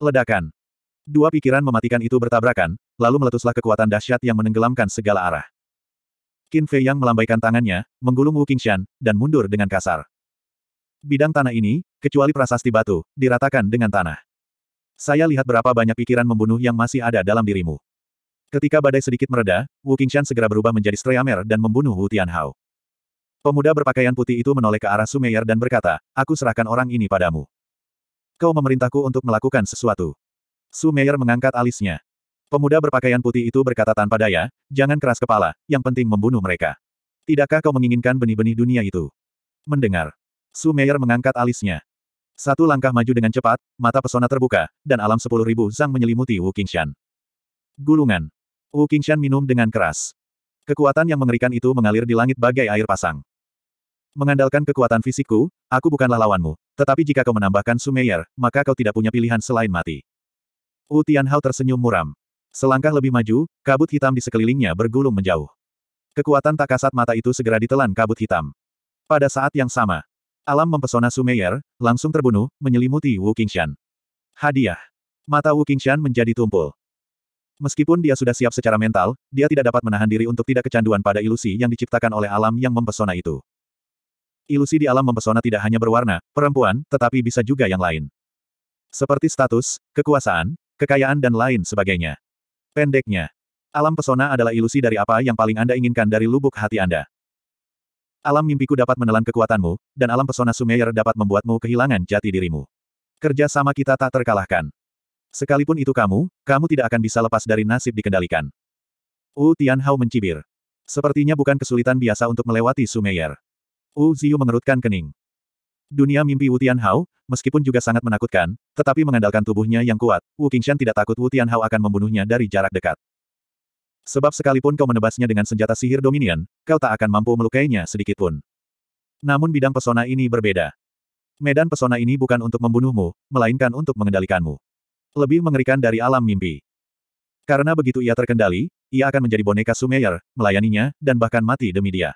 Ledakan. Dua pikiran mematikan itu bertabrakan, lalu meletuslah kekuatan dahsyat yang menenggelamkan segala arah. Qin Fei yang melambaikan tangannya, menggulung Wu Qingshan, dan mundur dengan kasar. Bidang tanah ini, kecuali prasasti batu, diratakan dengan tanah. Saya lihat berapa banyak pikiran membunuh yang masih ada dalam dirimu. Ketika badai sedikit mereda, Wu Qingshan segera berubah menjadi Streamer dan membunuh Wu Tianhao. Pemuda berpakaian putih itu menoleh ke arah Sumeyer dan berkata, aku serahkan orang ini padamu. Kau memerintahku untuk melakukan sesuatu. Su Meyer mengangkat alisnya. Pemuda berpakaian putih itu berkata tanpa daya, jangan keras kepala, yang penting membunuh mereka. Tidakkah kau menginginkan benih-benih dunia itu? Mendengar. Su Meyer mengangkat alisnya. Satu langkah maju dengan cepat, mata pesona terbuka, dan alam sepuluh ribu zang menyelimuti Wu Qingshan. Gulungan. Wu Qingshan minum dengan keras. Kekuatan yang mengerikan itu mengalir di langit bagai air pasang. Mengandalkan kekuatan fisikku, aku bukanlah lawanmu, tetapi jika kau menambahkan Sumeyer, maka kau tidak punya pilihan selain mati. Wu Tianhao tersenyum muram. Selangkah lebih maju, kabut hitam di sekelilingnya bergulung menjauh. Kekuatan tak kasat mata itu segera ditelan kabut hitam. Pada saat yang sama, alam mempesona Sumeyer, langsung terbunuh, menyelimuti Wu Qingshan. Hadiah. Mata Wu Qingshan menjadi tumpul. Meskipun dia sudah siap secara mental, dia tidak dapat menahan diri untuk tidak kecanduan pada ilusi yang diciptakan oleh alam yang mempesona itu ilusi di alam mempesona tidak hanya berwarna, perempuan, tetapi bisa juga yang lain. Seperti status, kekuasaan, kekayaan dan lain sebagainya. Pendeknya, alam pesona adalah ilusi dari apa yang paling Anda inginkan dari lubuk hati Anda. Alam mimpiku dapat menelan kekuatanmu, dan alam pesona Sumeyer dapat membuatmu kehilangan jati dirimu. Kerja sama kita tak terkalahkan. Sekalipun itu kamu, kamu tidak akan bisa lepas dari nasib dikendalikan. Wu Tianhao mencibir. Sepertinya bukan kesulitan biasa untuk melewati Sumeyer. Wu Ziyu mengerutkan kening. Dunia mimpi Wu Hao, meskipun juga sangat menakutkan, tetapi mengandalkan tubuhnya yang kuat, Wu Qingshan tidak takut Wu Hao akan membunuhnya dari jarak dekat. Sebab sekalipun kau menebasnya dengan senjata sihir Dominion, kau tak akan mampu melukainya sedikitpun. Namun bidang pesona ini berbeda. Medan pesona ini bukan untuk membunuhmu, melainkan untuk mengendalikanmu. Lebih mengerikan dari alam mimpi. Karena begitu ia terkendali, ia akan menjadi boneka Sumeyer, melayaninya, dan bahkan mati demi dia.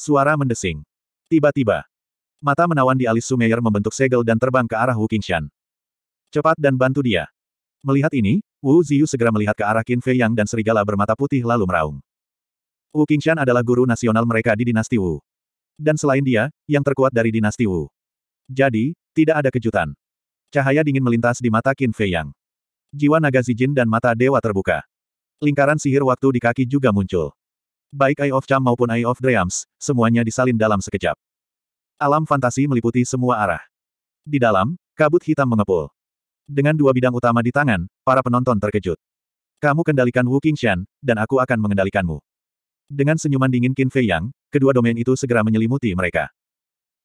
Suara mendesing. Tiba-tiba. Mata menawan di alis Sumeyer membentuk segel dan terbang ke arah Wu Qingshan. Cepat dan bantu dia. Melihat ini, Wu Ziyu segera melihat ke arah Qin Fei Yang dan serigala bermata putih lalu meraung. Wu Qingshan adalah guru nasional mereka di dinasti Wu. Dan selain dia, yang terkuat dari dinasti Wu. Jadi, tidak ada kejutan. Cahaya dingin melintas di mata Qin Fei Yang. Jiwa naga Zijin dan mata dewa terbuka. Lingkaran sihir waktu di kaki juga muncul. Baik Eye of Cham maupun Eye of Dreams, semuanya disalin dalam sekejap. Alam fantasi meliputi semua arah. Di dalam, kabut hitam mengepul. Dengan dua bidang utama di tangan, para penonton terkejut. Kamu kendalikan Wu Qingshan, dan aku akan mengendalikanmu. Dengan senyuman dingin Qin Fei Yang, kedua domain itu segera menyelimuti mereka.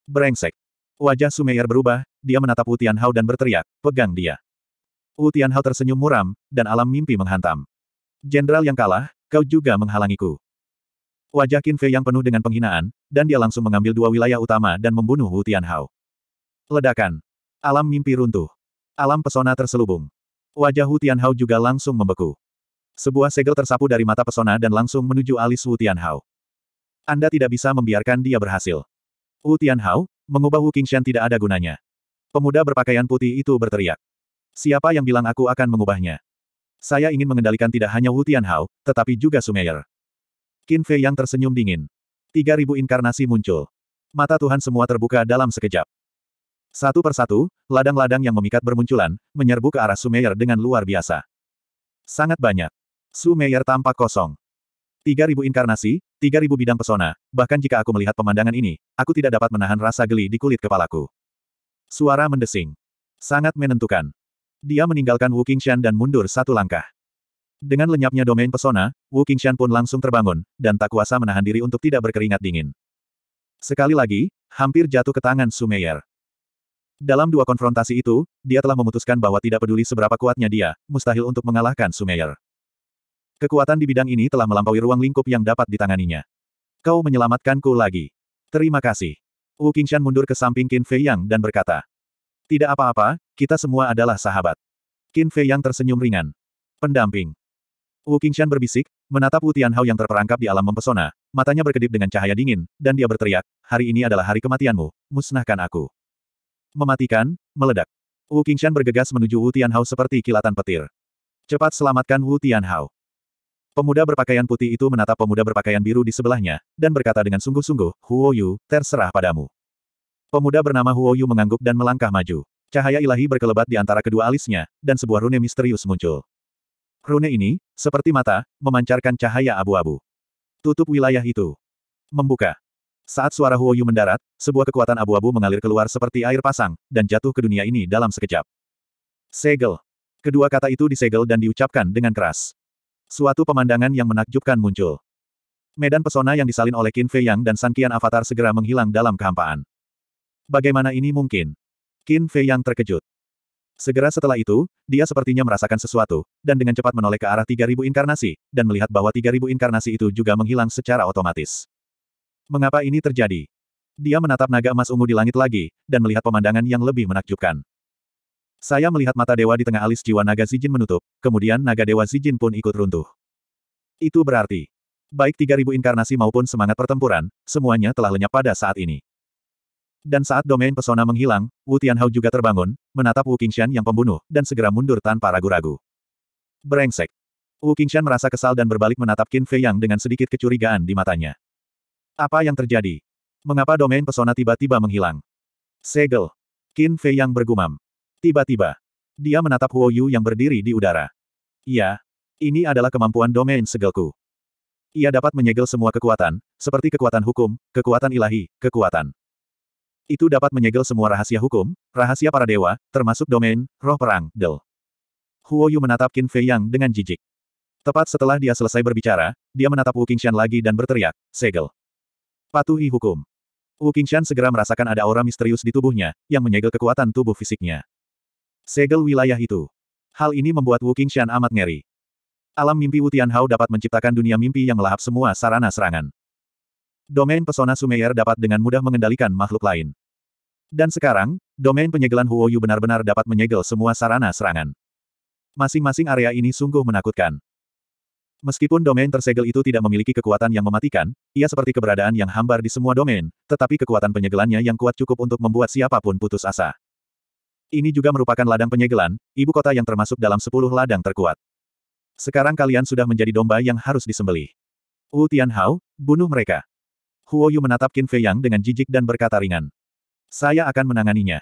Berengsek. Wajah Sumeyer berubah, dia menatap Wu Tianhao dan berteriak, pegang dia. Wu Tianhao tersenyum muram, dan alam mimpi menghantam. Jenderal yang kalah, kau juga menghalangiku. Wajah Qin Fei yang penuh dengan penghinaan, dan dia langsung mengambil dua wilayah utama dan membunuh Wu Tianhao. Ledakan. Alam mimpi runtuh. Alam pesona terselubung. Wajah Wu Tianhao juga langsung membeku. Sebuah segel tersapu dari mata pesona dan langsung menuju alis Wu Tianhao. Anda tidak bisa membiarkan dia berhasil. Wu Tianhao, mengubah Wu Qingshan tidak ada gunanya. Pemuda berpakaian putih itu berteriak. Siapa yang bilang aku akan mengubahnya? Saya ingin mengendalikan tidak hanya Wu Tianhao, tetapi juga Sumeyer. Qin Fei yang tersenyum dingin. 3000 inkarnasi muncul. Mata Tuhan semua terbuka dalam sekejap. Satu persatu, ladang-ladang yang memikat bermunculan, menyerbu ke arah Sumeyer dengan luar biasa. Sangat banyak. Sumeyer tampak kosong. 3000 inkarnasi, 3000 bidang pesona, bahkan jika aku melihat pemandangan ini, aku tidak dapat menahan rasa geli di kulit kepalaku. Suara mendesing. Sangat menentukan. Dia meninggalkan Wu Qingshan dan mundur satu langkah. Dengan lenyapnya domain pesona, Wu Qingshan pun langsung terbangun, dan tak kuasa menahan diri untuk tidak berkeringat dingin. Sekali lagi, hampir jatuh ke tangan Sumeyer. Dalam dua konfrontasi itu, dia telah memutuskan bahwa tidak peduli seberapa kuatnya dia, mustahil untuk mengalahkan Sumeyer. Kekuatan di bidang ini telah melampaui ruang lingkup yang dapat ditanganinya. Kau menyelamatkanku lagi. Terima kasih. Wu Qingshan mundur ke samping Qin Fei Yang dan berkata. Tidak apa-apa, kita semua adalah sahabat. Qin Fei Yang tersenyum ringan. Pendamping. Wu Qingshan berbisik, menatap Wu Tianhao yang terperangkap di alam mempesona, matanya berkedip dengan cahaya dingin, dan dia berteriak, hari ini adalah hari kematianmu, musnahkan aku. Mematikan, meledak. Wu Qingshan bergegas menuju Wu Tianhao seperti kilatan petir. Cepat selamatkan Wu Tianhao. Pemuda berpakaian putih itu menatap pemuda berpakaian biru di sebelahnya, dan berkata dengan sungguh-sungguh, Huo Yu, terserah padamu. Pemuda bernama Huo Yu mengangguk dan melangkah maju. Cahaya ilahi berkelebat di antara kedua alisnya, dan sebuah rune misterius muncul. Rune ini, seperti mata, memancarkan cahaya abu-abu. Tutup wilayah itu. Membuka. Saat suara Huoyu mendarat, sebuah kekuatan abu-abu mengalir keluar seperti air pasang, dan jatuh ke dunia ini dalam sekejap. Segel. Kedua kata itu disegel dan diucapkan dengan keras. Suatu pemandangan yang menakjubkan muncul. Medan pesona yang disalin oleh Qin Fei Yang dan sangkian Avatar segera menghilang dalam kehampaan. Bagaimana ini mungkin? Qin Fei Yang terkejut. Segera setelah itu, dia sepertinya merasakan sesuatu, dan dengan cepat menoleh ke arah 3000 inkarnasi, dan melihat bahwa 3000 inkarnasi itu juga menghilang secara otomatis. Mengapa ini terjadi? Dia menatap naga emas ungu di langit lagi, dan melihat pemandangan yang lebih menakjubkan. Saya melihat mata dewa di tengah alis jiwa naga Zijin menutup, kemudian naga dewa Zijin pun ikut runtuh. Itu berarti, baik 3000 inkarnasi maupun semangat pertempuran, semuanya telah lenyap pada saat ini. Dan saat domain pesona menghilang, Wu Tianhao juga terbangun, menatap Wu Qingshan yang pembunuh, dan segera mundur tanpa ragu-ragu. Berengsek. Wu Qingshan merasa kesal dan berbalik menatap Qin Fei Yang dengan sedikit kecurigaan di matanya. Apa yang terjadi? Mengapa domain pesona tiba-tiba menghilang? Segel. Qin Fei Yang bergumam. Tiba-tiba. Dia menatap Huo Yu yang berdiri di udara. Iya. Ini adalah kemampuan domain segelku. Ia dapat menyegel semua kekuatan, seperti kekuatan hukum, kekuatan ilahi, kekuatan itu dapat menyegel semua rahasia hukum, rahasia para dewa, termasuk domain, roh perang, Del. Huoyu menatap Qin Fei Yang dengan jijik. Tepat setelah dia selesai berbicara, dia menatap Wu Qingshan lagi dan berteriak, segel. Patuhi hukum. Wu Qingshan segera merasakan ada aura misterius di tubuhnya, yang menyegel kekuatan tubuh fisiknya. Segel wilayah itu. Hal ini membuat Wu Qingshan amat ngeri. Alam mimpi Wu Tianhao dapat menciptakan dunia mimpi yang melahap semua sarana serangan. Domain pesona Sumeyer dapat dengan mudah mengendalikan makhluk lain. Dan sekarang, domain penyegelan Huoyu benar-benar dapat menyegel semua sarana serangan. Masing-masing area ini sungguh menakutkan. Meskipun domain tersegel itu tidak memiliki kekuatan yang mematikan, ia seperti keberadaan yang hambar di semua domain, tetapi kekuatan penyegelannya yang kuat cukup untuk membuat siapapun putus asa. Ini juga merupakan ladang penyegelan, ibu kota yang termasuk dalam sepuluh ladang terkuat. Sekarang kalian sudah menjadi domba yang harus disembelih. Wu Tianhao, bunuh mereka. Huoyu menatap Qin Fei Yang dengan jijik dan berkata ringan. Saya akan menanganinya.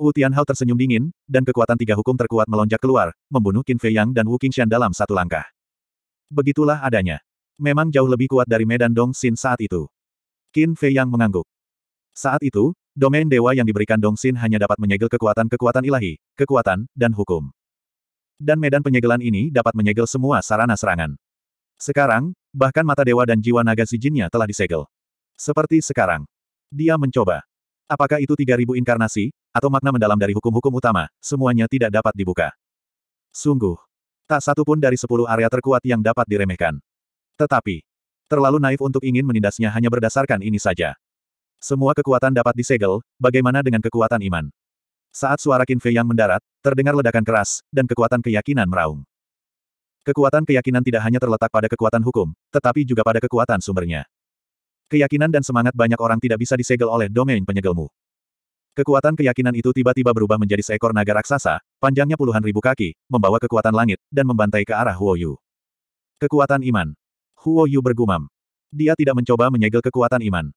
Wu Tianhao tersenyum dingin, dan kekuatan tiga hukum terkuat melonjak keluar, membunuh Qin Fei Yang dan Wu Qingshan dalam satu langkah. Begitulah adanya. Memang jauh lebih kuat dari medan Dong Xin saat itu. Qin Fei Yang mengangguk. Saat itu, domain dewa yang diberikan Dong Xin hanya dapat menyegel kekuatan-kekuatan ilahi, kekuatan, dan hukum. Dan medan penyegelan ini dapat menyegel semua sarana serangan. Sekarang, bahkan mata dewa dan jiwa naga si jinnya telah disegel. Seperti sekarang. Dia mencoba. Apakah itu 3000 inkarnasi, atau makna mendalam dari hukum-hukum utama, semuanya tidak dapat dibuka. Sungguh. Tak satu pun dari sepuluh area terkuat yang dapat diremehkan. Tetapi, terlalu naif untuk ingin menindasnya hanya berdasarkan ini saja. Semua kekuatan dapat disegel, bagaimana dengan kekuatan iman? Saat suara Kinfe yang mendarat, terdengar ledakan keras, dan kekuatan keyakinan meraung. Kekuatan keyakinan tidak hanya terletak pada kekuatan hukum, tetapi juga pada kekuatan sumbernya. Keyakinan dan semangat banyak orang tidak bisa disegel oleh domain penyegelmu. Kekuatan keyakinan itu tiba-tiba berubah menjadi seekor naga raksasa, panjangnya puluhan ribu kaki, membawa kekuatan langit, dan membantai ke arah Huoyu. Kekuatan iman. Huoyu bergumam. Dia tidak mencoba menyegel kekuatan iman.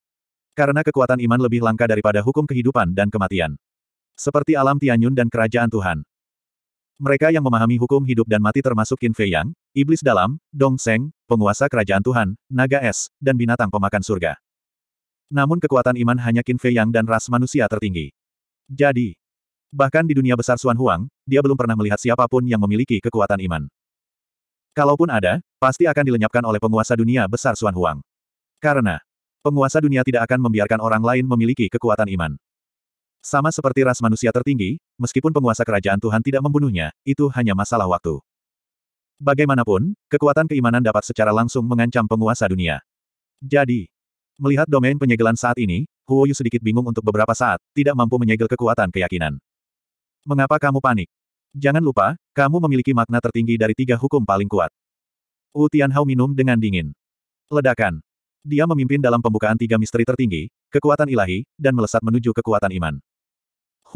Karena kekuatan iman lebih langka daripada hukum kehidupan dan kematian. Seperti alam Tianyun dan kerajaan Tuhan. Mereka yang memahami hukum hidup dan mati termasuk Qin Fei Yang, Iblis Dalam, Dong Seng, penguasa kerajaan Tuhan, naga es, dan binatang pemakan surga. Namun kekuatan iman hanya Qin Fei Yang dan ras manusia tertinggi. Jadi, bahkan di dunia besar Xuan Huang, dia belum pernah melihat siapapun yang memiliki kekuatan iman. Kalaupun ada, pasti akan dilenyapkan oleh penguasa dunia besar Xuan Huang. Karena, penguasa dunia tidak akan membiarkan orang lain memiliki kekuatan iman. Sama seperti ras manusia tertinggi, meskipun penguasa kerajaan Tuhan tidak membunuhnya, itu hanya masalah waktu. Bagaimanapun, kekuatan keimanan dapat secara langsung mengancam penguasa dunia. Jadi, melihat domain penyegelan saat ini, Huoyu sedikit bingung untuk beberapa saat, tidak mampu menyegel kekuatan keyakinan. Mengapa kamu panik? Jangan lupa, kamu memiliki makna tertinggi dari tiga hukum paling kuat. Wu Tianhao minum dengan dingin. Ledakan. Dia memimpin dalam pembukaan tiga misteri tertinggi, kekuatan ilahi, dan melesat menuju kekuatan iman.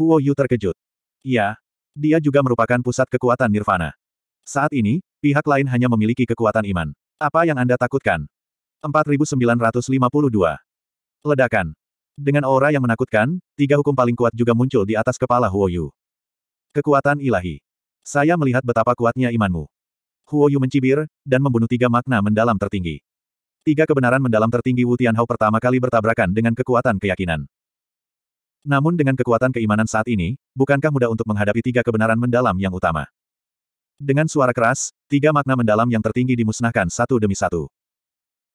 Huo Yu terkejut. Ya, dia juga merupakan pusat kekuatan nirvana. Saat ini, pihak lain hanya memiliki kekuatan iman. Apa yang Anda takutkan? 4952. Ledakan. Dengan aura yang menakutkan, tiga hukum paling kuat juga muncul di atas kepala Huo Yu. Kekuatan ilahi. Saya melihat betapa kuatnya imanmu. Huo Yu mencibir, dan membunuh tiga makna mendalam tertinggi. Tiga kebenaran mendalam tertinggi Wu Tianhao pertama kali bertabrakan dengan kekuatan keyakinan. Namun dengan kekuatan keimanan saat ini, bukankah mudah untuk menghadapi tiga kebenaran mendalam yang utama? Dengan suara keras, tiga makna mendalam yang tertinggi dimusnahkan satu demi satu.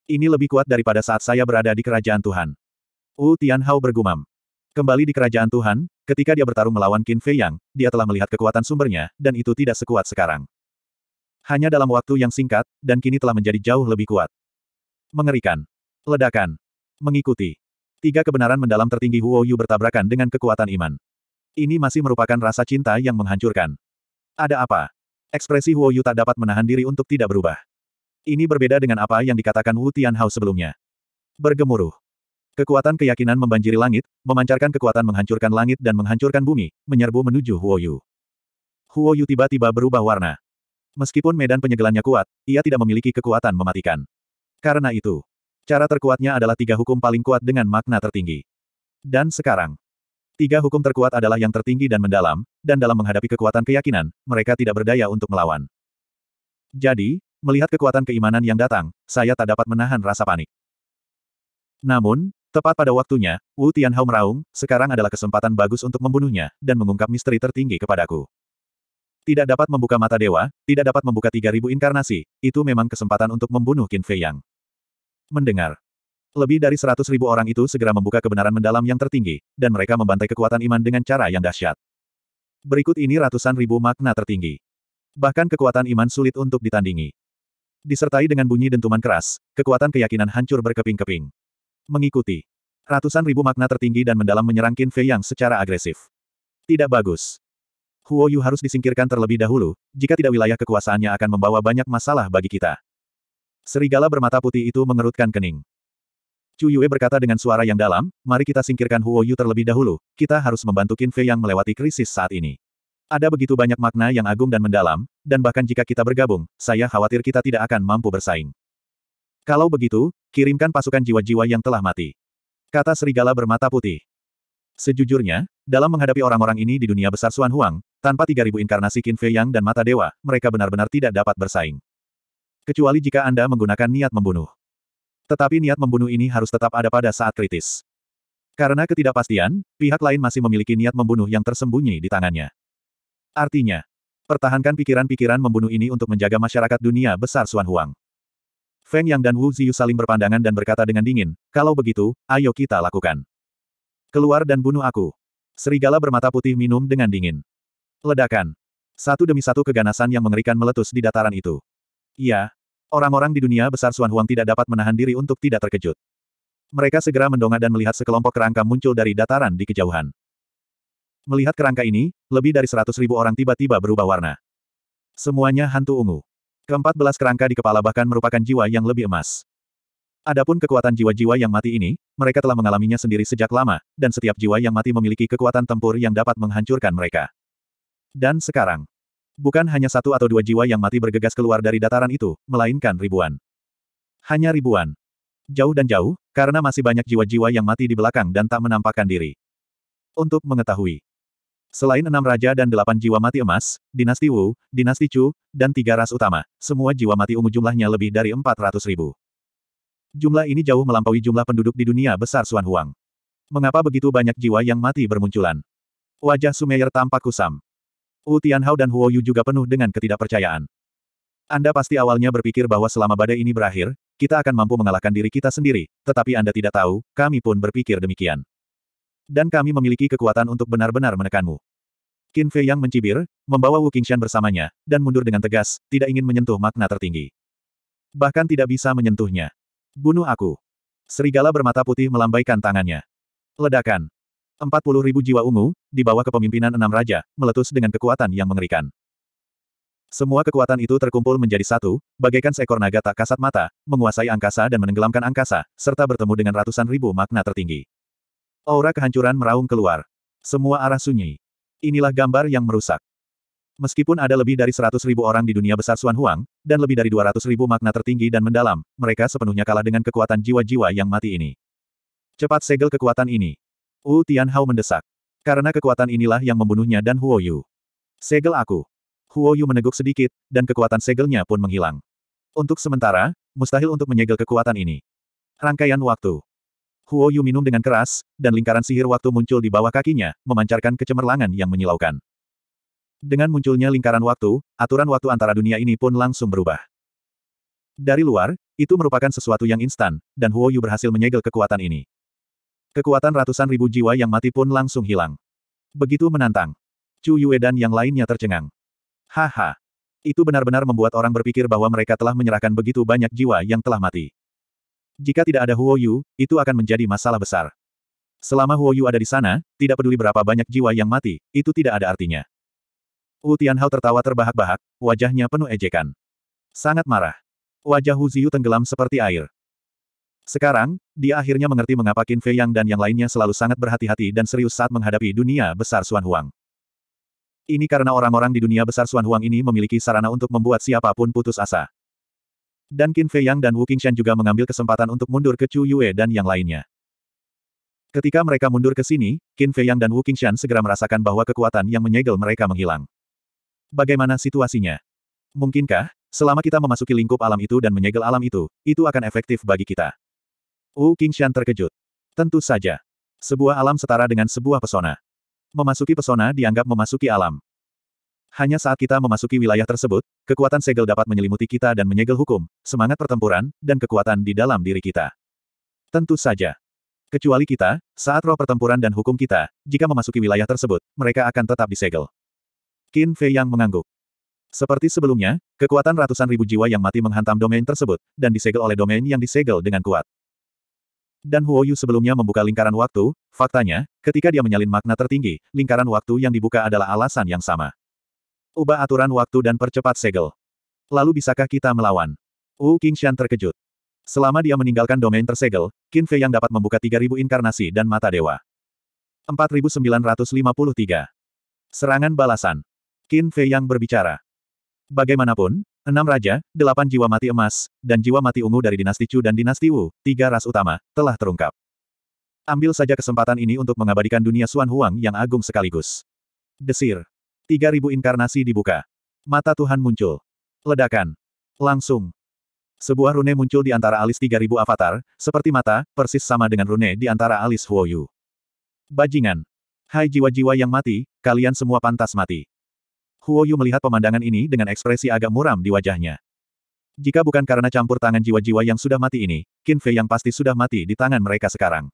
Ini lebih kuat daripada saat saya berada di kerajaan Tuhan. Wu Tianhao bergumam. Kembali di kerajaan Tuhan, ketika dia bertarung melawan Qin Fei Yang, dia telah melihat kekuatan sumbernya, dan itu tidak sekuat sekarang. Hanya dalam waktu yang singkat, dan kini telah menjadi jauh lebih kuat. Mengerikan. Ledakan. Mengikuti. Tiga kebenaran mendalam tertinggi Huo Yu bertabrakan dengan kekuatan iman. Ini masih merupakan rasa cinta yang menghancurkan. Ada apa? Ekspresi Huo Yu tak dapat menahan diri untuk tidak berubah. Ini berbeda dengan apa yang dikatakan Wu Tianhao sebelumnya. Bergemuruh. Kekuatan keyakinan membanjiri langit, memancarkan kekuatan menghancurkan langit dan menghancurkan bumi, menyerbu menuju Huo Yu. Huo Yu tiba-tiba berubah warna. Meskipun medan penyegelannya kuat, ia tidak memiliki kekuatan mematikan. Karena itu, cara terkuatnya adalah tiga hukum paling kuat dengan makna tertinggi. Dan sekarang, Tiga hukum terkuat adalah yang tertinggi dan mendalam, dan dalam menghadapi kekuatan keyakinan, mereka tidak berdaya untuk melawan. Jadi, melihat kekuatan keimanan yang datang, saya tak dapat menahan rasa panik. Namun, tepat pada waktunya, Wu Tianhao meraung, sekarang adalah kesempatan bagus untuk membunuhnya, dan mengungkap misteri tertinggi kepadaku. Tidak dapat membuka mata dewa, tidak dapat membuka 3000 inkarnasi, itu memang kesempatan untuk membunuh Qin Fei Yang. Mendengar. Lebih dari 100.000 orang itu segera membuka kebenaran mendalam yang tertinggi, dan mereka membantai kekuatan iman dengan cara yang dahsyat. Berikut ini ratusan ribu makna tertinggi. Bahkan kekuatan iman sulit untuk ditandingi. Disertai dengan bunyi dentuman keras, kekuatan keyakinan hancur berkeping-keping. Mengikuti. Ratusan ribu makna tertinggi dan mendalam menyerang Qin Fei yang secara agresif. Tidak bagus. Huo Yu harus disingkirkan terlebih dahulu, jika tidak wilayah kekuasaannya akan membawa banyak masalah bagi kita. Serigala bermata putih itu mengerutkan kening. Chu Yue berkata dengan suara yang dalam, mari kita singkirkan Huo Yu terlebih dahulu, kita harus membantu Qin Fei yang melewati krisis saat ini. Ada begitu banyak makna yang agung dan mendalam, dan bahkan jika kita bergabung, saya khawatir kita tidak akan mampu bersaing. Kalau begitu, kirimkan pasukan jiwa-jiwa yang telah mati. Kata serigala bermata putih. Sejujurnya, dalam menghadapi orang-orang ini di dunia besar Suan Huang, tanpa 3000 inkarnasi Qin Fei Yang dan Mata Dewa, mereka benar-benar tidak dapat bersaing. Kecuali jika Anda menggunakan niat membunuh. Tetapi niat membunuh ini harus tetap ada pada saat kritis. Karena ketidakpastian, pihak lain masih memiliki niat membunuh yang tersembunyi di tangannya. Artinya, pertahankan pikiran-pikiran membunuh ini untuk menjaga masyarakat dunia besar Suan Huang. Feng Yang dan Wu Ziyu saling berpandangan dan berkata dengan dingin, kalau begitu, ayo kita lakukan. Keluar dan bunuh aku. Serigala bermata putih minum dengan dingin. Ledakan. Satu demi satu keganasan yang mengerikan meletus di dataran itu. Ya. Orang-orang di dunia besar Suan Huang tidak dapat menahan diri untuk tidak terkejut. Mereka segera mendongak dan melihat sekelompok kerangka muncul dari dataran di kejauhan. Melihat kerangka ini, lebih dari seratus ribu orang tiba-tiba berubah warna. Semuanya hantu ungu. Keempat belas kerangka di kepala bahkan merupakan jiwa yang lebih emas. Adapun kekuatan jiwa-jiwa yang mati ini, mereka telah mengalaminya sendiri sejak lama, dan setiap jiwa yang mati memiliki kekuatan tempur yang dapat menghancurkan mereka. Dan sekarang, Bukan hanya satu atau dua jiwa yang mati bergegas keluar dari dataran itu, melainkan ribuan. Hanya ribuan. Jauh dan jauh, karena masih banyak jiwa-jiwa yang mati di belakang dan tak menampakkan diri. Untuk mengetahui. Selain enam raja dan delapan jiwa mati emas, dinasti Wu, dinasti Chu, dan tiga ras utama, semua jiwa mati ungu jumlahnya lebih dari empat ratus ribu. Jumlah ini jauh melampaui jumlah penduduk di dunia besar Xuan Huang. Mengapa begitu banyak jiwa yang mati bermunculan? Wajah Sumeyer tampak kusam. Wu Tianhao dan Huo Yu juga penuh dengan ketidakpercayaan. Anda pasti awalnya berpikir bahwa selama badai ini berakhir, kita akan mampu mengalahkan diri kita sendiri, tetapi Anda tidak tahu, kami pun berpikir demikian. Dan kami memiliki kekuatan untuk benar-benar menekanmu. Qin Fei Yang mencibir, membawa Wu Qingshan bersamanya, dan mundur dengan tegas, tidak ingin menyentuh makna tertinggi. Bahkan tidak bisa menyentuhnya. Bunuh aku. Serigala bermata putih melambaikan tangannya. Ledakan ribu jiwa ungu, di bawah kepemimpinan enam raja, meletus dengan kekuatan yang mengerikan. Semua kekuatan itu terkumpul menjadi satu, bagaikan seekor naga tak kasat mata, menguasai angkasa dan menenggelamkan angkasa, serta bertemu dengan ratusan ribu makna tertinggi. Aura kehancuran meraung keluar. Semua arah sunyi. Inilah gambar yang merusak. Meskipun ada lebih dari seratus ribu orang di dunia besar Suan Huang, dan lebih dari dua ratus ribu makna tertinggi dan mendalam, mereka sepenuhnya kalah dengan kekuatan jiwa-jiwa yang mati ini. Cepat segel kekuatan ini. Wu Tianhao mendesak. Karena kekuatan inilah yang membunuhnya dan Huo Yu. Segel aku. Huo Yu meneguk sedikit, dan kekuatan segelnya pun menghilang. Untuk sementara, mustahil untuk menyegel kekuatan ini. Rangkaian waktu. Huo Yu minum dengan keras, dan lingkaran sihir waktu muncul di bawah kakinya, memancarkan kecemerlangan yang menyilaukan. Dengan munculnya lingkaran waktu, aturan waktu antara dunia ini pun langsung berubah. Dari luar, itu merupakan sesuatu yang instan, dan Huo Yu berhasil menyegel kekuatan ini. Kekuatan ratusan ribu jiwa yang mati pun langsung hilang. Begitu menantang. Chu Yue dan yang lainnya tercengang. Haha. Itu benar-benar membuat orang berpikir bahwa mereka telah menyerahkan begitu banyak jiwa yang telah mati. Jika tidak ada Huo Yu, itu akan menjadi masalah besar. Selama Huo Yu ada di sana, tidak peduli berapa banyak jiwa yang mati, itu tidak ada artinya. Wu Tianhao tertawa terbahak-bahak, wajahnya penuh ejekan. Sangat marah. Wajah Hu Ziyu tenggelam seperti air. Sekarang, dia akhirnya mengerti mengapa Qin Fei Yang dan yang lainnya selalu sangat berhati-hati dan serius saat menghadapi dunia besar Xuan Huang. Ini karena orang-orang di dunia besar Xuan Huang ini memiliki sarana untuk membuat siapapun putus asa. Dan Qin Fei Yang dan Wu Qingshan juga mengambil kesempatan untuk mundur ke Chu Yue dan yang lainnya. Ketika mereka mundur ke sini, Qin Fei Yang dan Wu Qingshan segera merasakan bahwa kekuatan yang menyegel mereka menghilang. Bagaimana situasinya? Mungkinkah, selama kita memasuki lingkup alam itu dan menyegel alam itu, itu akan efektif bagi kita? Wu Qingshan terkejut. Tentu saja. Sebuah alam setara dengan sebuah pesona. Memasuki pesona dianggap memasuki alam. Hanya saat kita memasuki wilayah tersebut, kekuatan segel dapat menyelimuti kita dan menyegel hukum, semangat pertempuran, dan kekuatan di dalam diri kita. Tentu saja. Kecuali kita, saat roh pertempuran dan hukum kita, jika memasuki wilayah tersebut, mereka akan tetap disegel. Qin Fei Yang mengangguk. Seperti sebelumnya, kekuatan ratusan ribu jiwa yang mati menghantam domain tersebut, dan disegel oleh domain yang disegel dengan kuat dan Huoyu sebelumnya membuka lingkaran waktu, faktanya, ketika dia menyalin makna tertinggi, lingkaran waktu yang dibuka adalah alasan yang sama. Ubah aturan waktu dan percepat segel. Lalu bisakah kita melawan? Wu Qingshan terkejut. Selama dia meninggalkan domain tersegel, Qin Fei yang dapat membuka 3000 inkarnasi dan mata dewa. 4953. Serangan balasan. Qin Fei yang berbicara. Bagaimanapun, Enam raja, delapan jiwa mati emas, dan jiwa mati ungu dari dinasti Chu dan dinasti Wu, tiga ras utama, telah terungkap. Ambil saja kesempatan ini untuk mengabadikan dunia Xuan Huang yang agung sekaligus. Desir. Tiga ribu inkarnasi dibuka. Mata Tuhan muncul. Ledakan. Langsung. Sebuah rune muncul di antara alis tiga ribu avatar, seperti mata, persis sama dengan rune di antara alis Huoyu. Bajingan. Hai jiwa-jiwa yang mati, kalian semua pantas mati. Huoyu melihat pemandangan ini dengan ekspresi agak muram di wajahnya. Jika bukan karena campur tangan jiwa-jiwa yang sudah mati ini, Qin Fei yang pasti sudah mati di tangan mereka sekarang.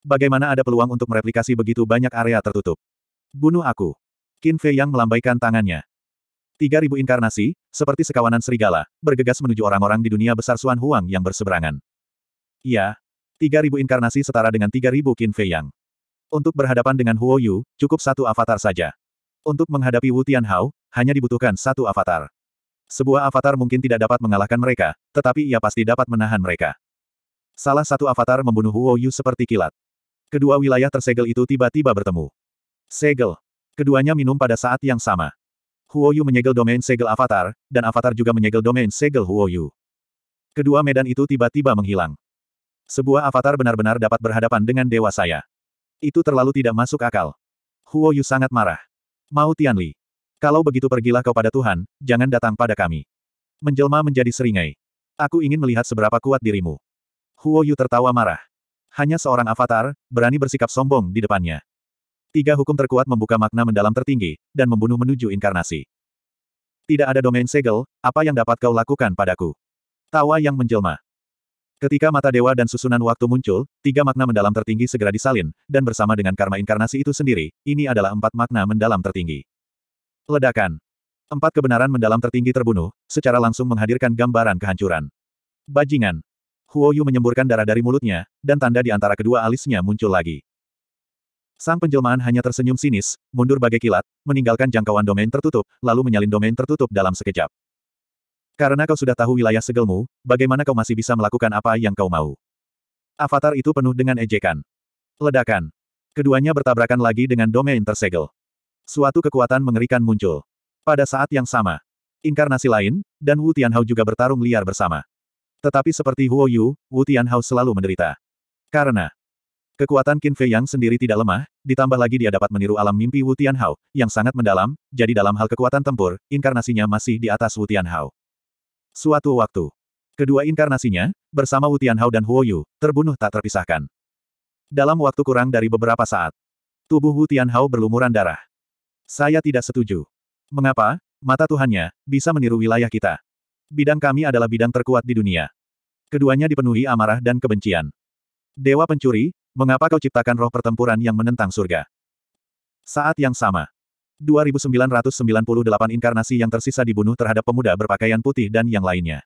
Bagaimana ada peluang untuk mereplikasi begitu banyak area tertutup? Bunuh aku. Qin Fei yang melambaikan tangannya. 3000 inkarnasi, seperti sekawanan serigala, bergegas menuju orang-orang di dunia besar Suan Huang yang berseberangan. Iya, 3000 inkarnasi setara dengan 3000 Qin Fei Yang. Untuk berhadapan dengan Huoyu cukup satu avatar saja. Untuk menghadapi Wu Tianhao, hanya dibutuhkan satu avatar. Sebuah avatar mungkin tidak dapat mengalahkan mereka, tetapi ia pasti dapat menahan mereka. Salah satu avatar membunuh Wu Yu seperti kilat. Kedua wilayah tersegel itu tiba-tiba bertemu. Segel. Keduanya minum pada saat yang sama. Yu menyegel domain segel avatar, dan avatar juga menyegel domain segel Yu. Kedua medan itu tiba-tiba menghilang. Sebuah avatar benar-benar dapat berhadapan dengan dewa saya. Itu terlalu tidak masuk akal. Yu sangat marah. Mao Tianli. Kalau begitu pergilah kau pada Tuhan, jangan datang pada kami. Menjelma menjadi seringai. Aku ingin melihat seberapa kuat dirimu. Huo Yu tertawa marah. Hanya seorang avatar, berani bersikap sombong di depannya. Tiga hukum terkuat membuka makna mendalam tertinggi, dan membunuh menuju inkarnasi. Tidak ada domain segel, apa yang dapat kau lakukan padaku? Tawa yang menjelma. Ketika mata dewa dan susunan waktu muncul, tiga makna mendalam tertinggi segera disalin, dan bersama dengan karma inkarnasi itu sendiri, ini adalah empat makna mendalam tertinggi. Ledakan. Empat kebenaran mendalam tertinggi terbunuh, secara langsung menghadirkan gambaran kehancuran. Bajingan. Huo Yu menyemburkan darah dari mulutnya, dan tanda di antara kedua alisnya muncul lagi. Sang penjelmaan hanya tersenyum sinis, mundur bagai kilat, meninggalkan jangkauan domain tertutup, lalu menyalin domain tertutup dalam sekejap. Karena kau sudah tahu wilayah segelmu, bagaimana kau masih bisa melakukan apa yang kau mau? Avatar itu penuh dengan ejekan. Ledakan. Keduanya bertabrakan lagi dengan domain tersegel. Suatu kekuatan mengerikan muncul. Pada saat yang sama, inkarnasi lain, dan Wu Tianhao juga bertarung liar bersama. Tetapi seperti Huo Yu, Wu Tianhao selalu menderita. Karena kekuatan Qin Fei yang sendiri tidak lemah, ditambah lagi dia dapat meniru alam mimpi Wu Tianhao, yang sangat mendalam, jadi dalam hal kekuatan tempur, inkarnasinya masih di atas Wu Tianhao. Suatu waktu, kedua inkarnasinya, bersama Wu Tianhao dan Huoyu, terbunuh tak terpisahkan. Dalam waktu kurang dari beberapa saat, tubuh Wu Tianhao berlumuran darah. Saya tidak setuju. Mengapa? Mata Tuhannya, bisa meniru wilayah kita. Bidang kami adalah bidang terkuat di dunia. Keduanya dipenuhi amarah dan kebencian. Dewa pencuri, mengapa kau ciptakan roh pertempuran yang menentang surga? Saat yang sama, 2998 inkarnasi yang tersisa dibunuh terhadap pemuda berpakaian putih dan yang lainnya.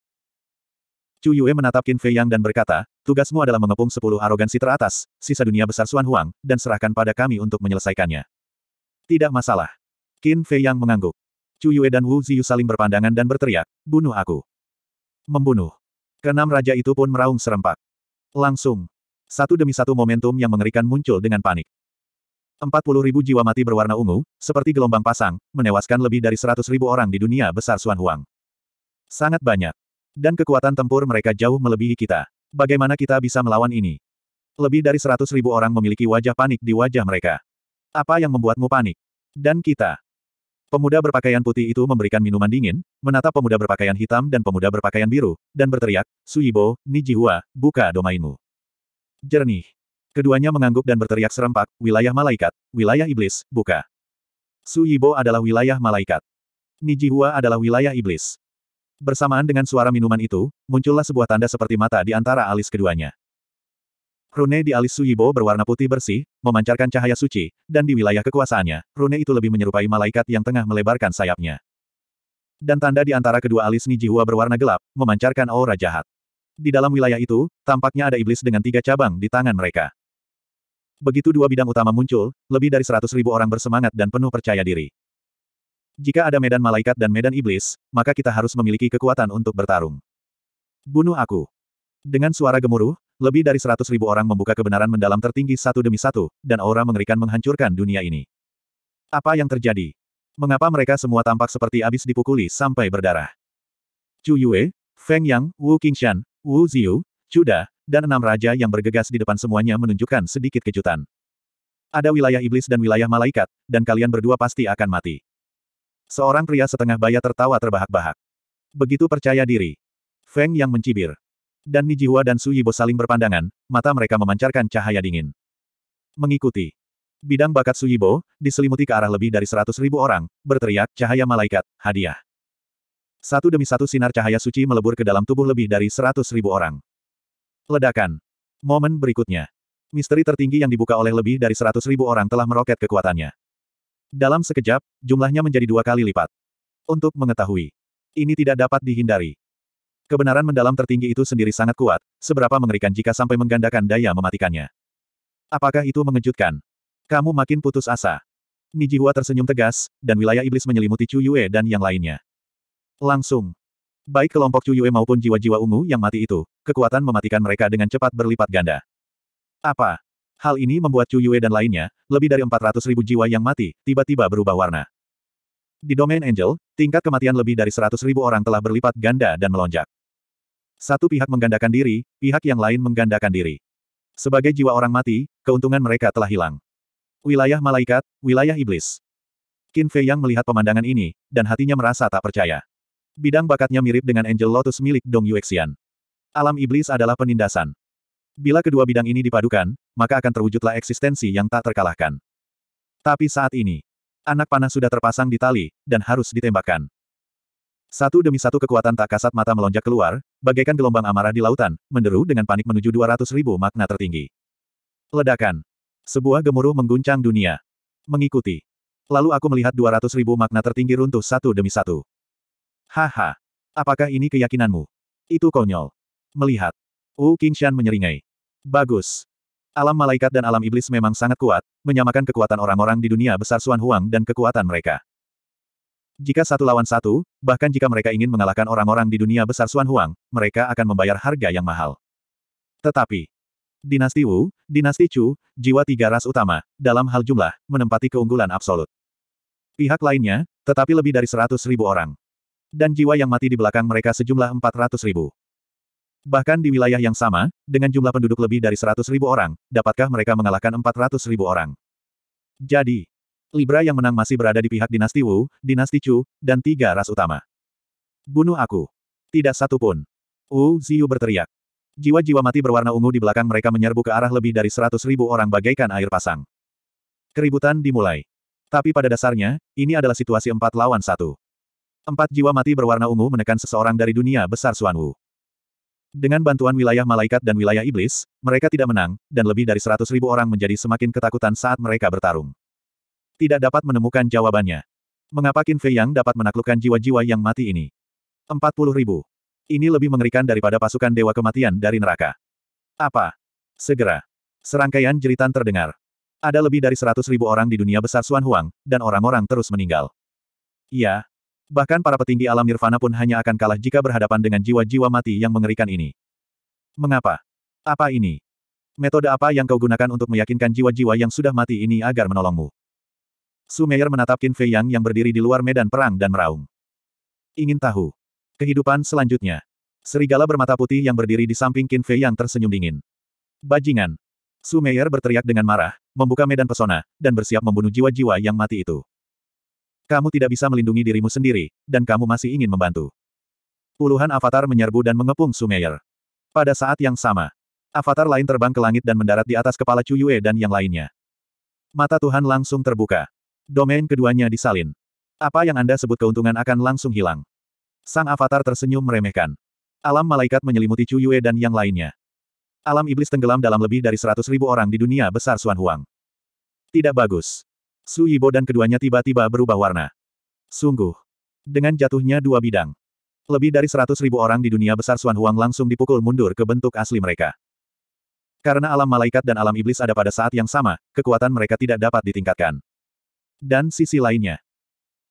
Chu Yue menatap Qin Fei Yang dan berkata, tugasmu adalah mengepung 10 arogansi teratas, sisa dunia besar Xuan Huang, dan serahkan pada kami untuk menyelesaikannya. Tidak masalah. Qin Fei Yang mengangguk. Chu Yue dan Wu Ziyu saling berpandangan dan berteriak, bunuh aku. Membunuh. Kenam raja itu pun meraung serempak. Langsung. Satu demi satu momentum yang mengerikan muncul dengan panik. 40.000 jiwa mati berwarna ungu, seperti gelombang pasang, menewaskan lebih dari ribu orang di dunia besar Suan Huang. Sangat banyak. Dan kekuatan tempur mereka jauh melebihi kita. Bagaimana kita bisa melawan ini? Lebih dari ribu orang memiliki wajah panik di wajah mereka. Apa yang membuatmu panik? Dan kita. Pemuda berpakaian putih itu memberikan minuman dingin, menatap pemuda berpakaian hitam dan pemuda berpakaian biru, dan berteriak, Suibo, Nijihua, buka domainmu. Jernih. Keduanya mengangguk dan berteriak serempak, wilayah malaikat, wilayah iblis, buka. Su Yibo adalah wilayah malaikat. Nijihua adalah wilayah iblis. Bersamaan dengan suara minuman itu, muncullah sebuah tanda seperti mata di antara alis keduanya. Rune di alis Suyibo berwarna putih bersih, memancarkan cahaya suci, dan di wilayah kekuasaannya, rune itu lebih menyerupai malaikat yang tengah melebarkan sayapnya. Dan tanda di antara kedua alis Nijihua berwarna gelap, memancarkan aura jahat. Di dalam wilayah itu, tampaknya ada iblis dengan tiga cabang di tangan mereka. Begitu dua bidang utama muncul, lebih dari seratus ribu orang bersemangat dan penuh percaya diri. Jika ada medan malaikat dan medan iblis, maka kita harus memiliki kekuatan untuk bertarung. Bunuh aku. Dengan suara gemuruh, lebih dari seratus ribu orang membuka kebenaran mendalam tertinggi satu demi satu, dan aura mengerikan menghancurkan dunia ini. Apa yang terjadi? Mengapa mereka semua tampak seperti abis dipukuli sampai berdarah? Chu Yue, Feng Yang, Wu Qingshan, Wu Ziyu, Chu Da, dan enam raja yang bergegas di depan semuanya menunjukkan sedikit kejutan. Ada wilayah iblis dan wilayah malaikat, dan kalian berdua pasti akan mati. Seorang pria setengah baya tertawa terbahak-bahak. Begitu percaya diri. Feng yang mencibir. Dan Nijihwa dan Su Yibo saling berpandangan, mata mereka memancarkan cahaya dingin. Mengikuti. Bidang bakat Su Yibo, diselimuti ke arah lebih dari seratus ribu orang, berteriak, cahaya malaikat, hadiah. Satu demi satu sinar cahaya suci melebur ke dalam tubuh lebih dari seratus ribu orang. Ledakan. Momen berikutnya. Misteri tertinggi yang dibuka oleh lebih dari 100 ribu orang telah meroket kekuatannya. Dalam sekejap, jumlahnya menjadi dua kali lipat. Untuk mengetahui. Ini tidak dapat dihindari. Kebenaran mendalam tertinggi itu sendiri sangat kuat, seberapa mengerikan jika sampai menggandakan daya mematikannya. Apakah itu mengejutkan? Kamu makin putus asa. Nijihua tersenyum tegas, dan wilayah iblis menyelimuti Chu Yue dan yang lainnya. Langsung. Baik kelompok Cuyue maupun jiwa-jiwa ungu yang mati itu, kekuatan mematikan mereka dengan cepat berlipat ganda. Apa? Hal ini membuat Cuyue dan lainnya, lebih dari 400 ribu jiwa yang mati, tiba-tiba berubah warna. Di domain Angel, tingkat kematian lebih dari 100 ribu orang telah berlipat ganda dan melonjak. Satu pihak menggandakan diri, pihak yang lain menggandakan diri. Sebagai jiwa orang mati, keuntungan mereka telah hilang. Wilayah malaikat, wilayah iblis. Qin Fei Yang melihat pemandangan ini, dan hatinya merasa tak percaya. Bidang bakatnya mirip dengan Angel Lotus milik Dong Yuexian. Alam iblis adalah penindasan. Bila kedua bidang ini dipadukan, maka akan terwujudlah eksistensi yang tak terkalahkan. Tapi saat ini, anak panah sudah terpasang di tali, dan harus ditembakkan. Satu demi satu kekuatan tak kasat mata melonjak keluar, bagaikan gelombang amarah di lautan, menderu dengan panik menuju 200 ribu makna tertinggi. Ledakan. Sebuah gemuruh mengguncang dunia. Mengikuti. Lalu aku melihat 200 ribu makna tertinggi runtuh satu demi satu. Haha. Apakah ini keyakinanmu? Itu konyol. Melihat. Wu Qingshan menyeringai. Bagus. Alam malaikat dan alam iblis memang sangat kuat, menyamakan kekuatan orang-orang di dunia besar Suan Huang dan kekuatan mereka. Jika satu lawan satu, bahkan jika mereka ingin mengalahkan orang-orang di dunia besar Suan Huang, mereka akan membayar harga yang mahal. Tetapi, dinasti Wu, dinasti Chu, jiwa tiga ras utama, dalam hal jumlah, menempati keunggulan absolut. Pihak lainnya, tetapi lebih dari seratus ribu orang dan jiwa yang mati di belakang mereka sejumlah 400 ribu. Bahkan di wilayah yang sama, dengan jumlah penduduk lebih dari 100 ribu orang, dapatkah mereka mengalahkan 400 ribu orang? Jadi, Libra yang menang masih berada di pihak dinasti Wu, dinasti Chu, dan tiga ras utama. Bunuh aku. Tidak satu pun. Wu Ziyu berteriak. Jiwa-jiwa mati berwarna ungu di belakang mereka menyerbu ke arah lebih dari seratus ribu orang bagaikan air pasang. Keributan dimulai. Tapi pada dasarnya, ini adalah situasi empat lawan satu. Empat jiwa mati berwarna ungu menekan seseorang dari dunia besar Suanwu. Dengan bantuan wilayah malaikat dan wilayah iblis, mereka tidak menang, dan lebih dari seratus ribu orang menjadi semakin ketakutan saat mereka bertarung. Tidak dapat menemukan jawabannya. Mengapa Qin Fei Yang dapat menaklukkan jiwa-jiwa yang mati ini? Empat puluh ribu. Ini lebih mengerikan daripada pasukan Dewa Kematian dari neraka. Apa? Segera. Serangkaian jeritan terdengar. Ada lebih dari seratus ribu orang di dunia besar Suan Huang, dan orang-orang terus meninggal. Iya, Bahkan para petinggi alam nirvana pun hanya akan kalah jika berhadapan dengan jiwa-jiwa mati yang mengerikan ini. Mengapa? Apa ini? Metode apa yang kau gunakan untuk meyakinkan jiwa-jiwa yang sudah mati ini agar menolongmu? Sumeyer menatap Qin Fei Yang yang berdiri di luar medan perang dan meraung. Ingin tahu? Kehidupan selanjutnya. Serigala bermata putih yang berdiri di samping Qin Fei Yang tersenyum dingin. Bajingan. Sumeyer berteriak dengan marah, membuka medan pesona, dan bersiap membunuh jiwa-jiwa yang mati itu. Kamu tidak bisa melindungi dirimu sendiri, dan kamu masih ingin membantu. Puluhan avatar menyerbu dan mengepung Sumeyer. Pada saat yang sama, avatar lain terbang ke langit dan mendarat di atas kepala Chu Yue dan yang lainnya. Mata Tuhan langsung terbuka. Domain keduanya disalin. Apa yang Anda sebut keuntungan akan langsung hilang. Sang avatar tersenyum meremehkan. Alam malaikat menyelimuti Chu Yue dan yang lainnya. Alam iblis tenggelam dalam lebih dari seratus ribu orang di dunia besar Xuan Huang. Tidak bagus. Su Yibo dan keduanya tiba-tiba berubah warna. Sungguh. Dengan jatuhnya dua bidang. Lebih dari seratus ribu orang di dunia besar Suan Huang langsung dipukul mundur ke bentuk asli mereka. Karena alam malaikat dan alam iblis ada pada saat yang sama, kekuatan mereka tidak dapat ditingkatkan. Dan sisi lainnya.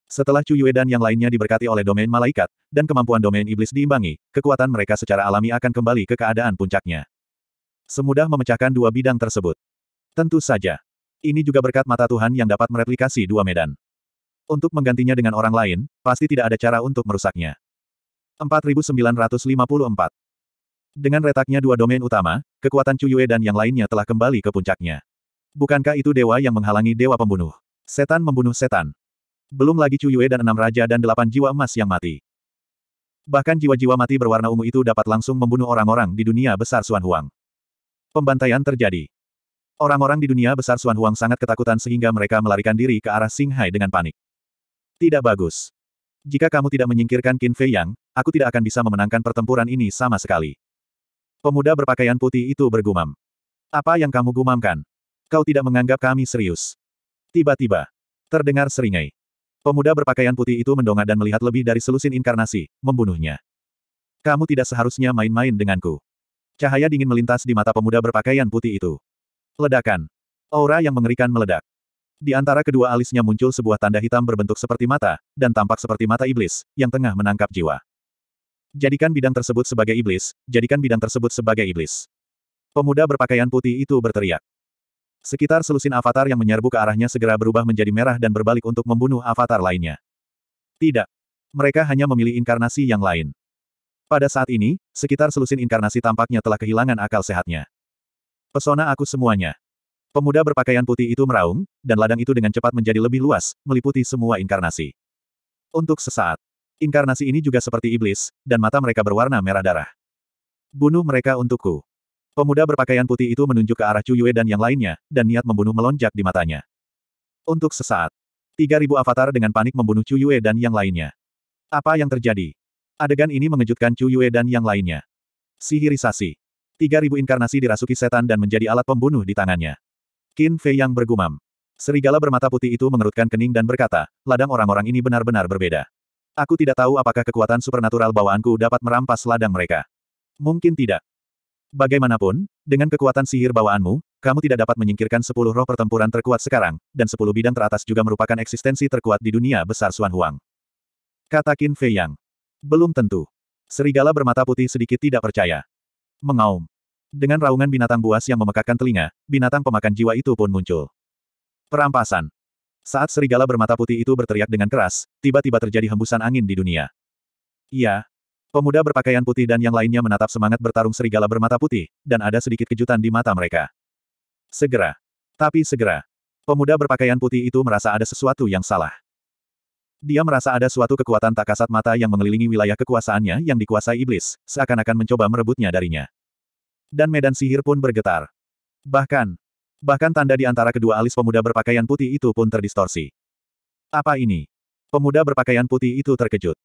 Setelah Chu Yue dan yang lainnya diberkati oleh domain malaikat, dan kemampuan domain iblis diimbangi, kekuatan mereka secara alami akan kembali ke keadaan puncaknya. Semudah memecahkan dua bidang tersebut. Tentu saja. Ini juga berkat mata Tuhan yang dapat mereplikasi dua medan. Untuk menggantinya dengan orang lain, pasti tidak ada cara untuk merusaknya. 4954 Dengan retaknya dua domain utama, kekuatan Cuyue dan yang lainnya telah kembali ke puncaknya. Bukankah itu dewa yang menghalangi dewa pembunuh? Setan membunuh setan. Belum lagi Cuyue dan enam raja dan delapan jiwa emas yang mati. Bahkan jiwa-jiwa mati berwarna ungu itu dapat langsung membunuh orang-orang di dunia besar Suan Huang. Pembantaian terjadi. Orang-orang di dunia besar Xuan Huang sangat ketakutan sehingga mereka melarikan diri ke arah Singhai dengan panik. Tidak bagus. Jika kamu tidak menyingkirkan Qin Fei Yang, aku tidak akan bisa memenangkan pertempuran ini sama sekali. Pemuda berpakaian putih itu bergumam. Apa yang kamu gumamkan? Kau tidak menganggap kami serius. Tiba-tiba, terdengar seringai. Pemuda berpakaian putih itu mendongak dan melihat lebih dari selusin inkarnasi, membunuhnya. Kamu tidak seharusnya main-main denganku. Cahaya dingin melintas di mata pemuda berpakaian putih itu. Ledakan. Aura yang mengerikan meledak. Di antara kedua alisnya muncul sebuah tanda hitam berbentuk seperti mata, dan tampak seperti mata iblis, yang tengah menangkap jiwa. Jadikan bidang tersebut sebagai iblis, jadikan bidang tersebut sebagai iblis. Pemuda berpakaian putih itu berteriak. Sekitar selusin avatar yang menyerbu ke arahnya segera berubah menjadi merah dan berbalik untuk membunuh avatar lainnya. Tidak. Mereka hanya memilih inkarnasi yang lain. Pada saat ini, sekitar selusin inkarnasi tampaknya telah kehilangan akal sehatnya. Pesona aku semuanya. Pemuda berpakaian putih itu meraung, dan ladang itu dengan cepat menjadi lebih luas, meliputi semua inkarnasi. Untuk sesaat, inkarnasi ini juga seperti iblis, dan mata mereka berwarna merah darah. Bunuh mereka untukku. Pemuda berpakaian putih itu menunjuk ke arah Cuyue dan yang lainnya, dan niat membunuh melonjak di matanya. Untuk sesaat, 3.000 avatar dengan panik membunuh Cuyue dan yang lainnya. Apa yang terjadi? Adegan ini mengejutkan Cuyue dan yang lainnya. Sihirisasi. Tiga ribu inkarnasi dirasuki setan dan menjadi alat pembunuh di tangannya. Qin Fei yang bergumam. Serigala bermata putih itu mengerutkan kening dan berkata, ladang orang-orang ini benar-benar berbeda. Aku tidak tahu apakah kekuatan supernatural bawaanku dapat merampas ladang mereka. Mungkin tidak. Bagaimanapun, dengan kekuatan sihir bawaanmu, kamu tidak dapat menyingkirkan sepuluh roh pertempuran terkuat sekarang, dan sepuluh bidang teratas juga merupakan eksistensi terkuat di dunia besar Suan Huang. Kata Qin Fei Yang. Belum tentu. Serigala bermata putih sedikit tidak percaya mengaum. Dengan raungan binatang buas yang memekakkan telinga, binatang pemakan jiwa itu pun muncul. Perampasan. Saat serigala bermata putih itu berteriak dengan keras, tiba-tiba terjadi hembusan angin di dunia. Iya. Pemuda berpakaian putih dan yang lainnya menatap semangat bertarung serigala bermata putih, dan ada sedikit kejutan di mata mereka. Segera. Tapi segera. Pemuda berpakaian putih itu merasa ada sesuatu yang salah. Dia merasa ada suatu kekuatan tak kasat mata yang mengelilingi wilayah kekuasaannya yang dikuasai iblis, seakan-akan mencoba merebutnya darinya. Dan medan sihir pun bergetar. Bahkan, bahkan tanda di antara kedua alis pemuda berpakaian putih itu pun terdistorsi. Apa ini? Pemuda berpakaian putih itu terkejut.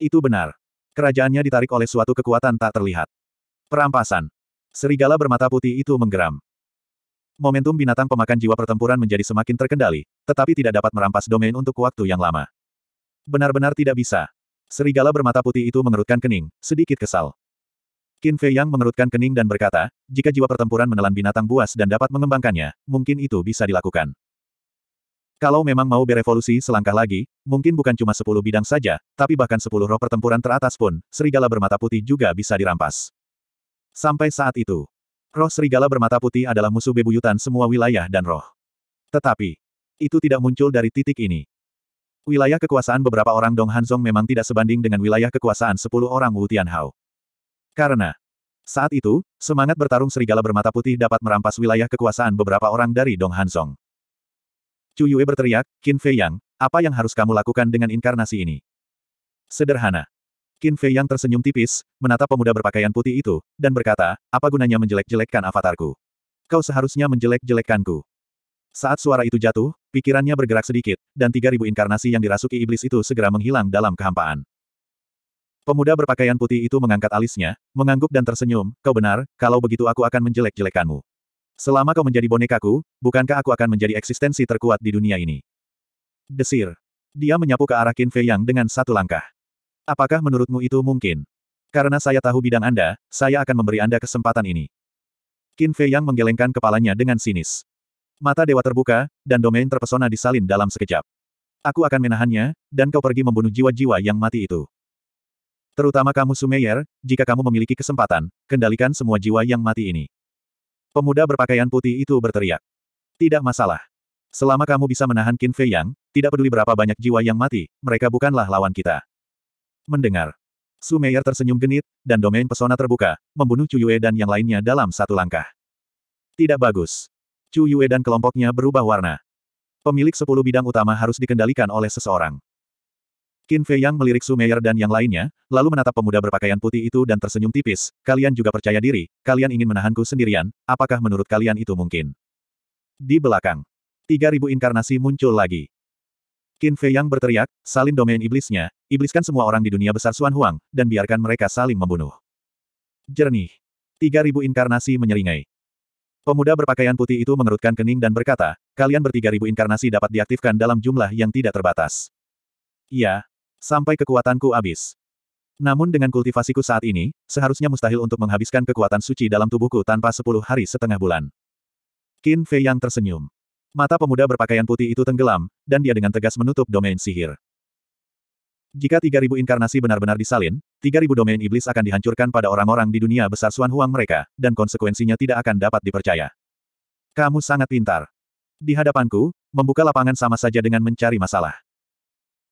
Itu benar. Kerajaannya ditarik oleh suatu kekuatan tak terlihat. Perampasan. Serigala bermata putih itu menggeram. Momentum binatang pemakan jiwa pertempuran menjadi semakin terkendali, tetapi tidak dapat merampas domain untuk waktu yang lama. Benar-benar tidak bisa. Serigala bermata putih itu mengerutkan kening, sedikit kesal. Qin Fei Yang mengerutkan kening dan berkata, jika jiwa pertempuran menelan binatang buas dan dapat mengembangkannya, mungkin itu bisa dilakukan. Kalau memang mau berevolusi selangkah lagi, mungkin bukan cuma sepuluh bidang saja, tapi bahkan sepuluh roh pertempuran teratas pun, serigala bermata putih juga bisa dirampas. Sampai saat itu, roh serigala bermata putih adalah musuh bebuyutan semua wilayah dan roh. Tetapi, itu tidak muncul dari titik ini. Wilayah kekuasaan beberapa orang Dong Hanzong memang tidak sebanding dengan wilayah kekuasaan sepuluh orang Wu Tianhao. Karena saat itu, semangat bertarung serigala bermata putih dapat merampas wilayah kekuasaan beberapa orang dari Dong Hanzong. Chu Yue berteriak, Qin Fei Yang, apa yang harus kamu lakukan dengan inkarnasi ini? Sederhana. Qin Fei Yang tersenyum tipis, menatap pemuda berpakaian putih itu, dan berkata, apa gunanya menjelek-jelekkan avatarku? Kau seharusnya menjelek-jelekkanku. Saat suara itu jatuh, pikirannya bergerak sedikit, dan 3.000 inkarnasi yang dirasuki iblis itu segera menghilang dalam kehampaan. Pemuda berpakaian putih itu mengangkat alisnya, mengangguk dan tersenyum, kau benar, kalau begitu aku akan menjelek jelekkanmu Selama kau menjadi bonekaku, bukankah aku akan menjadi eksistensi terkuat di dunia ini? Desir. Dia menyapu ke arah Qin Fei Yang dengan satu langkah. Apakah menurutmu itu mungkin? Karena saya tahu bidang Anda, saya akan memberi Anda kesempatan ini. Qin Fei Yang menggelengkan kepalanya dengan sinis. Mata dewa terbuka, dan domain terpesona disalin dalam sekejap. Aku akan menahannya, dan kau pergi membunuh jiwa-jiwa yang mati itu. Terutama kamu Sumeyer, jika kamu memiliki kesempatan, kendalikan semua jiwa yang mati ini. Pemuda berpakaian putih itu berteriak. Tidak masalah. Selama kamu bisa menahan Qin Fei Yang, tidak peduli berapa banyak jiwa yang mati, mereka bukanlah lawan kita. Mendengar. Sumeyer tersenyum genit, dan domain pesona terbuka, membunuh Cuyue dan yang lainnya dalam satu langkah. Tidak bagus. Chu Yue dan kelompoknya berubah warna. Pemilik sepuluh bidang utama harus dikendalikan oleh seseorang. Qin Fei Yang melirik Su Meier dan yang lainnya, lalu menatap pemuda berpakaian putih itu dan tersenyum tipis, kalian juga percaya diri, kalian ingin menahanku sendirian, apakah menurut kalian itu mungkin? Di belakang, tiga ribu inkarnasi muncul lagi. Qin Fei Yang berteriak, salin domain iblisnya, ibliskan semua orang di dunia besar Xuan Huang, dan biarkan mereka saling membunuh. Jernih. tiga ribu inkarnasi menyeringai. Pemuda berpakaian putih itu mengerutkan kening dan berkata, kalian bertiga ribu inkarnasi dapat diaktifkan dalam jumlah yang tidak terbatas. Iya. Sampai kekuatanku habis. Namun dengan kultivasiku saat ini, seharusnya mustahil untuk menghabiskan kekuatan suci dalam tubuhku tanpa sepuluh hari setengah bulan. Qin Fei yang tersenyum. Mata pemuda berpakaian putih itu tenggelam, dan dia dengan tegas menutup domain sihir. Jika 3.000 inkarnasi benar-benar disalin, 3.000 domain iblis akan dihancurkan pada orang-orang di dunia besar Suan Huang mereka, dan konsekuensinya tidak akan dapat dipercaya. Kamu sangat pintar. Di hadapanku, membuka lapangan sama saja dengan mencari masalah.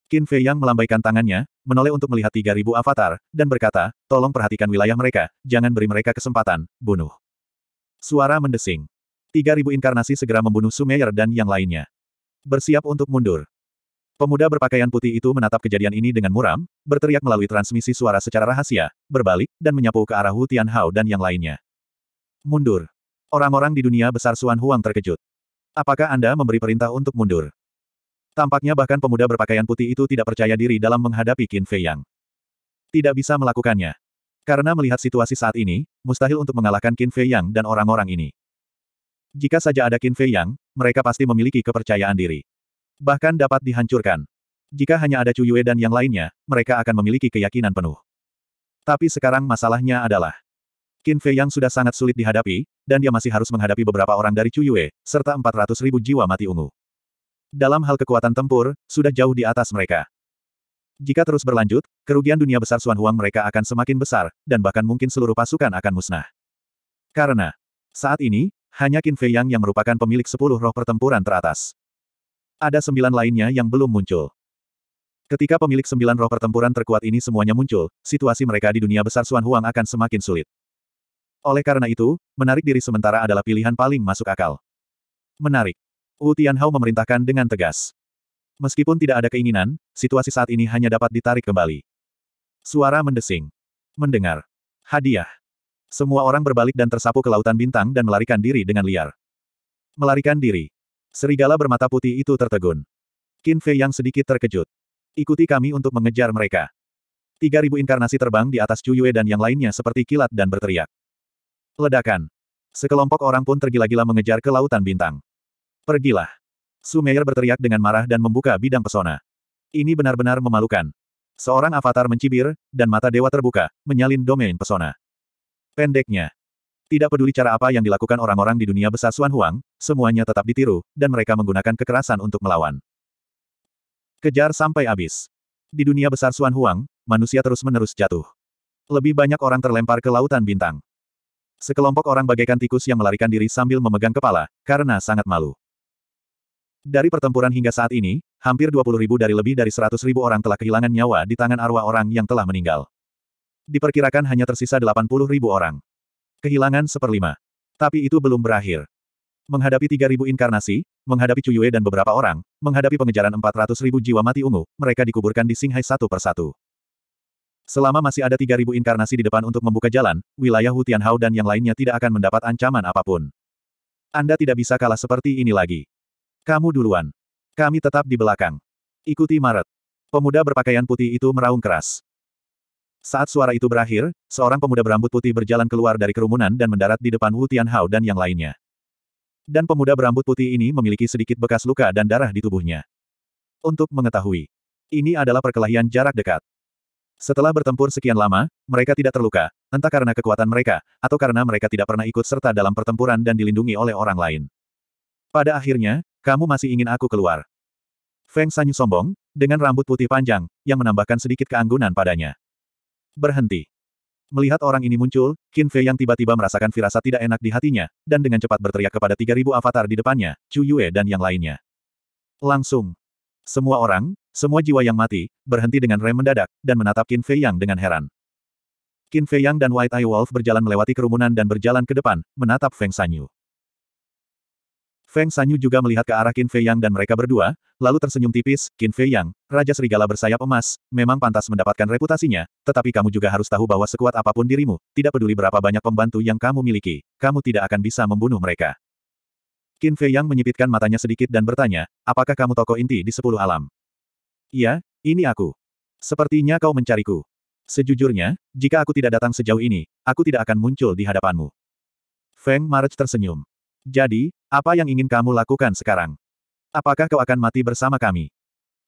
Qin Fei Yang melambaikan tangannya, menoleh untuk melihat 3.000 avatar, dan berkata, tolong perhatikan wilayah mereka, jangan beri mereka kesempatan, bunuh. Suara mendesing. 3.000 inkarnasi segera membunuh Sumeyer dan yang lainnya. Bersiap untuk mundur. Pemuda berpakaian putih itu menatap kejadian ini dengan muram, berteriak melalui transmisi suara secara rahasia, berbalik, dan menyapu ke arah Hu Tianhao dan yang lainnya. Mundur. Orang-orang di dunia besar Suan Huang terkejut. Apakah Anda memberi perintah untuk mundur? Tampaknya bahkan pemuda berpakaian putih itu tidak percaya diri dalam menghadapi Qin Fei Yang. Tidak bisa melakukannya. Karena melihat situasi saat ini, mustahil untuk mengalahkan Qin Fei Yang dan orang-orang ini. Jika saja ada Qin Fei Yang, mereka pasti memiliki kepercayaan diri. Bahkan dapat dihancurkan. Jika hanya ada Cuyue dan yang lainnya, mereka akan memiliki keyakinan penuh. Tapi sekarang masalahnya adalah Qin Fei yang sudah sangat sulit dihadapi, dan dia masih harus menghadapi beberapa orang dari Cuyue serta 400 ribu jiwa mati ungu. Dalam hal kekuatan tempur, sudah jauh di atas mereka. Jika terus berlanjut, kerugian dunia besar Suan Huang mereka akan semakin besar, dan bahkan mungkin seluruh pasukan akan musnah. Karena, saat ini, hanya Qin Fei Yang yang merupakan pemilik sepuluh roh pertempuran teratas. Ada sembilan lainnya yang belum muncul. Ketika pemilik sembilan roh pertempuran terkuat ini semuanya muncul, situasi mereka di dunia besar Suan Huang akan semakin sulit. Oleh karena itu, menarik diri sementara adalah pilihan paling masuk akal. Menarik. Wu Tianhao memerintahkan dengan tegas. Meskipun tidak ada keinginan, situasi saat ini hanya dapat ditarik kembali. Suara mendesing. Mendengar. Hadiah. Semua orang berbalik dan tersapu ke lautan bintang dan melarikan diri dengan liar. Melarikan diri. Serigala bermata putih itu tertegun. Qin Fei yang sedikit terkejut. Ikuti kami untuk mengejar mereka. Tiga ribu inkarnasi terbang di atas Chu Yue dan yang lainnya seperti kilat dan berteriak. Ledakan. Sekelompok orang pun tergila-gila mengejar ke Lautan Bintang. Pergilah. Meier berteriak dengan marah dan membuka bidang pesona. Ini benar-benar memalukan. Seorang avatar mencibir, dan mata dewa terbuka, menyalin domain pesona. Pendeknya, tidak peduli cara apa yang dilakukan orang-orang di dunia besar Xuan Huang, semuanya tetap ditiru, dan mereka menggunakan kekerasan untuk melawan. Kejar sampai habis. Di dunia besar Xuan Huang, manusia terus-menerus jatuh. Lebih banyak orang terlempar ke lautan bintang. Sekelompok orang bagaikan tikus yang melarikan diri sambil memegang kepala, karena sangat malu. Dari pertempuran hingga saat ini, hampir 20 ribu dari lebih dari 100 ribu orang telah kehilangan nyawa di tangan arwah orang yang telah meninggal. Diperkirakan hanya tersisa 80 ribu orang. Kehilangan seperlima. Tapi itu belum berakhir. Menghadapi 3.000 inkarnasi, menghadapi Cuyue dan beberapa orang, menghadapi pengejaran 400.000 jiwa mati ungu, mereka dikuburkan di Singhai satu persatu. Selama masih ada 3.000 inkarnasi di depan untuk membuka jalan, wilayah Hu Tianhao dan yang lainnya tidak akan mendapat ancaman apapun. Anda tidak bisa kalah seperti ini lagi. Kamu duluan. Kami tetap di belakang. Ikuti Maret. Pemuda berpakaian putih itu meraung keras. Saat suara itu berakhir, seorang pemuda berambut putih berjalan keluar dari kerumunan dan mendarat di depan Wu Tianhao dan yang lainnya. Dan pemuda berambut putih ini memiliki sedikit bekas luka dan darah di tubuhnya. Untuk mengetahui, ini adalah perkelahian jarak dekat. Setelah bertempur sekian lama, mereka tidak terluka, entah karena kekuatan mereka, atau karena mereka tidak pernah ikut serta dalam pertempuran dan dilindungi oleh orang lain. Pada akhirnya, kamu masih ingin aku keluar. Feng Sanyu sombong, dengan rambut putih panjang, yang menambahkan sedikit keanggunan padanya berhenti. Melihat orang ini muncul, Qin Fei yang tiba-tiba merasakan firasat tidak enak di hatinya, dan dengan cepat berteriak kepada 3000 avatar di depannya, Chu Yue dan yang lainnya. Langsung. Semua orang, semua jiwa yang mati, berhenti dengan rem mendadak, dan menatap Qin Fei yang dengan heran. Qin Fei yang dan White Eye Wolf berjalan melewati kerumunan dan berjalan ke depan, menatap Feng Sanyu. Feng Sanyu juga melihat ke arah Qin Fei Yang dan mereka berdua, lalu tersenyum tipis, Qin Fei Yang, Raja Serigala bersayap emas, memang pantas mendapatkan reputasinya, tetapi kamu juga harus tahu bahwa sekuat apapun dirimu, tidak peduli berapa banyak pembantu yang kamu miliki, kamu tidak akan bisa membunuh mereka. Qin Fei Yang menyipitkan matanya sedikit dan bertanya, apakah kamu tokoh inti di sepuluh alam? Iya, ini aku. Sepertinya kau mencariku. Sejujurnya, jika aku tidak datang sejauh ini, aku tidak akan muncul di hadapanmu. Feng March tersenyum. Jadi, apa yang ingin kamu lakukan sekarang? Apakah kau akan mati bersama kami?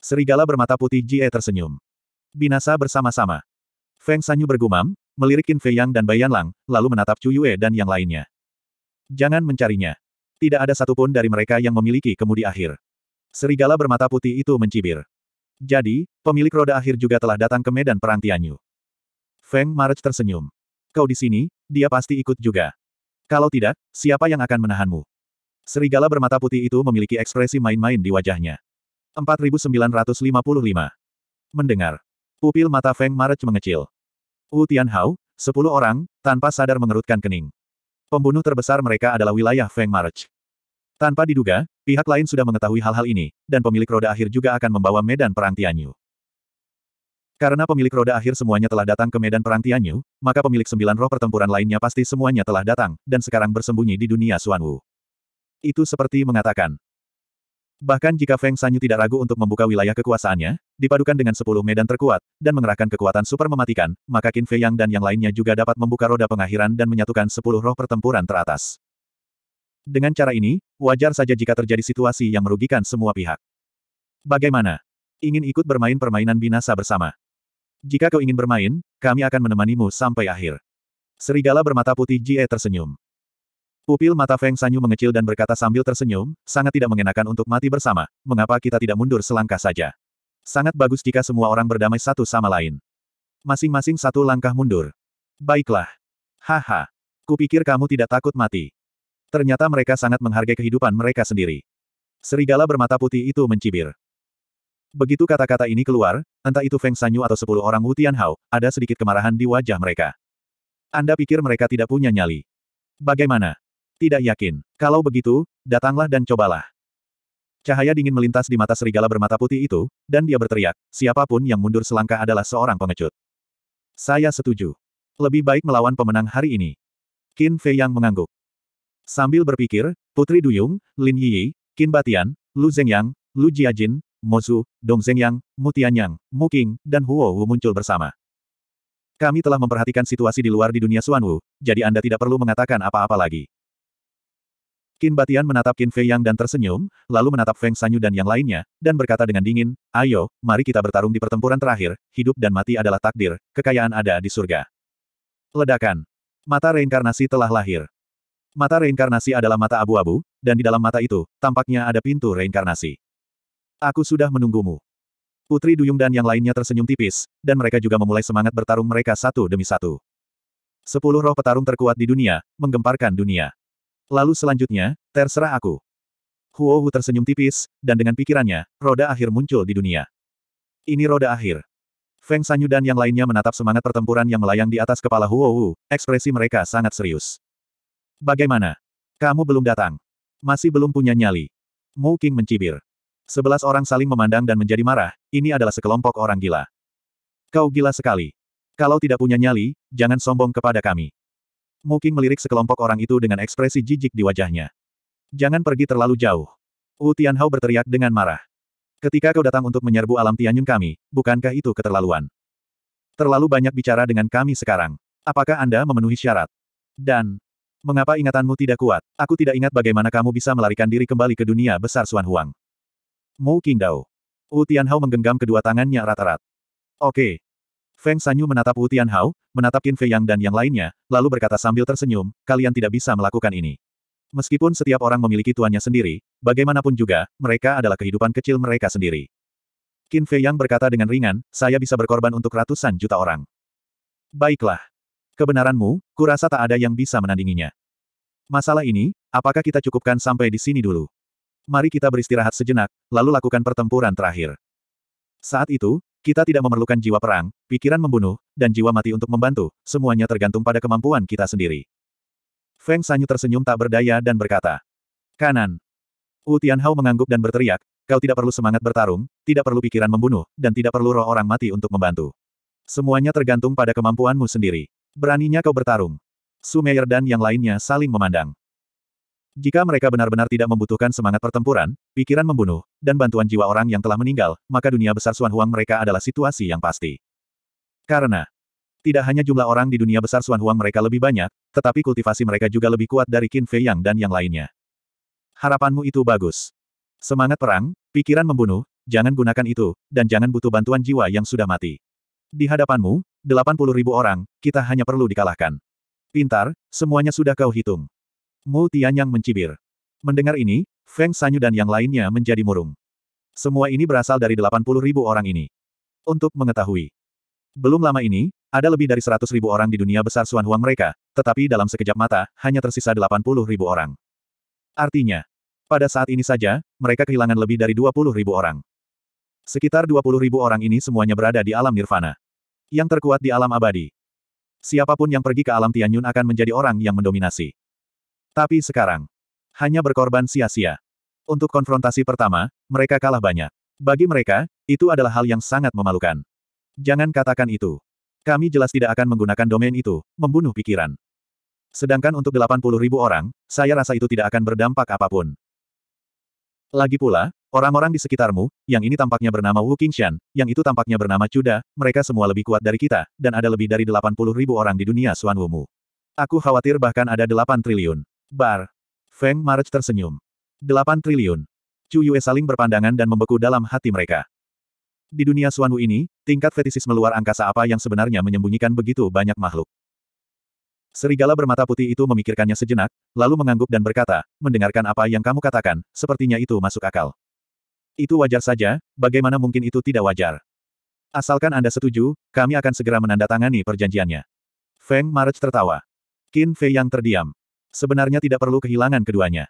Serigala bermata putih Jie tersenyum. Binasa bersama-sama. Feng Sanyu bergumam, melirikin Fei Yang dan Bai Yanlang, lalu menatap Chu Yue dan yang lainnya. Jangan mencarinya. Tidak ada satupun dari mereka yang memiliki kemudi akhir. Serigala bermata putih itu mencibir. Jadi, pemilik roda akhir juga telah datang ke medan perang Tianyu. Feng March tersenyum. Kau di sini, dia pasti ikut juga. Kalau tidak, siapa yang akan menahanmu? Serigala bermata putih itu memiliki ekspresi main-main di wajahnya. 4955. Mendengar. Pupil mata Feng Marech mengecil. Wu Tianhao, sepuluh orang, tanpa sadar mengerutkan kening. Pembunuh terbesar mereka adalah wilayah Feng Marech. Tanpa diduga, pihak lain sudah mengetahui hal-hal ini, dan pemilik roda akhir juga akan membawa medan perang Tianyu. Karena pemilik roda akhir semuanya telah datang ke medan perang Tianyu, maka pemilik sembilan roh pertempuran lainnya pasti semuanya telah datang, dan sekarang bersembunyi di dunia Suanwu. Itu seperti mengatakan. Bahkan jika Feng Sanyu tidak ragu untuk membuka wilayah kekuasaannya, dipadukan dengan sepuluh medan terkuat, dan mengerahkan kekuatan super mematikan, maka Qin Fei Yang dan yang lainnya juga dapat membuka roda pengakhiran dan menyatukan sepuluh roh pertempuran teratas. Dengan cara ini, wajar saja jika terjadi situasi yang merugikan semua pihak. Bagaimana? Ingin ikut bermain permainan binasa bersama? Jika kau ingin bermain, kami akan menemanimu sampai akhir. Serigala bermata putih Jie tersenyum. Pupil mata Feng Sanyu mengecil dan berkata sambil tersenyum, sangat tidak mengenakan untuk mati bersama, mengapa kita tidak mundur selangkah saja? Sangat bagus jika semua orang berdamai satu sama lain. Masing-masing satu langkah mundur. Baiklah. Haha. Kupikir kamu tidak takut mati. Ternyata mereka sangat menghargai kehidupan mereka sendiri. Serigala bermata putih itu mencibir. Begitu kata-kata ini keluar, entah itu Feng Sanyu atau sepuluh orang Wu Tianhao, ada sedikit kemarahan di wajah mereka. Anda pikir mereka tidak punya nyali? Bagaimana? Tidak yakin. Kalau begitu, datanglah dan cobalah. Cahaya dingin melintas di mata serigala bermata putih itu, dan dia berteriak, siapapun yang mundur selangkah adalah seorang pengecut. Saya setuju. Lebih baik melawan pemenang hari ini. Qin Fei Yang mengangguk. Sambil berpikir, Putri Duyung, Lin Yi, Qin Batian, Lu Zhengyang, Lu Jiajin, Mozu, Dong Zhengyang, Mu Tianyang, Mu King, dan Huo Wu muncul bersama. Kami telah memperhatikan situasi di luar di dunia Wu, jadi Anda tidak perlu mengatakan apa-apa lagi. Qin Batian menatap Qin Fei Yang dan tersenyum, lalu menatap Feng Sanyu dan yang lainnya, dan berkata dengan dingin, Ayo, mari kita bertarung di pertempuran terakhir, hidup dan mati adalah takdir, kekayaan ada di surga. Ledakan. Mata reinkarnasi telah lahir. Mata reinkarnasi adalah mata abu-abu, dan di dalam mata itu, tampaknya ada pintu reinkarnasi. Aku sudah menunggumu. Putri Duyung dan yang lainnya tersenyum tipis, dan mereka juga memulai semangat bertarung mereka satu demi satu. Sepuluh roh petarung terkuat di dunia, menggemparkan dunia. Lalu selanjutnya, terserah aku. Huo Hu tersenyum tipis, dan dengan pikirannya, roda akhir muncul di dunia. Ini roda akhir. Feng Sanyu dan yang lainnya menatap semangat pertempuran yang melayang di atas kepala Huo Hu, ekspresi mereka sangat serius. Bagaimana? Kamu belum datang. Masih belum punya nyali. Mu King mencibir. Sebelas orang saling memandang dan menjadi marah, ini adalah sekelompok orang gila. Kau gila sekali. Kalau tidak punya nyali, jangan sombong kepada kami. Mungkin melirik sekelompok orang itu dengan ekspresi jijik di wajahnya. Jangan pergi terlalu jauh. Wu Tianhao berteriak dengan marah. Ketika kau datang untuk menyerbu alam Tianyun kami, bukankah itu keterlaluan? Terlalu banyak bicara dengan kami sekarang. Apakah Anda memenuhi syarat? Dan, mengapa ingatanmu tidak kuat? Aku tidak ingat bagaimana kamu bisa melarikan diri kembali ke dunia besar Suan Huang. Mu Qingdao. Wu Tianhao menggenggam kedua tangannya rata-rat. Oke. Feng Sanyu menatap Wu Tianhao, menatap Qin Fei Yang dan yang lainnya, lalu berkata sambil tersenyum, kalian tidak bisa melakukan ini. Meskipun setiap orang memiliki tuannya sendiri, bagaimanapun juga, mereka adalah kehidupan kecil mereka sendiri. Qin Fei Yang berkata dengan ringan, saya bisa berkorban untuk ratusan juta orang. Baiklah. Kebenaranmu, kurasa tak ada yang bisa menandinginya. Masalah ini, apakah kita cukupkan sampai di sini dulu? mari kita beristirahat sejenak, lalu lakukan pertempuran terakhir. Saat itu, kita tidak memerlukan jiwa perang, pikiran membunuh, dan jiwa mati untuk membantu, semuanya tergantung pada kemampuan kita sendiri. Feng Sanyu tersenyum tak berdaya dan berkata, Kanan. Wu Tianhao mengangguk dan berteriak, kau tidak perlu semangat bertarung, tidak perlu pikiran membunuh, dan tidak perlu roh orang mati untuk membantu. Semuanya tergantung pada kemampuanmu sendiri. Beraninya kau bertarung. Sumeyer dan yang lainnya saling memandang. Jika mereka benar-benar tidak membutuhkan semangat pertempuran, pikiran membunuh, dan bantuan jiwa orang yang telah meninggal, maka dunia besar Suan Huang mereka adalah situasi yang pasti. Karena tidak hanya jumlah orang di dunia besar Suan Huang mereka lebih banyak, tetapi kultivasi mereka juga lebih kuat dari Qin Fei Yang dan yang lainnya. Harapanmu itu bagus. Semangat perang, pikiran membunuh, jangan gunakan itu, dan jangan butuh bantuan jiwa yang sudah mati. Di hadapanmu, 80 ribu orang, kita hanya perlu dikalahkan. Pintar, semuanya sudah kau hitung. Mu Tianyang mencibir. Mendengar ini, Feng Sanyu dan yang lainnya menjadi murung. Semua ini berasal dari 80 ribu orang ini. Untuk mengetahui. Belum lama ini, ada lebih dari 100 ribu orang di dunia besar Suan Huang mereka, tetapi dalam sekejap mata, hanya tersisa 80 ribu orang. Artinya, pada saat ini saja, mereka kehilangan lebih dari 20 ribu orang. Sekitar 20 ribu orang ini semuanya berada di alam nirvana. Yang terkuat di alam abadi. Siapapun yang pergi ke alam Tianyun akan menjadi orang yang mendominasi. Tapi sekarang, hanya berkorban sia-sia. Untuk konfrontasi pertama, mereka kalah banyak. Bagi mereka, itu adalah hal yang sangat memalukan. Jangan katakan itu. Kami jelas tidak akan menggunakan domain itu, membunuh pikiran. Sedangkan untuk 80 ribu orang, saya rasa itu tidak akan berdampak apapun. Lagi pula, orang-orang di sekitarmu, yang ini tampaknya bernama Wu Qingshan, yang itu tampaknya bernama Cuda, mereka semua lebih kuat dari kita, dan ada lebih dari 80 ribu orang di dunia Suan Wumu. Aku khawatir bahkan ada 8 triliun. Bar. Feng March tersenyum. 8 triliun. Chu Yue saling berpandangan dan membeku dalam hati mereka. Di dunia Suanwu ini, tingkat fetisisme luar angkasa apa yang sebenarnya menyembunyikan begitu banyak makhluk. Serigala bermata putih itu memikirkannya sejenak, lalu mengangguk dan berkata, mendengarkan apa yang kamu katakan, sepertinya itu masuk akal. Itu wajar saja, bagaimana mungkin itu tidak wajar. Asalkan Anda setuju, kami akan segera menandatangani perjanjiannya. Feng March tertawa. Qin Fei yang terdiam. Sebenarnya tidak perlu kehilangan keduanya.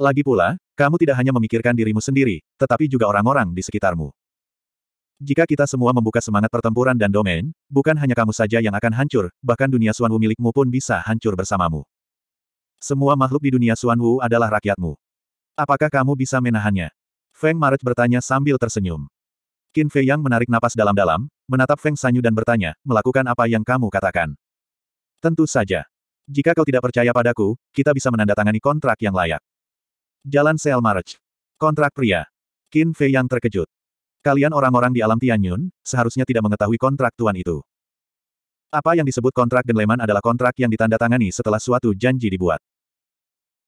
Lagi pula, kamu tidak hanya memikirkan dirimu sendiri, tetapi juga orang-orang di sekitarmu. Jika kita semua membuka semangat pertempuran dan domain, bukan hanya kamu saja yang akan hancur, bahkan dunia Suanwu milikmu pun bisa hancur bersamamu. Semua makhluk di dunia Suanwu adalah rakyatmu. Apakah kamu bisa menahannya? Feng Maret bertanya sambil tersenyum. Qin Fei Yang menarik napas dalam-dalam, menatap Feng Sanyu dan bertanya, melakukan apa yang kamu katakan. Tentu saja. Jika kau tidak percaya padaku, kita bisa menandatangani kontrak yang layak. Jalan Sel March. Kontrak pria. Qin Fei yang terkejut. Kalian orang-orang di alam Tianyun, seharusnya tidak mengetahui kontrak tuan itu. Apa yang disebut kontrak Genleman adalah kontrak yang ditandatangani setelah suatu janji dibuat.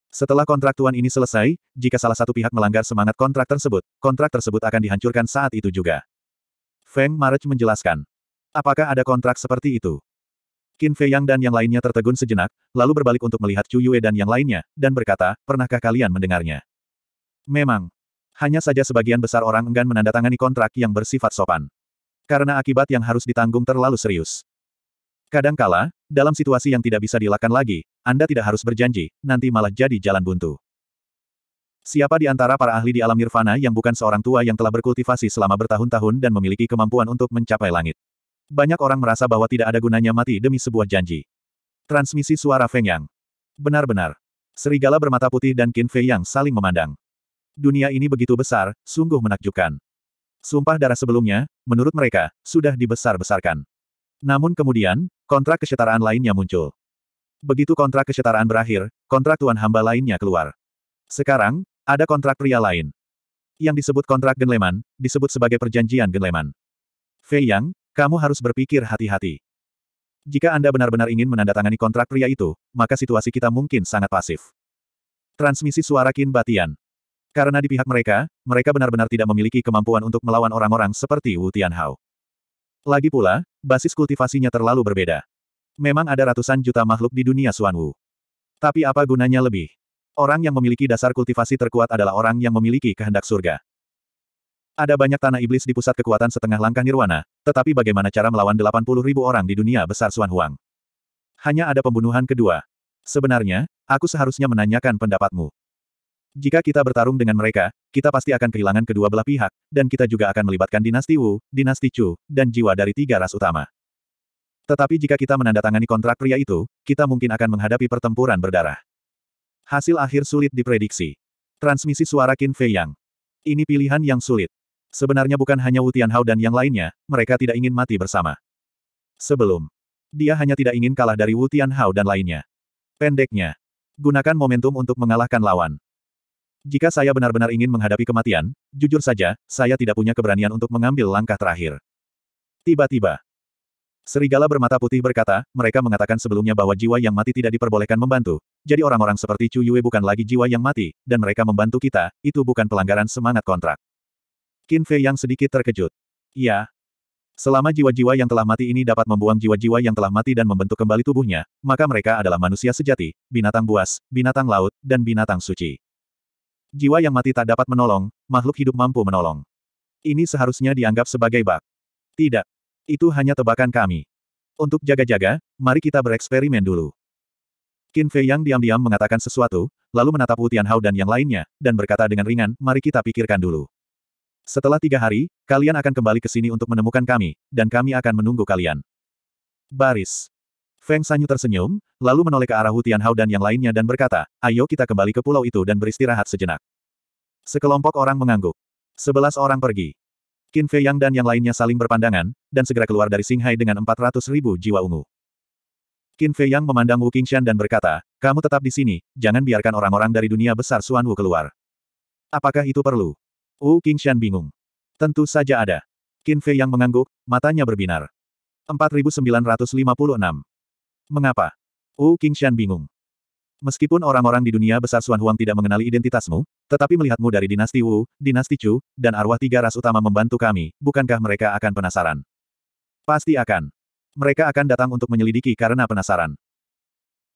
Setelah kontrak tuan ini selesai, jika salah satu pihak melanggar semangat kontrak tersebut, kontrak tersebut akan dihancurkan saat itu juga. Feng March menjelaskan. Apakah ada kontrak seperti itu? Qin Fei Yang dan yang lainnya tertegun sejenak, lalu berbalik untuk melihat Chu Yue dan yang lainnya, dan berkata, pernahkah kalian mendengarnya? Memang. Hanya saja sebagian besar orang enggan menandatangani kontrak yang bersifat sopan. Karena akibat yang harus ditanggung terlalu serius. Kadangkala, dalam situasi yang tidak bisa dilakukan lagi, Anda tidak harus berjanji, nanti malah jadi jalan buntu. Siapa di antara para ahli di alam nirvana yang bukan seorang tua yang telah berkultivasi selama bertahun-tahun dan memiliki kemampuan untuk mencapai langit? Banyak orang merasa bahwa tidak ada gunanya mati demi sebuah janji. Transmisi suara Feng Yang. Benar-benar. Serigala bermata putih dan Qin Fei Yang saling memandang. Dunia ini begitu besar, sungguh menakjubkan. Sumpah darah sebelumnya, menurut mereka, sudah dibesar-besarkan. Namun kemudian, kontrak kesetaraan lainnya muncul. Begitu kontrak kesetaraan berakhir, kontrak tuan hamba lainnya keluar. Sekarang, ada kontrak pria lain. Yang disebut kontrak Genleman, disebut sebagai perjanjian Genleman. Fei Yang, kamu harus berpikir hati-hati. Jika Anda benar-benar ingin menandatangani kontrak pria itu, maka situasi kita mungkin sangat pasif. Transmisi suara Qin Batian. Karena di pihak mereka, mereka benar-benar tidak memiliki kemampuan untuk melawan orang-orang seperti Wu Tianhao. Lagi pula, basis kultivasinya terlalu berbeda. Memang ada ratusan juta makhluk di dunia Suan Wu. Tapi apa gunanya lebih? Orang yang memiliki dasar kultivasi terkuat adalah orang yang memiliki kehendak surga. Ada banyak tanah iblis di pusat kekuatan setengah langkah nirwana, tetapi bagaimana cara melawan 80 ribu orang di dunia besar Suan Huang? Hanya ada pembunuhan kedua. Sebenarnya, aku seharusnya menanyakan pendapatmu. Jika kita bertarung dengan mereka, kita pasti akan kehilangan kedua belah pihak, dan kita juga akan melibatkan dinasti Wu, dinasti Chu, dan jiwa dari tiga ras utama. Tetapi jika kita menandatangani kontrak pria itu, kita mungkin akan menghadapi pertempuran berdarah. Hasil akhir sulit diprediksi. Transmisi suara Qin Fei Yang. Ini pilihan yang sulit. Sebenarnya bukan hanya Wu Tianhao dan yang lainnya, mereka tidak ingin mati bersama. Sebelum, dia hanya tidak ingin kalah dari Wu Tianhao dan lainnya. Pendeknya, gunakan momentum untuk mengalahkan lawan. Jika saya benar-benar ingin menghadapi kematian, jujur saja, saya tidak punya keberanian untuk mengambil langkah terakhir. Tiba-tiba, Serigala bermata putih berkata, mereka mengatakan sebelumnya bahwa jiwa yang mati tidak diperbolehkan membantu. Jadi orang-orang seperti Chu Yue bukan lagi jiwa yang mati, dan mereka membantu kita, itu bukan pelanggaran semangat kontrak. Qin Fei yang sedikit terkejut. Ya. Selama jiwa-jiwa yang telah mati ini dapat membuang jiwa-jiwa yang telah mati dan membentuk kembali tubuhnya, maka mereka adalah manusia sejati, binatang buas, binatang laut, dan binatang suci. Jiwa yang mati tak dapat menolong, makhluk hidup mampu menolong. Ini seharusnya dianggap sebagai bak. Tidak. Itu hanya tebakan kami. Untuk jaga-jaga, mari kita bereksperimen dulu. Qin Fei Yang diam-diam mengatakan sesuatu, lalu menatap Wu Tianhao dan yang lainnya, dan berkata dengan ringan, mari kita pikirkan dulu. Setelah tiga hari, kalian akan kembali ke sini untuk menemukan kami, dan kami akan menunggu kalian. Baris. Feng Sanyu tersenyum, lalu menoleh ke arah Hu Tianhao dan yang lainnya dan berkata, ayo kita kembali ke pulau itu dan beristirahat sejenak. Sekelompok orang mengangguk. Sebelas orang pergi. Qin Fei Yang dan yang lainnya saling berpandangan, dan segera keluar dari Singhai dengan 400 ribu jiwa ungu. Qin Fei Yang memandang Wu Qingshan dan berkata, kamu tetap di sini, jangan biarkan orang-orang dari dunia besar Suan Wu keluar. Apakah itu perlu? Wu Qingshan bingung. Tentu saja ada. Qin Fei yang mengangguk, matanya berbinar. 4956. Mengapa? Wu Qingshan bingung. Meskipun orang-orang di dunia besar Suan Huang tidak mengenali identitasmu, tetapi melihatmu dari dinasti Wu, dinasti Chu, dan arwah tiga ras utama membantu kami, bukankah mereka akan penasaran? Pasti akan. Mereka akan datang untuk menyelidiki karena penasaran.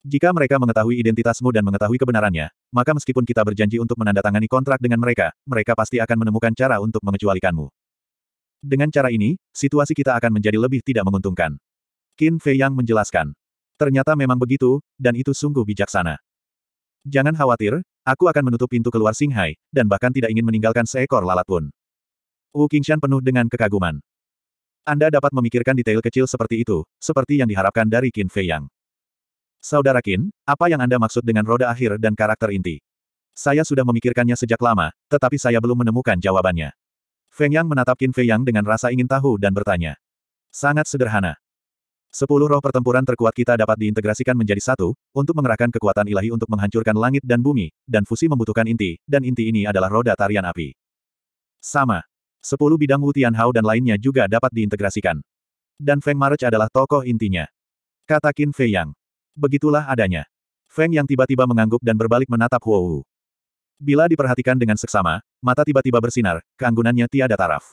Jika mereka mengetahui identitasmu dan mengetahui kebenarannya, maka meskipun kita berjanji untuk menandatangani kontrak dengan mereka, mereka pasti akan menemukan cara untuk mengecualikanmu. Dengan cara ini, situasi kita akan menjadi lebih tidak menguntungkan. Qin Fei Yang menjelaskan. Ternyata memang begitu, dan itu sungguh bijaksana. Jangan khawatir, aku akan menutup pintu keluar Shanghai, dan bahkan tidak ingin meninggalkan seekor lalat pun. Wu Qingshan penuh dengan kekaguman. Anda dapat memikirkan detail kecil seperti itu, seperti yang diharapkan dari Qin Fei Yang. Saudara Kin, apa yang Anda maksud dengan roda akhir dan karakter inti? Saya sudah memikirkannya sejak lama, tetapi saya belum menemukan jawabannya. Feng Yang menatap Qin Fei Yang dengan rasa ingin tahu dan bertanya. Sangat sederhana. Sepuluh roh pertempuran terkuat kita dapat diintegrasikan menjadi satu, untuk mengerahkan kekuatan ilahi untuk menghancurkan langit dan bumi, dan fusi membutuhkan inti, dan inti ini adalah roda tarian api. Sama. Sepuluh bidang Wu Tianhao dan lainnya juga dapat diintegrasikan. Dan Feng March adalah tokoh intinya. Kata Qin Fei Yang. Begitulah adanya. Feng yang tiba-tiba mengangguk dan berbalik menatap Huo Wu. Bila diperhatikan dengan seksama, mata tiba-tiba bersinar, keanggunannya tiada taraf.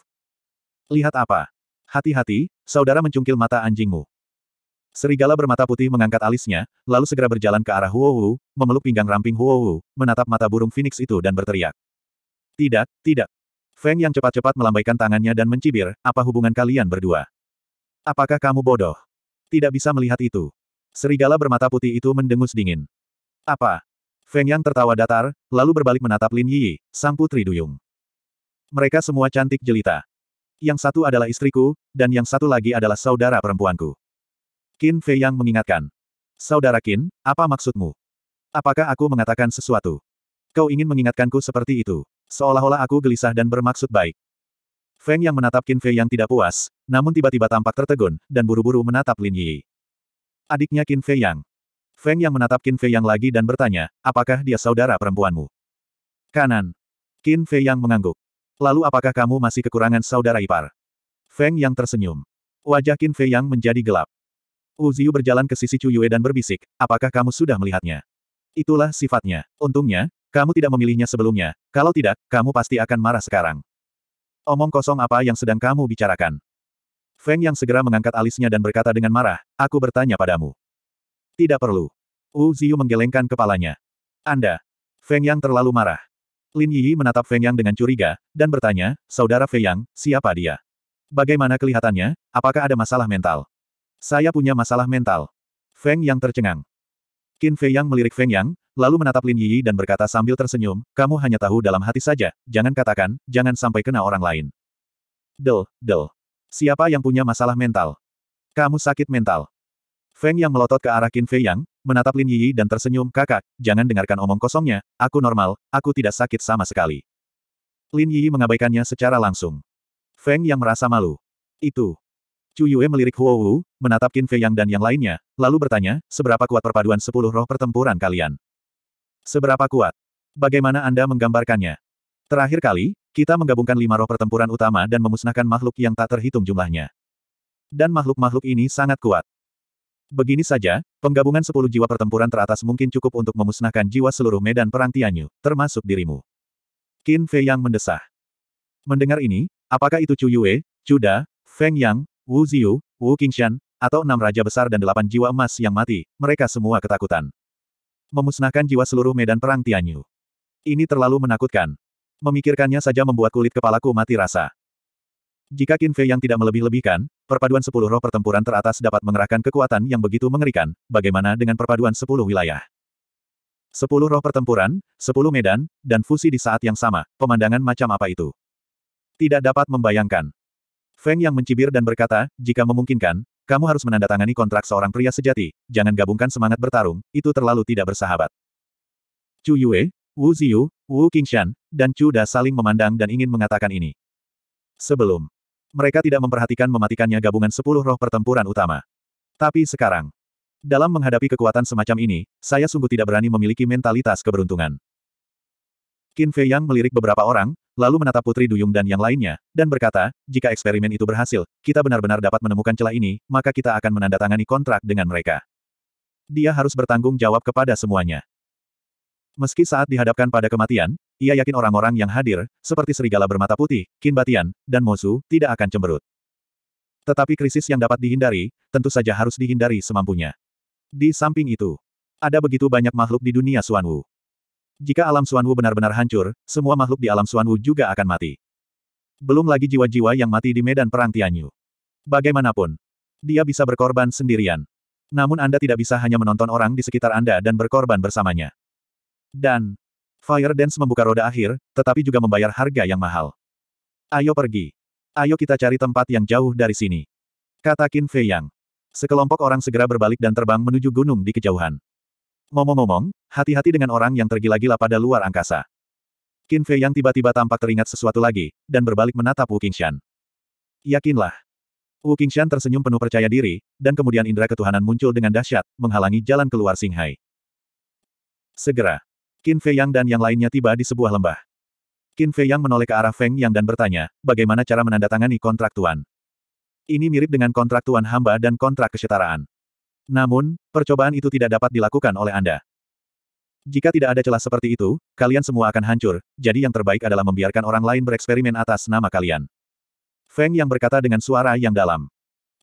Lihat apa? Hati-hati, saudara mencungkil mata anjingmu. Serigala bermata putih mengangkat alisnya, lalu segera berjalan ke arah Huo Wu, memeluk pinggang ramping Huo Wu, menatap mata burung Phoenix itu dan berteriak. Tidak, tidak. Feng yang cepat-cepat melambaikan tangannya dan mencibir, apa hubungan kalian berdua? Apakah kamu bodoh? Tidak bisa melihat itu. Serigala bermata putih itu mendengus dingin. Apa? Feng Yang tertawa datar, lalu berbalik menatap Lin Yi, sang putri duyung. Mereka semua cantik jelita. Yang satu adalah istriku, dan yang satu lagi adalah saudara perempuanku. Qin Fei Yang mengingatkan. Saudara Qin, apa maksudmu? Apakah aku mengatakan sesuatu? Kau ingin mengingatkanku seperti itu. Seolah-olah aku gelisah dan bermaksud baik. Feng yang menatap Qin Fei yang tidak puas, namun tiba-tiba tampak tertegun, dan buru-buru menatap Lin Yi. Adiknya Qin Fei Yang. Feng Yang menatap Qin Fei Yang lagi dan bertanya, apakah dia saudara perempuanmu? Kanan. Qin Fei Yang mengangguk. Lalu apakah kamu masih kekurangan saudara ipar? Feng Yang tersenyum. Wajah Qin Fei Yang menjadi gelap. Uziu berjalan ke sisi Chu Yue dan berbisik, apakah kamu sudah melihatnya? Itulah sifatnya. Untungnya, kamu tidak memilihnya sebelumnya, kalau tidak, kamu pasti akan marah sekarang. Omong kosong apa yang sedang kamu bicarakan? Feng yang segera mengangkat alisnya dan berkata dengan marah, aku bertanya padamu. Tidak perlu. Wu Ziyu menggelengkan kepalanya. Anda. Feng yang terlalu marah. Lin Yi menatap Feng yang dengan curiga, dan bertanya, Saudara Feng Yang, siapa dia? Bagaimana kelihatannya, apakah ada masalah mental? Saya punya masalah mental. Feng yang tercengang. Qin Fei Yang melirik Feng Yang, lalu menatap Lin Yi dan berkata sambil tersenyum, kamu hanya tahu dalam hati saja, jangan katakan, jangan sampai kena orang lain. Del, del. Siapa yang punya masalah mental? Kamu sakit mental. Feng yang melotot ke arah Qin Fei Yang, menatap Lin Yi dan tersenyum, kakak, jangan dengarkan omong kosongnya, aku normal, aku tidak sakit sama sekali. Lin Yi mengabaikannya secara langsung. Feng yang merasa malu. Itu. Chu Yue melirik Huo Wu, menatap Qin Fei Yang dan yang lainnya, lalu bertanya, seberapa kuat perpaduan sepuluh roh pertempuran kalian? Seberapa kuat? Bagaimana Anda menggambarkannya? Terakhir kali, kita menggabungkan lima roh pertempuran utama dan memusnahkan makhluk yang tak terhitung jumlahnya. Dan makhluk-makhluk ini sangat kuat. Begini saja, penggabungan sepuluh jiwa pertempuran teratas mungkin cukup untuk memusnahkan jiwa seluruh medan perang Tianyu, termasuk dirimu. Qin Fei Yang mendesah. Mendengar ini, apakah itu Chu Yue, Chu Da, Feng Yang, Wu Ziyu, Wu Qingshan, atau enam raja besar dan delapan jiwa emas yang mati, mereka semua ketakutan. Memusnahkan jiwa seluruh medan perang Tianyu. Ini terlalu menakutkan. Memikirkannya saja membuat kulit kepalaku mati rasa. Jika Qin Fei yang tidak melebih-lebihkan, perpaduan sepuluh roh pertempuran teratas dapat mengerahkan kekuatan yang begitu mengerikan, bagaimana dengan perpaduan sepuluh wilayah? Sepuluh roh pertempuran, sepuluh medan, dan fusi di saat yang sama, pemandangan macam apa itu? Tidak dapat membayangkan. Feng yang mencibir dan berkata, jika memungkinkan, kamu harus menandatangani kontrak seorang pria sejati, jangan gabungkan semangat bertarung, itu terlalu tidak bersahabat. Chu Yue, Wu Ziyu, Wu Qingshan, dan Chu Da saling memandang dan ingin mengatakan ini. Sebelum, mereka tidak memperhatikan mematikannya gabungan sepuluh roh pertempuran utama. Tapi sekarang, dalam menghadapi kekuatan semacam ini, saya sungguh tidak berani memiliki mentalitas keberuntungan. Qin Fei Yang melirik beberapa orang, lalu menatap Putri Duyung dan yang lainnya, dan berkata, jika eksperimen itu berhasil, kita benar-benar dapat menemukan celah ini, maka kita akan menandatangani kontrak dengan mereka. Dia harus bertanggung jawab kepada semuanya. Meski saat dihadapkan pada kematian, ia yakin orang-orang yang hadir, seperti serigala bermata putih, Kinbatian, dan mosu, tidak akan cemberut. Tetapi krisis yang dapat dihindari, tentu saja harus dihindari semampunya. Di samping itu, ada begitu banyak makhluk di dunia Suanwu. Jika alam Suanwu benar-benar hancur, semua makhluk di alam Suanwu juga akan mati. Belum lagi jiwa-jiwa yang mati di medan perang Tianyu. Bagaimanapun, dia bisa berkorban sendirian. Namun Anda tidak bisa hanya menonton orang di sekitar Anda dan berkorban bersamanya. Dan Fire Dance membuka roda akhir, tetapi juga membayar harga yang mahal. Ayo pergi. Ayo kita cari tempat yang jauh dari sini. Kata Qin Fei Yang. Sekelompok orang segera berbalik dan terbang menuju gunung di kejauhan. Ngomong-ngomong, hati-hati dengan orang yang tergila-gila pada luar angkasa. Qin Fei Yang tiba-tiba tampak teringat sesuatu lagi, dan berbalik menatap Wu Qingshan. Yakinlah. Wu Qingshan tersenyum penuh percaya diri, dan kemudian indera ketuhanan muncul dengan dahsyat, menghalangi jalan keluar Singhai. Segera, Qin Fei Yang dan yang lainnya tiba di sebuah lembah. Qin Fei Yang menoleh ke arah Feng Yang dan bertanya, bagaimana cara menandatangani kontrak Tuan? Ini mirip dengan kontrak Tuan hamba dan kontrak kesetaraan. Namun, percobaan itu tidak dapat dilakukan oleh Anda. Jika tidak ada celah seperti itu, kalian semua akan hancur, jadi yang terbaik adalah membiarkan orang lain bereksperimen atas nama kalian. Feng Yang berkata dengan suara yang dalam.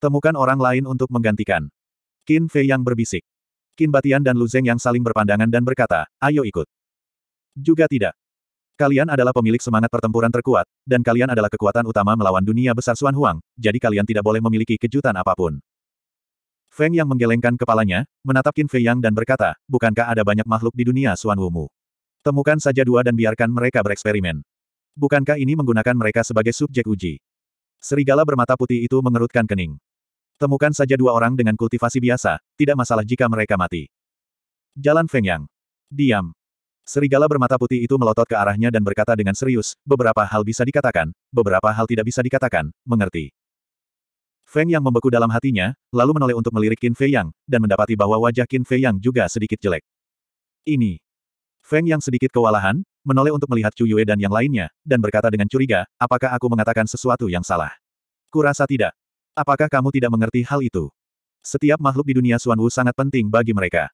Temukan orang lain untuk menggantikan. Qin Fei Yang berbisik. Qin Batian dan Lu Zeng yang saling berpandangan dan berkata, ayo ikut. Juga tidak. Kalian adalah pemilik semangat pertempuran terkuat, dan kalian adalah kekuatan utama melawan dunia besar Xuan Huang, jadi kalian tidak boleh memiliki kejutan apapun. Feng yang menggelengkan kepalanya, menatap Qin Fei Yang dan berkata, bukankah ada banyak makhluk di dunia Xuan Wumu? Temukan saja dua dan biarkan mereka bereksperimen. Bukankah ini menggunakan mereka sebagai subjek uji? Serigala bermata putih itu mengerutkan kening. Temukan saja dua orang dengan kultivasi biasa, tidak masalah jika mereka mati. Jalan Feng Yang. Diam. Serigala bermata putih itu melotot ke arahnya dan berkata dengan serius, beberapa hal bisa dikatakan, beberapa hal tidak bisa dikatakan, mengerti. Feng Yang membeku dalam hatinya, lalu menoleh untuk melirik Qin Fei Yang, dan mendapati bahwa wajah Qin Fei Yang juga sedikit jelek. Ini. Feng Yang sedikit kewalahan, menoleh untuk melihat Chu Yue dan yang lainnya, dan berkata dengan curiga, apakah aku mengatakan sesuatu yang salah? Kurasa tidak. Apakah kamu tidak mengerti hal itu? Setiap makhluk di dunia Suan Wu sangat penting bagi mereka.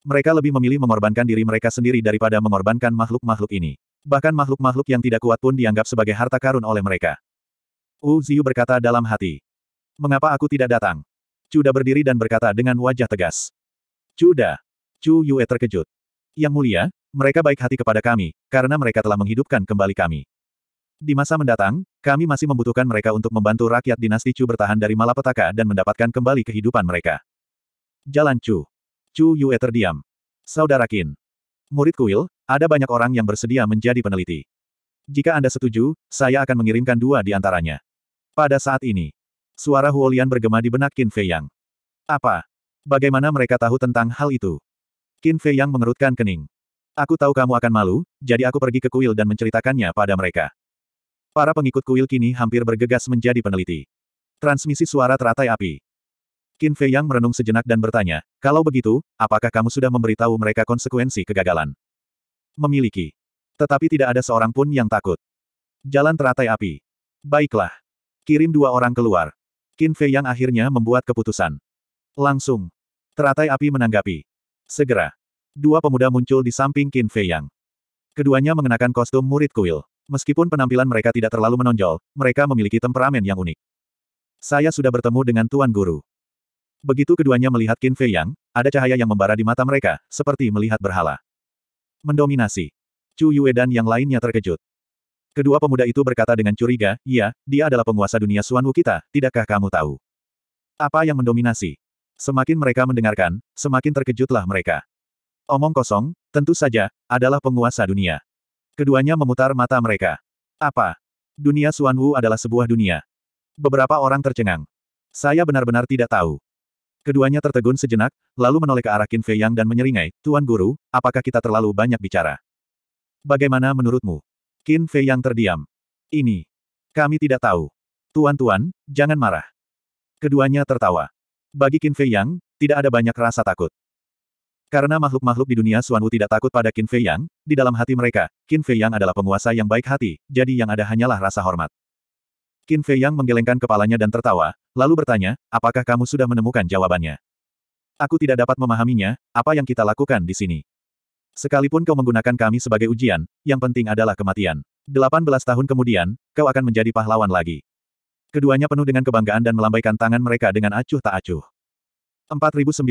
Mereka lebih memilih mengorbankan diri mereka sendiri daripada mengorbankan makhluk-makhluk ini. Bahkan makhluk-makhluk yang tidak kuat pun dianggap sebagai harta karun oleh mereka. Wu Ziyu berkata dalam hati. Mengapa aku tidak datang? Cuda berdiri dan berkata dengan wajah tegas. Cuda. Chu Yue terkejut. Yang mulia, mereka baik hati kepada kami, karena mereka telah menghidupkan kembali kami. Di masa mendatang, kami masih membutuhkan mereka untuk membantu rakyat dinasti Chu bertahan dari malapetaka dan mendapatkan kembali kehidupan mereka. Jalan Chu. Chu Yue terdiam. Saudara Qin. Murid kuil, ada banyak orang yang bersedia menjadi peneliti. Jika Anda setuju, saya akan mengirimkan dua di antaranya. Pada saat ini, suara Huolian bergema di benak Qin Fei Yang. Apa? Bagaimana mereka tahu tentang hal itu? Qin Fei Yang mengerutkan kening. Aku tahu kamu akan malu, jadi aku pergi ke kuil dan menceritakannya pada mereka. Para pengikut kuil kini hampir bergegas menjadi peneliti. Transmisi suara teratai api. Qin Fei Yang merenung sejenak dan bertanya, kalau begitu, apakah kamu sudah memberitahu mereka konsekuensi kegagalan? Memiliki. Tetapi tidak ada seorang pun yang takut. Jalan teratai api. Baiklah. Kirim dua orang keluar. Qin Fei Yang akhirnya membuat keputusan. Langsung. Teratai api menanggapi. Segera. Dua pemuda muncul di samping Qin Fei Yang. Keduanya mengenakan kostum murid kuil. Meskipun penampilan mereka tidak terlalu menonjol, mereka memiliki temperamen yang unik. Saya sudah bertemu dengan Tuan Guru. Begitu keduanya melihat Qin Fei Yang, ada cahaya yang membara di mata mereka, seperti melihat berhala. Mendominasi. Chu Yue dan yang lainnya terkejut. Kedua pemuda itu berkata dengan curiga, iya, dia adalah penguasa dunia Suan Wu kita, tidakkah kamu tahu? Apa yang mendominasi? Semakin mereka mendengarkan, semakin terkejutlah mereka. Omong kosong, tentu saja, adalah penguasa dunia. Keduanya memutar mata mereka. Apa? Dunia Suan Wu adalah sebuah dunia. Beberapa orang tercengang. Saya benar-benar tidak tahu. Keduanya tertegun sejenak, lalu menoleh ke arah Qin Fei Yang dan menyeringai, Tuan Guru, apakah kita terlalu banyak bicara? Bagaimana menurutmu? Qin Fei Yang terdiam. Ini. Kami tidak tahu. Tuan-tuan, jangan marah. Keduanya tertawa. Bagi Qin Fei Yang, tidak ada banyak rasa takut. Karena makhluk-makhluk di dunia Suanwu tidak takut pada Qin Fei Yang, di dalam hati mereka, Qin Fei Yang adalah penguasa yang baik hati, jadi yang ada hanyalah rasa hormat. Qin Fei Yang menggelengkan kepalanya dan tertawa, lalu bertanya, apakah kamu sudah menemukan jawabannya? Aku tidak dapat memahaminya, apa yang kita lakukan di sini. Sekalipun kau menggunakan kami sebagai ujian, yang penting adalah kematian. 18 tahun kemudian, kau akan menjadi pahlawan lagi. Keduanya penuh dengan kebanggaan dan melambaikan tangan mereka dengan acuh tak acuh. 4957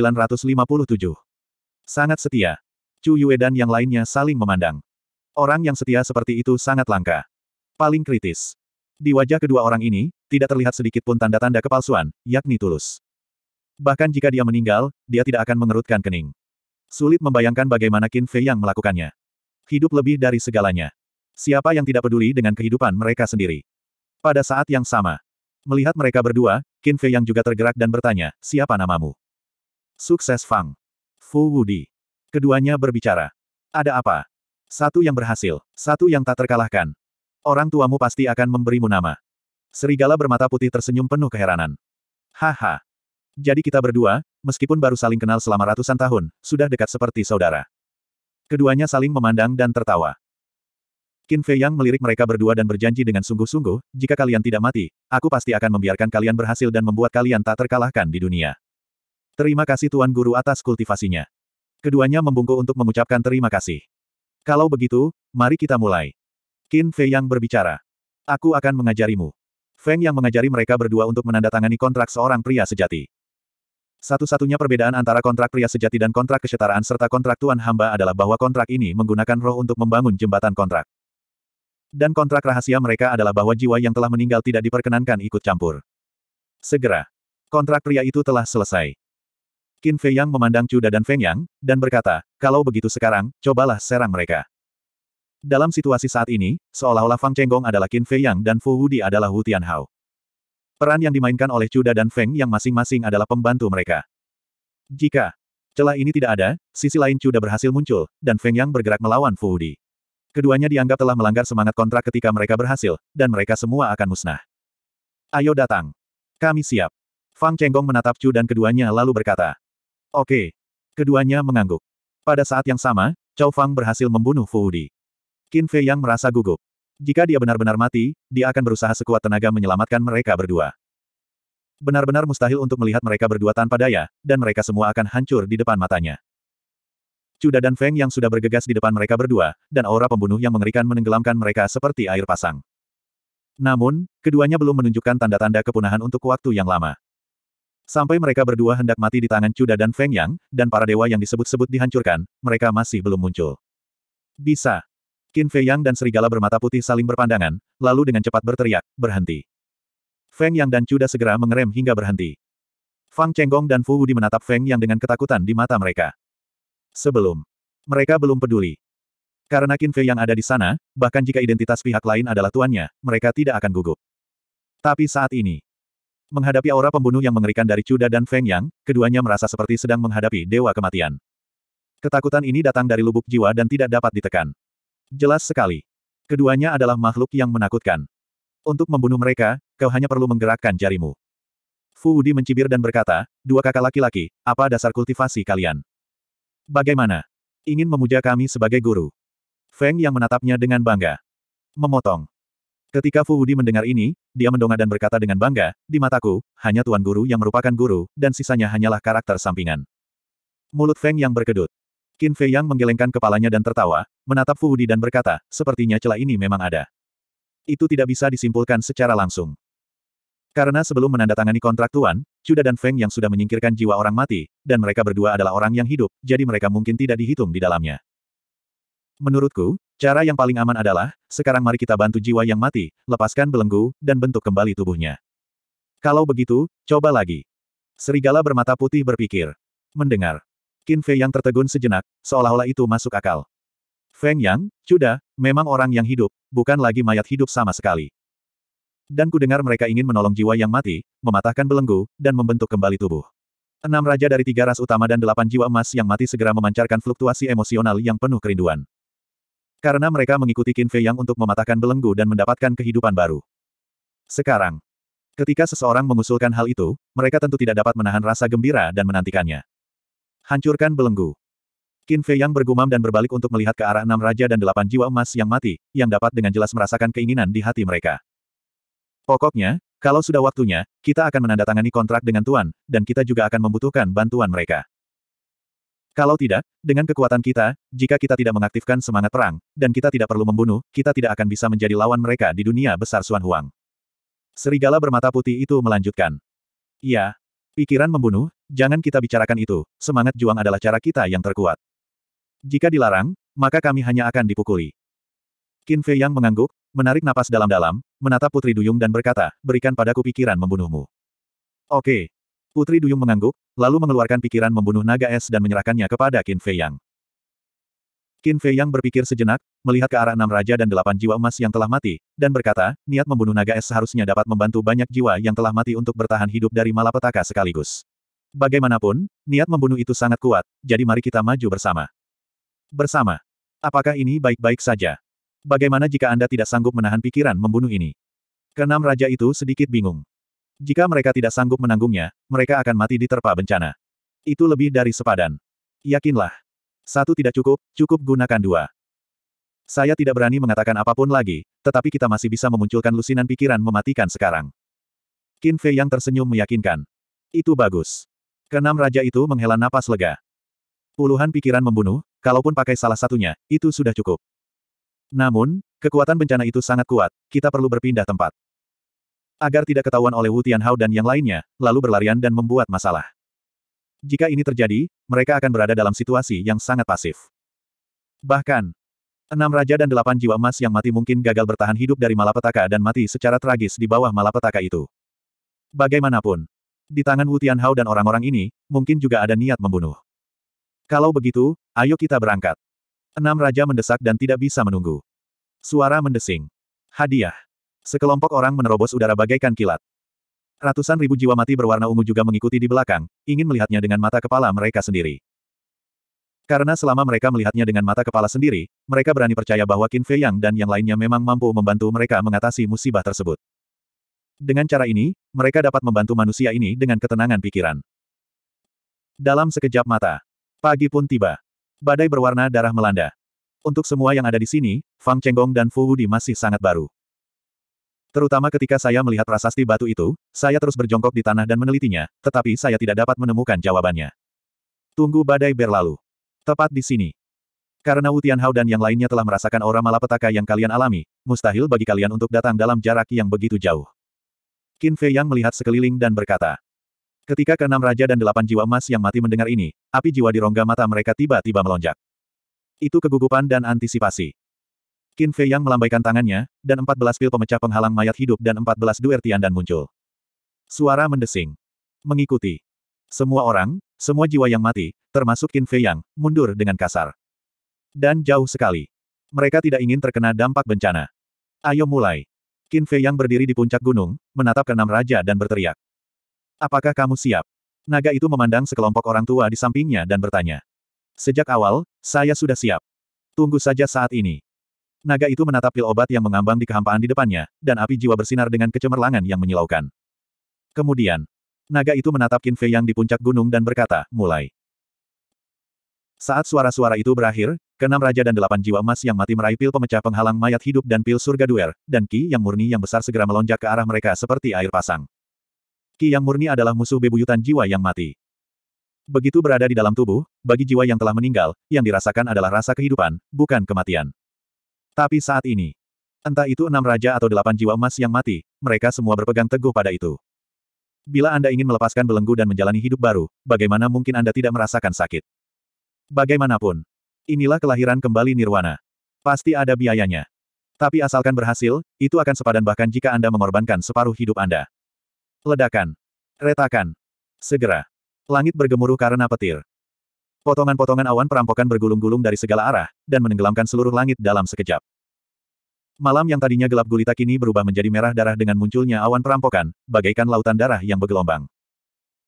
Sangat setia. Chu Yue dan yang lainnya saling memandang. Orang yang setia seperti itu sangat langka. Paling kritis. Di wajah kedua orang ini, tidak terlihat sedikit pun tanda-tanda kepalsuan, yakni tulus. Bahkan jika dia meninggal, dia tidak akan mengerutkan kening. Sulit membayangkan bagaimana Qin Fei yang melakukannya. Hidup lebih dari segalanya. Siapa yang tidak peduli dengan kehidupan mereka sendiri? Pada saat yang sama, melihat mereka berdua, Qin Fei yang juga tergerak dan bertanya, siapa namamu? Sukses Fang. Fu Wudi. Keduanya berbicara. Ada apa? Satu yang berhasil, satu yang tak terkalahkan. Orang tuamu pasti akan memberimu nama. Serigala bermata putih tersenyum penuh keheranan. Haha. Jadi kita berdua, meskipun baru saling kenal selama ratusan tahun, sudah dekat seperti saudara. Keduanya saling memandang dan tertawa. Qin Fei Yang melirik mereka berdua dan berjanji dengan sungguh-sungguh, jika kalian tidak mati, aku pasti akan membiarkan kalian berhasil dan membuat kalian tak terkalahkan di dunia. Terima kasih Tuan Guru atas kultivasinya. Keduanya membungkuk untuk mengucapkan terima kasih. Kalau begitu, mari kita mulai. Qin Fei yang berbicara. Aku akan mengajarimu. Feng yang mengajari mereka berdua untuk menandatangani kontrak seorang pria sejati. Satu-satunya perbedaan antara kontrak pria sejati dan kontrak kesetaraan serta kontrak tuan hamba adalah bahwa kontrak ini menggunakan roh untuk membangun jembatan kontrak. Dan kontrak rahasia mereka adalah bahwa jiwa yang telah meninggal tidak diperkenankan ikut campur. Segera. Kontrak pria itu telah selesai. Qin Fei Yang memandang Cuda dan Feng Yang, dan berkata, kalau begitu sekarang, cobalah serang mereka. Dalam situasi saat ini, seolah-olah Fang Chenggong adalah Qin Fei Yang dan Fu Hudi adalah Hu Tianhao. Peran yang dimainkan oleh Cuda dan Feng yang masing-masing adalah pembantu mereka. Jika celah ini tidak ada, sisi lain Cuda berhasil muncul, dan Feng Yang bergerak melawan Fu Hudi. Keduanya dianggap telah melanggar semangat kontrak ketika mereka berhasil, dan mereka semua akan musnah. Ayo datang. Kami siap. Fang Chenggong menatap Chu dan keduanya lalu berkata, Oke. Keduanya mengangguk. Pada saat yang sama, Chow Fang berhasil membunuh Fu Di. Qin Fei yang merasa gugup. Jika dia benar-benar mati, dia akan berusaha sekuat tenaga menyelamatkan mereka berdua. Benar-benar mustahil untuk melihat mereka berdua tanpa daya, dan mereka semua akan hancur di depan matanya. Cuda dan Feng yang sudah bergegas di depan mereka berdua, dan aura pembunuh yang mengerikan menenggelamkan mereka seperti air pasang. Namun, keduanya belum menunjukkan tanda-tanda kepunahan untuk waktu yang lama. Sampai mereka berdua hendak mati di tangan Cuda dan Feng Yang, dan para dewa yang disebut-sebut dihancurkan, mereka masih belum muncul. Bisa. Qin Fei Yang dan serigala bermata putih saling berpandangan, lalu dengan cepat berteriak, berhenti. Feng Yang dan Cuda segera mengerem hingga berhenti. Fang Chenggong dan Fu Hudi menatap Feng Yang dengan ketakutan di mata mereka. Sebelum. Mereka belum peduli. Karena Qin Fei Yang ada di sana, bahkan jika identitas pihak lain adalah tuannya, mereka tidak akan gugup. Tapi saat ini, Menghadapi aura pembunuh yang mengerikan dari Cuda dan Feng Yang, keduanya merasa seperti sedang menghadapi dewa kematian. Ketakutan ini datang dari lubuk jiwa dan tidak dapat ditekan. Jelas sekali. Keduanya adalah makhluk yang menakutkan. Untuk membunuh mereka, kau hanya perlu menggerakkan jarimu. Fu Wudi mencibir dan berkata, dua kakak laki-laki, apa dasar kultivasi kalian? Bagaimana? Ingin memuja kami sebagai guru? Feng yang menatapnya dengan bangga. Memotong. Ketika Fu Hudi mendengar ini, dia mendongak dan berkata dengan bangga, di mataku, hanya Tuan Guru yang merupakan guru, dan sisanya hanyalah karakter sampingan. Mulut Feng yang berkedut. Qin Fei Yang menggelengkan kepalanya dan tertawa, menatap Fu Hudi dan berkata, sepertinya celah ini memang ada. Itu tidak bisa disimpulkan secara langsung. Karena sebelum menandatangani kontrak Tuan, Cuda dan Feng yang sudah menyingkirkan jiwa orang mati, dan mereka berdua adalah orang yang hidup, jadi mereka mungkin tidak dihitung di dalamnya. Menurutku, cara yang paling aman adalah, sekarang mari kita bantu jiwa yang mati, lepaskan belenggu, dan bentuk kembali tubuhnya. Kalau begitu, coba lagi. Serigala bermata putih berpikir. Mendengar. Qin Fei yang tertegun sejenak, seolah-olah itu masuk akal. Feng Yang, Cuda, memang orang yang hidup, bukan lagi mayat hidup sama sekali. Dan kudengar mereka ingin menolong jiwa yang mati, mematahkan belenggu, dan membentuk kembali tubuh. Enam raja dari tiga ras utama dan delapan jiwa emas yang mati segera memancarkan fluktuasi emosional yang penuh kerinduan. Karena mereka mengikuti Qin Fei Yang untuk mematahkan belenggu dan mendapatkan kehidupan baru. Sekarang, ketika seseorang mengusulkan hal itu, mereka tentu tidak dapat menahan rasa gembira dan menantikannya. Hancurkan belenggu. Qin Fei Yang bergumam dan berbalik untuk melihat ke arah enam raja dan delapan jiwa emas yang mati, yang dapat dengan jelas merasakan keinginan di hati mereka. Pokoknya, kalau sudah waktunya, kita akan menandatangani kontrak dengan Tuan, dan kita juga akan membutuhkan bantuan mereka. Kalau tidak, dengan kekuatan kita, jika kita tidak mengaktifkan semangat perang, dan kita tidak perlu membunuh, kita tidak akan bisa menjadi lawan mereka di dunia besar Suan Huang. Serigala bermata putih itu melanjutkan. Ya, Pikiran membunuh, jangan kita bicarakan itu, semangat juang adalah cara kita yang terkuat. Jika dilarang, maka kami hanya akan dipukuli. Qin Fei Yang mengangguk, menarik napas dalam-dalam, menatap Putri Duyung dan berkata, berikan padaku pikiran membunuhmu. Oke, Putri Duyung mengangguk, lalu mengeluarkan pikiran membunuh naga es dan menyerahkannya kepada Qin Fei Yang. Qin Fei Yang berpikir sejenak, melihat ke arah enam raja dan delapan jiwa emas yang telah mati, dan berkata, niat membunuh naga es seharusnya dapat membantu banyak jiwa yang telah mati untuk bertahan hidup dari malapetaka sekaligus. Bagaimanapun, niat membunuh itu sangat kuat, jadi mari kita maju bersama. Bersama. Apakah ini baik-baik saja? Bagaimana jika Anda tidak sanggup menahan pikiran membunuh ini? Kenam raja itu sedikit bingung. Jika mereka tidak sanggup menanggungnya, mereka akan mati di diterpa bencana. Itu lebih dari sepadan. Yakinlah. Satu tidak cukup, cukup gunakan dua. Saya tidak berani mengatakan apapun lagi, tetapi kita masih bisa memunculkan lusinan pikiran mematikan sekarang. Qin Fei yang tersenyum meyakinkan. Itu bagus. Kenam raja itu menghela napas lega. Puluhan pikiran membunuh, kalaupun pakai salah satunya, itu sudah cukup. Namun, kekuatan bencana itu sangat kuat, kita perlu berpindah tempat agar tidak ketahuan oleh Wu Tianhao dan yang lainnya, lalu berlarian dan membuat masalah. Jika ini terjadi, mereka akan berada dalam situasi yang sangat pasif. Bahkan, enam raja dan delapan jiwa emas yang mati mungkin gagal bertahan hidup dari malapetaka dan mati secara tragis di bawah malapetaka itu. Bagaimanapun, di tangan Wu Tianhao dan orang-orang ini, mungkin juga ada niat membunuh. Kalau begitu, ayo kita berangkat. Enam raja mendesak dan tidak bisa menunggu. Suara mendesing. Hadiah. Sekelompok orang menerobos udara bagaikan kilat. Ratusan ribu jiwa mati berwarna ungu juga mengikuti di belakang, ingin melihatnya dengan mata kepala mereka sendiri. Karena selama mereka melihatnya dengan mata kepala sendiri, mereka berani percaya bahwa Qin Fei Yang dan yang lainnya memang mampu membantu mereka mengatasi musibah tersebut. Dengan cara ini, mereka dapat membantu manusia ini dengan ketenangan pikiran. Dalam sekejap mata, pagi pun tiba. Badai berwarna darah melanda. Untuk semua yang ada di sini, Fang Chenggong dan Fu Wudi masih sangat baru. Terutama ketika saya melihat prasasti batu itu, saya terus berjongkok di tanah dan menelitinya, tetapi saya tidak dapat menemukan jawabannya. Tunggu badai berlalu. Tepat di sini. Karena Wutian Tianhao dan yang lainnya telah merasakan aura malapetaka yang kalian alami, mustahil bagi kalian untuk datang dalam jarak yang begitu jauh. Qin Fei Yang melihat sekeliling dan berkata, Ketika keenam raja dan delapan jiwa emas yang mati mendengar ini, api jiwa di rongga mata mereka tiba-tiba melonjak. Itu kegugupan dan antisipasi. Qin Fei Yang melambaikan tangannya, dan 14 pil pemecah penghalang mayat hidup dan 14 duer dan muncul. Suara mendesing. Mengikuti. Semua orang, semua jiwa yang mati, termasuk Qin Fei Yang, mundur dengan kasar. Dan jauh sekali. Mereka tidak ingin terkena dampak bencana. Ayo mulai. Qin Fei Yang berdiri di puncak gunung, menatap enam raja dan berteriak. Apakah kamu siap? Naga itu memandang sekelompok orang tua di sampingnya dan bertanya. Sejak awal, saya sudah siap. Tunggu saja saat ini. Naga itu menatap pil obat yang mengambang di kehampaan di depannya, dan api jiwa bersinar dengan kecemerlangan yang menyilaukan. Kemudian, naga itu menatap Qin Fei yang di puncak gunung dan berkata, mulai. Saat suara-suara itu berakhir, keenam raja dan delapan jiwa emas yang mati meraih pil pemecah penghalang mayat hidup dan pil surga duer, dan Ki yang murni yang besar segera melonjak ke arah mereka seperti air pasang. Ki yang murni adalah musuh bebuyutan jiwa yang mati. Begitu berada di dalam tubuh, bagi jiwa yang telah meninggal, yang dirasakan adalah rasa kehidupan, bukan kematian. Tapi saat ini, entah itu enam raja atau delapan jiwa emas yang mati, mereka semua berpegang teguh pada itu. Bila Anda ingin melepaskan belenggu dan menjalani hidup baru, bagaimana mungkin Anda tidak merasakan sakit? Bagaimanapun, inilah kelahiran kembali nirwana. Pasti ada biayanya. Tapi asalkan berhasil, itu akan sepadan bahkan jika Anda mengorbankan separuh hidup Anda. Ledakan. Retakan. Segera. Langit bergemuruh karena petir. Potongan-potongan awan perampokan bergulung-gulung dari segala arah, dan menenggelamkan seluruh langit dalam sekejap. Malam yang tadinya gelap gulita kini berubah menjadi merah darah dengan munculnya awan perampokan, bagaikan lautan darah yang bergelombang.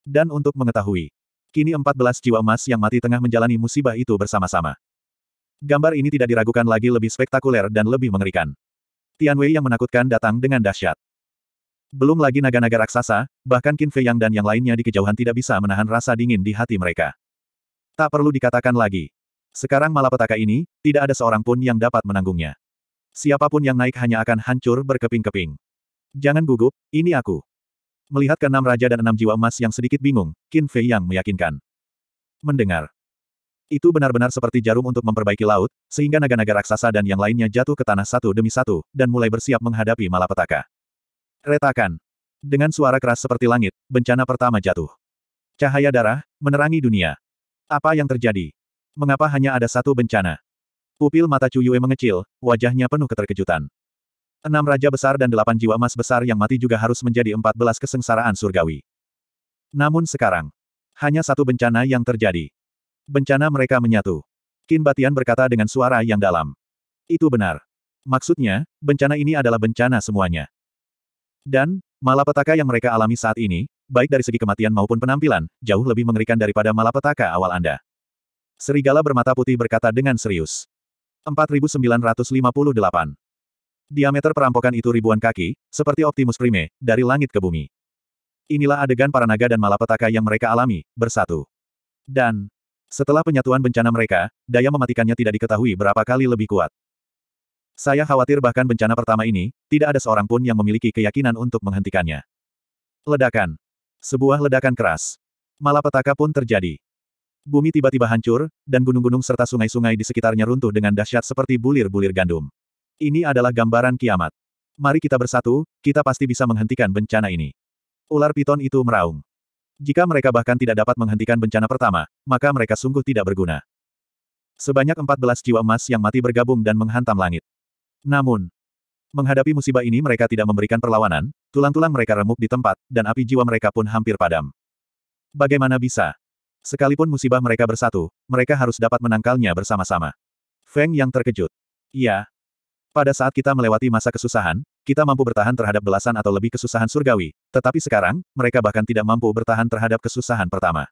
Dan untuk mengetahui, kini 14 jiwa emas yang mati tengah menjalani musibah itu bersama-sama. Gambar ini tidak diragukan lagi lebih spektakuler dan lebih mengerikan. Tianwei yang menakutkan datang dengan dahsyat. Belum lagi naga-naga raksasa, bahkan Qin Fei Yang dan yang lainnya di kejauhan tidak bisa menahan rasa dingin di hati mereka. Tak perlu dikatakan lagi. Sekarang malapetaka ini, tidak ada seorang pun yang dapat menanggungnya. Siapapun yang naik hanya akan hancur berkeping-keping. Jangan gugup, ini aku. Melihat keenam raja dan enam jiwa emas yang sedikit bingung, Qin Fei yang meyakinkan. Mendengar. Itu benar-benar seperti jarum untuk memperbaiki laut, sehingga naga-naga raksasa dan yang lainnya jatuh ke tanah satu demi satu, dan mulai bersiap menghadapi malapetaka. Retakan. Dengan suara keras seperti langit, bencana pertama jatuh. Cahaya darah, menerangi dunia. Apa yang terjadi? Mengapa hanya ada satu bencana? Pupil mata Cuyue mengecil, wajahnya penuh keterkejutan. Enam raja besar dan delapan jiwa emas besar yang mati juga harus menjadi empat belas kesengsaraan surgawi. Namun sekarang, hanya satu bencana yang terjadi. Bencana mereka menyatu. Kin Batian berkata dengan suara yang dalam. Itu benar. Maksudnya, bencana ini adalah bencana semuanya. Dan, malapetaka yang mereka alami saat ini, baik dari segi kematian maupun penampilan, jauh lebih mengerikan daripada malapetaka awal Anda. Serigala bermata putih berkata dengan serius. 4958. Diameter perampokan itu ribuan kaki, seperti Optimus Prime, dari langit ke bumi. Inilah adegan para naga dan malapetaka yang mereka alami, bersatu. Dan, setelah penyatuan bencana mereka, daya mematikannya tidak diketahui berapa kali lebih kuat. Saya khawatir bahkan bencana pertama ini, tidak ada seorang pun yang memiliki keyakinan untuk menghentikannya. Ledakan. Sebuah ledakan keras. Malapetaka pun terjadi. Bumi tiba-tiba hancur, dan gunung-gunung serta sungai-sungai di sekitarnya runtuh dengan dahsyat seperti bulir-bulir gandum. Ini adalah gambaran kiamat. Mari kita bersatu, kita pasti bisa menghentikan bencana ini. Ular piton itu meraung. Jika mereka bahkan tidak dapat menghentikan bencana pertama, maka mereka sungguh tidak berguna. Sebanyak 14 jiwa emas yang mati bergabung dan menghantam langit. Namun, Menghadapi musibah ini mereka tidak memberikan perlawanan, tulang-tulang mereka remuk di tempat, dan api jiwa mereka pun hampir padam. Bagaimana bisa? Sekalipun musibah mereka bersatu, mereka harus dapat menangkalnya bersama-sama. Feng yang terkejut. Iya. Pada saat kita melewati masa kesusahan, kita mampu bertahan terhadap belasan atau lebih kesusahan surgawi, tetapi sekarang, mereka bahkan tidak mampu bertahan terhadap kesusahan pertama.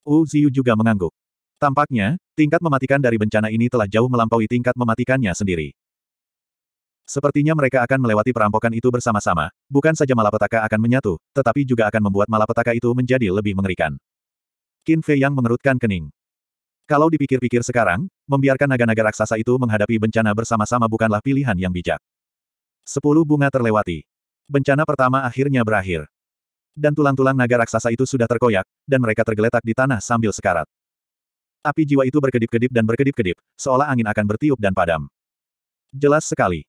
Wu Ziyu juga mengangguk. Tampaknya, tingkat mematikan dari bencana ini telah jauh melampaui tingkat mematikannya sendiri. Sepertinya mereka akan melewati perampokan itu bersama-sama, bukan saja malapetaka akan menyatu, tetapi juga akan membuat malapetaka itu menjadi lebih mengerikan. Qin Fei yang mengerutkan kening. Kalau dipikir-pikir sekarang, membiarkan naga-naga raksasa itu menghadapi bencana bersama-sama bukanlah pilihan yang bijak. Sepuluh bunga terlewati. Bencana pertama akhirnya berakhir. Dan tulang-tulang naga raksasa itu sudah terkoyak, dan mereka tergeletak di tanah sambil sekarat. Api jiwa itu berkedip-kedip dan berkedip-kedip, seolah angin akan bertiup dan padam. Jelas sekali,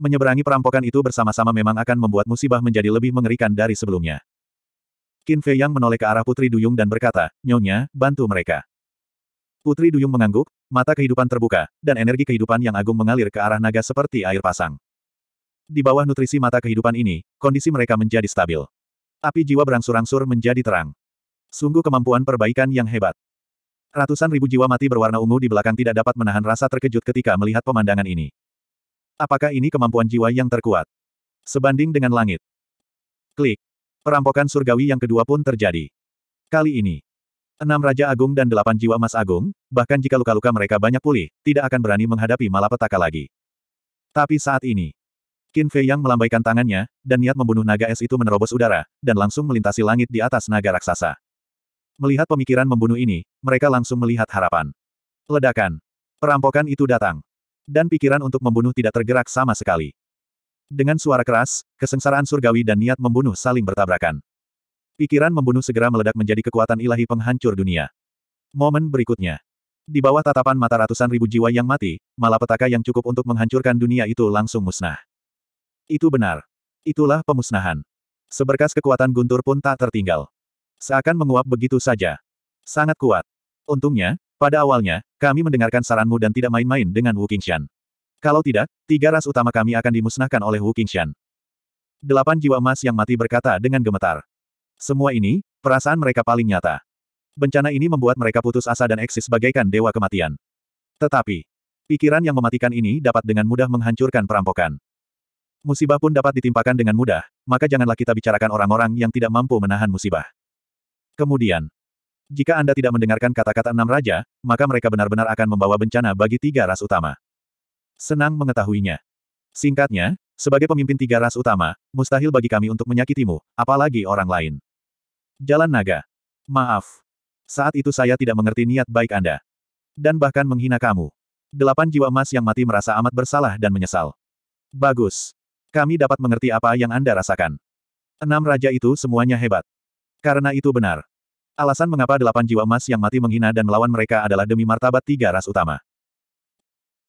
menyeberangi perampokan itu bersama-sama memang akan membuat musibah menjadi lebih mengerikan dari sebelumnya. Qin Fei Yang menoleh ke arah Putri Duyung dan berkata, Nyonya, bantu mereka. Putri Duyung mengangguk, mata kehidupan terbuka, dan energi kehidupan yang agung mengalir ke arah naga seperti air pasang. Di bawah nutrisi mata kehidupan ini, kondisi mereka menjadi stabil. Api jiwa berangsur-angsur menjadi terang. Sungguh kemampuan perbaikan yang hebat. Ratusan ribu jiwa mati berwarna ungu di belakang tidak dapat menahan rasa terkejut ketika melihat pemandangan ini. Apakah ini kemampuan jiwa yang terkuat? Sebanding dengan langit. Klik. Perampokan surgawi yang kedua pun terjadi. Kali ini. Enam Raja Agung dan delapan jiwa Mas Agung, bahkan jika luka-luka mereka banyak pulih, tidak akan berani menghadapi malapetaka lagi. Tapi saat ini, Qin Fei yang melambaikan tangannya, dan niat membunuh naga es itu menerobos udara, dan langsung melintasi langit di atas naga raksasa. Melihat pemikiran membunuh ini, mereka langsung melihat harapan. Ledakan. Perampokan itu datang. Dan pikiran untuk membunuh tidak tergerak sama sekali. Dengan suara keras, kesengsaraan surgawi dan niat membunuh saling bertabrakan. Pikiran membunuh segera meledak menjadi kekuatan ilahi penghancur dunia. Momen berikutnya. Di bawah tatapan mata ratusan ribu jiwa yang mati, malapetaka yang cukup untuk menghancurkan dunia itu langsung musnah. Itu benar. Itulah pemusnahan. Seberkas kekuatan guntur pun tak tertinggal. Seakan menguap begitu saja. Sangat kuat. Untungnya, pada awalnya, kami mendengarkan saranmu dan tidak main-main dengan Wu Qingshan. Kalau tidak, tiga ras utama kami akan dimusnahkan oleh Wu Qingshan. Delapan jiwa emas yang mati berkata dengan gemetar. Semua ini, perasaan mereka paling nyata. Bencana ini membuat mereka putus asa dan eksis bagaikan dewa kematian. Tetapi, pikiran yang mematikan ini dapat dengan mudah menghancurkan perampokan. Musibah pun dapat ditimpakan dengan mudah, maka janganlah kita bicarakan orang-orang yang tidak mampu menahan musibah. Kemudian, jika Anda tidak mendengarkan kata-kata enam raja, maka mereka benar-benar akan membawa bencana bagi tiga ras utama. Senang mengetahuinya. Singkatnya, sebagai pemimpin tiga ras utama, mustahil bagi kami untuk menyakitimu, apalagi orang lain. Jalan naga. Maaf. Saat itu saya tidak mengerti niat baik Anda. Dan bahkan menghina kamu. Delapan jiwa emas yang mati merasa amat bersalah dan menyesal. Bagus. Kami dapat mengerti apa yang Anda rasakan. Enam raja itu semuanya hebat. Karena itu benar. Alasan mengapa delapan jiwa emas yang mati menghina dan melawan mereka adalah demi martabat tiga ras utama.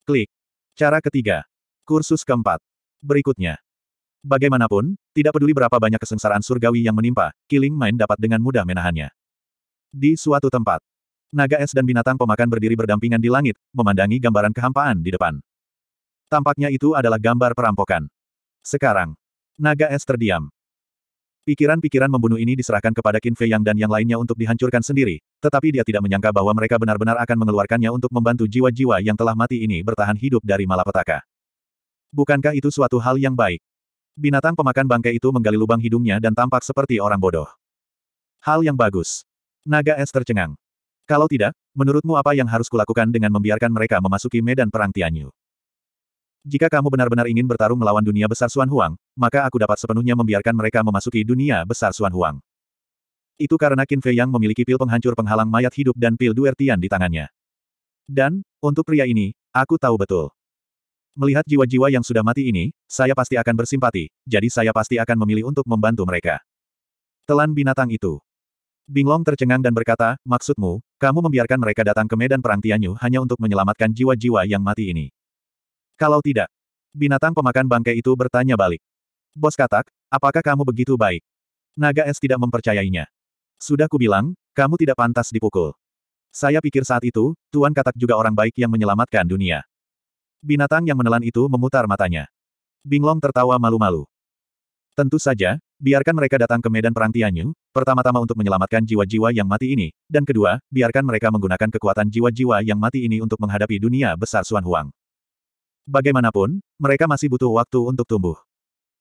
Klik. Cara ketiga. Kursus keempat. Berikutnya. Bagaimanapun, tidak peduli berapa banyak kesengsaraan surgawi yang menimpa, Killing Main dapat dengan mudah menahannya. Di suatu tempat, naga es dan binatang pemakan berdiri berdampingan di langit, memandangi gambaran kehampaan di depan. Tampaknya itu adalah gambar perampokan. Sekarang, naga es terdiam. Pikiran-pikiran membunuh ini diserahkan kepada Qin Fei Yang dan yang lainnya untuk dihancurkan sendiri, tetapi dia tidak menyangka bahwa mereka benar-benar akan mengeluarkannya untuk membantu jiwa-jiwa yang telah mati ini bertahan hidup dari malapetaka. Bukankah itu suatu hal yang baik? Binatang pemakan bangkai itu menggali lubang hidungnya dan tampak seperti orang bodoh. Hal yang bagus. Naga es tercengang. Kalau tidak, menurutmu apa yang harus kulakukan dengan membiarkan mereka memasuki medan perang Tianyu? Jika kamu benar-benar ingin bertarung melawan dunia besar Xuan Huang, maka aku dapat sepenuhnya membiarkan mereka memasuki dunia besar Xuan Huang. Itu karena Qin Fei yang memiliki pil penghancur penghalang mayat hidup dan pil duertian di tangannya. Dan, untuk pria ini, aku tahu betul. Melihat jiwa-jiwa yang sudah mati ini, saya pasti akan bersimpati, jadi saya pasti akan memilih untuk membantu mereka. Telan binatang itu. Binglong tercengang dan berkata, maksudmu, kamu membiarkan mereka datang ke medan perang Tianyu hanya untuk menyelamatkan jiwa-jiwa yang mati ini. Kalau tidak, binatang pemakan bangkai itu bertanya balik. Bos katak, apakah kamu begitu baik? Naga es tidak mempercayainya. Sudah kubilang, kamu tidak pantas dipukul. Saya pikir saat itu, Tuan Katak juga orang baik yang menyelamatkan dunia. Binatang yang menelan itu memutar matanya. Binglong tertawa malu-malu. Tentu saja, biarkan mereka datang ke medan perang Tianyu, pertama-tama untuk menyelamatkan jiwa-jiwa yang mati ini, dan kedua, biarkan mereka menggunakan kekuatan jiwa-jiwa yang mati ini untuk menghadapi dunia besar Xuan Huang. Bagaimanapun, mereka masih butuh waktu untuk tumbuh.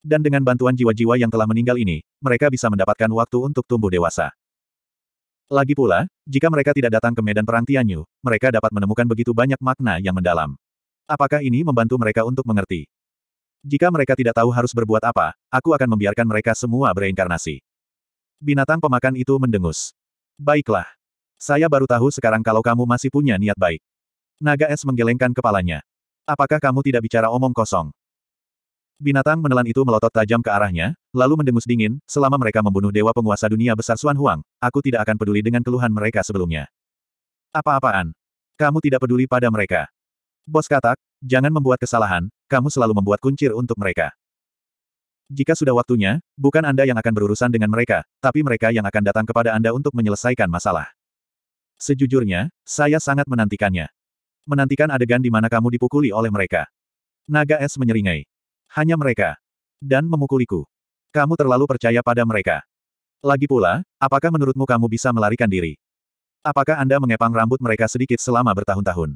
Dan dengan bantuan jiwa-jiwa yang telah meninggal ini, mereka bisa mendapatkan waktu untuk tumbuh dewasa. Lagi pula, jika mereka tidak datang ke medan perang Tianyu, mereka dapat menemukan begitu banyak makna yang mendalam. Apakah ini membantu mereka untuk mengerti? Jika mereka tidak tahu harus berbuat apa, aku akan membiarkan mereka semua bereinkarnasi. Binatang pemakan itu mendengus. Baiklah. Saya baru tahu sekarang kalau kamu masih punya niat baik. Naga es menggelengkan kepalanya. Apakah kamu tidak bicara omong kosong? Binatang menelan itu melotot tajam ke arahnya, lalu mendengus dingin, selama mereka membunuh dewa penguasa dunia besar Suan Huang, aku tidak akan peduli dengan keluhan mereka sebelumnya. Apa-apaan? Kamu tidak peduli pada mereka. Bos katak, jangan membuat kesalahan, kamu selalu membuat kuncir untuk mereka. Jika sudah waktunya, bukan Anda yang akan berurusan dengan mereka, tapi mereka yang akan datang kepada Anda untuk menyelesaikan masalah. Sejujurnya, saya sangat menantikannya menantikan adegan di mana kamu dipukuli oleh mereka. Naga es menyeringai. Hanya mereka. Dan memukuliku. Kamu terlalu percaya pada mereka. Lagi pula, apakah menurutmu kamu bisa melarikan diri? Apakah Anda mengepang rambut mereka sedikit selama bertahun-tahun?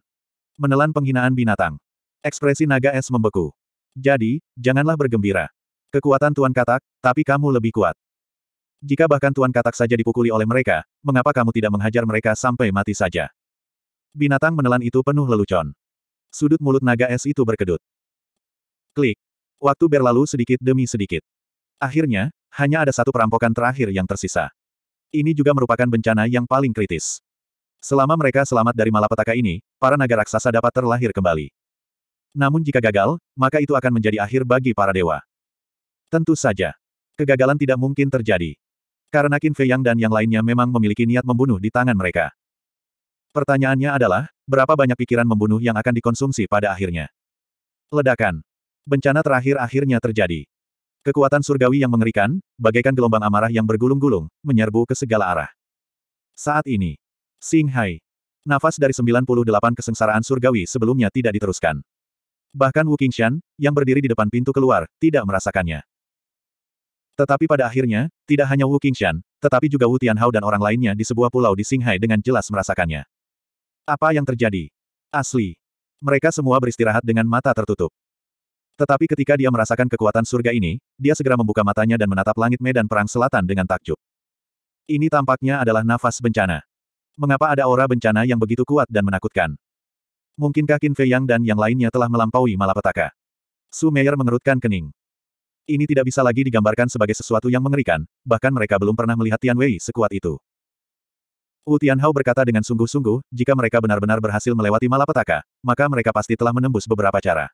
Menelan penghinaan binatang. Ekspresi naga es membeku. Jadi, janganlah bergembira. Kekuatan Tuan Katak, tapi kamu lebih kuat. Jika bahkan Tuan Katak saja dipukuli oleh mereka, mengapa kamu tidak menghajar mereka sampai mati saja? Binatang menelan itu penuh lelucon. Sudut mulut naga es itu berkedut. Klik. Waktu berlalu sedikit demi sedikit. Akhirnya, hanya ada satu perampokan terakhir yang tersisa. Ini juga merupakan bencana yang paling kritis. Selama mereka selamat dari malapetaka ini, para naga raksasa dapat terlahir kembali. Namun jika gagal, maka itu akan menjadi akhir bagi para dewa. Tentu saja. Kegagalan tidak mungkin terjadi. Karena Qin Fei Yang dan yang lainnya memang memiliki niat membunuh di tangan mereka. Pertanyaannya adalah, berapa banyak pikiran membunuh yang akan dikonsumsi pada akhirnya? Ledakan. Bencana terakhir akhirnya terjadi. Kekuatan surgawi yang mengerikan, bagaikan gelombang amarah yang bergulung-gulung, menyerbu ke segala arah. Saat ini, Singhai. Nafas dari 98 kesengsaraan surgawi sebelumnya tidak diteruskan. Bahkan Wu Qingshan, yang berdiri di depan pintu keluar, tidak merasakannya. Tetapi pada akhirnya, tidak hanya Wu Qingshan, tetapi juga Wu Tianhao dan orang lainnya di sebuah pulau di Singhai dengan jelas merasakannya. Apa yang terjadi? Asli. Mereka semua beristirahat dengan mata tertutup. Tetapi ketika dia merasakan kekuatan surga ini, dia segera membuka matanya dan menatap langit medan perang selatan dengan takjub. Ini tampaknya adalah nafas bencana. Mengapa ada aura bencana yang begitu kuat dan menakutkan? Mungkinkah Qin Fei Yang dan yang lainnya telah melampaui malapetaka? Su Meier mengerutkan kening. Ini tidak bisa lagi digambarkan sebagai sesuatu yang mengerikan, bahkan mereka belum pernah melihat Tian Wei sekuat itu. Wu Tianhao berkata dengan sungguh-sungguh, jika mereka benar-benar berhasil melewati malapetaka, maka mereka pasti telah menembus beberapa cara.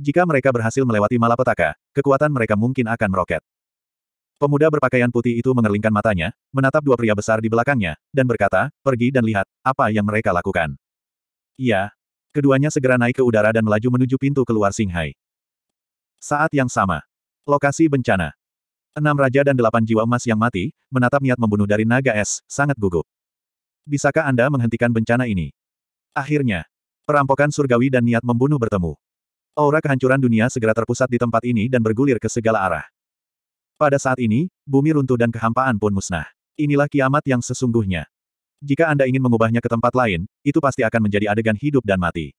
Jika mereka berhasil melewati malapetaka, kekuatan mereka mungkin akan meroket. Pemuda berpakaian putih itu mengerlingkan matanya, menatap dua pria besar di belakangnya, dan berkata, pergi dan lihat, apa yang mereka lakukan. Iya. Keduanya segera naik ke udara dan melaju menuju pintu keluar Singhai. Saat yang sama. Lokasi bencana. Enam raja dan delapan jiwa emas yang mati, menatap niat membunuh dari naga es, sangat gugup. Bisakah Anda menghentikan bencana ini? Akhirnya, perampokan surgawi dan niat membunuh bertemu. Aura kehancuran dunia segera terpusat di tempat ini dan bergulir ke segala arah. Pada saat ini, bumi runtuh dan kehampaan pun musnah. Inilah kiamat yang sesungguhnya. Jika Anda ingin mengubahnya ke tempat lain, itu pasti akan menjadi adegan hidup dan mati.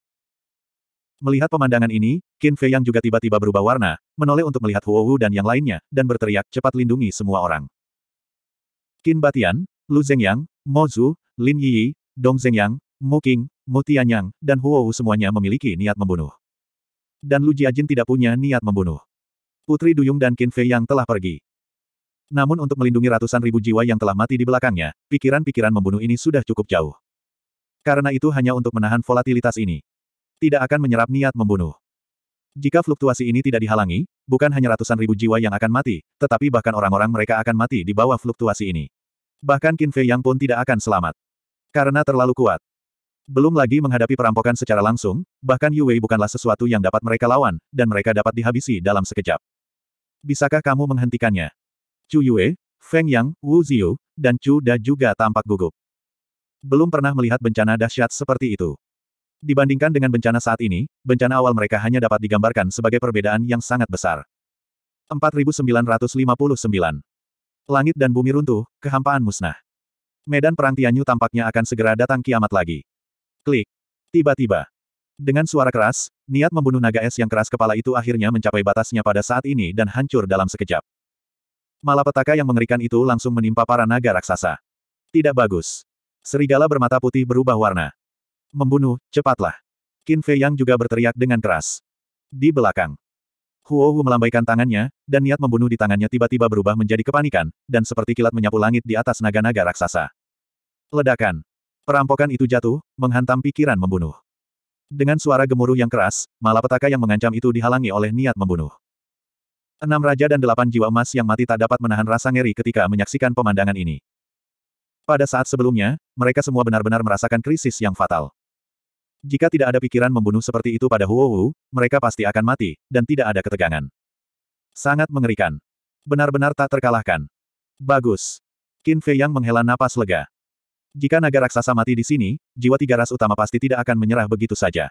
Melihat pemandangan ini, Qin Fei yang juga tiba-tiba berubah warna, menoleh untuk melihat Huo Wu dan yang lainnya, dan berteriak, cepat lindungi semua orang. Qin Batian, Lu Zhengyang, Mo Zhu, Lin Yi, Dong Zhengyang, Mo King, Mo Tianyang, dan Huo Wu semuanya memiliki niat membunuh. Dan Lu Jiajin tidak punya niat membunuh. Putri Duyung dan Qin Fei yang telah pergi. Namun untuk melindungi ratusan ribu jiwa yang telah mati di belakangnya, pikiran-pikiran membunuh ini sudah cukup jauh. Karena itu hanya untuk menahan volatilitas ini. Tidak akan menyerap niat membunuh. Jika fluktuasi ini tidak dihalangi, bukan hanya ratusan ribu jiwa yang akan mati, tetapi bahkan orang-orang mereka akan mati di bawah fluktuasi ini. Bahkan Qin Fei Yang pun tidak akan selamat. Karena terlalu kuat. Belum lagi menghadapi perampokan secara langsung, bahkan Yue bukanlah sesuatu yang dapat mereka lawan, dan mereka dapat dihabisi dalam sekejap. Bisakah kamu menghentikannya? Chu Yue, Feng Yang, Wu Ziyu, dan Chu Da juga tampak gugup. Belum pernah melihat bencana dahsyat seperti itu. Dibandingkan dengan bencana saat ini, bencana awal mereka hanya dapat digambarkan sebagai perbedaan yang sangat besar. 4959 Langit dan bumi runtuh, kehampaan musnah. Medan perang Tianyu tampaknya akan segera datang kiamat lagi. Klik. Tiba-tiba. Dengan suara keras, niat membunuh naga es yang keras kepala itu akhirnya mencapai batasnya pada saat ini dan hancur dalam sekejap. Malapetaka yang mengerikan itu langsung menimpa para naga raksasa. Tidak bagus. Serigala bermata putih berubah warna. Membunuh, cepatlah. Qin Fei Yang juga berteriak dengan keras. Di belakang. Huo Hu melambaikan tangannya, dan niat membunuh di tangannya tiba-tiba berubah menjadi kepanikan, dan seperti kilat menyapu langit di atas naga-naga raksasa. Ledakan. Perampokan itu jatuh, menghantam pikiran membunuh. Dengan suara gemuruh yang keras, malapetaka yang mengancam itu dihalangi oleh niat membunuh. Enam raja dan delapan jiwa emas yang mati tak dapat menahan rasa ngeri ketika menyaksikan pemandangan ini. Pada saat sebelumnya, mereka semua benar-benar merasakan krisis yang fatal. Jika tidak ada pikiran membunuh seperti itu pada Huo Wu, mereka pasti akan mati, dan tidak ada ketegangan. Sangat mengerikan. Benar-benar tak terkalahkan. Bagus. Qin Fei Yang menghela napas lega. Jika naga raksasa mati di sini, jiwa tiga ras utama pasti tidak akan menyerah begitu saja.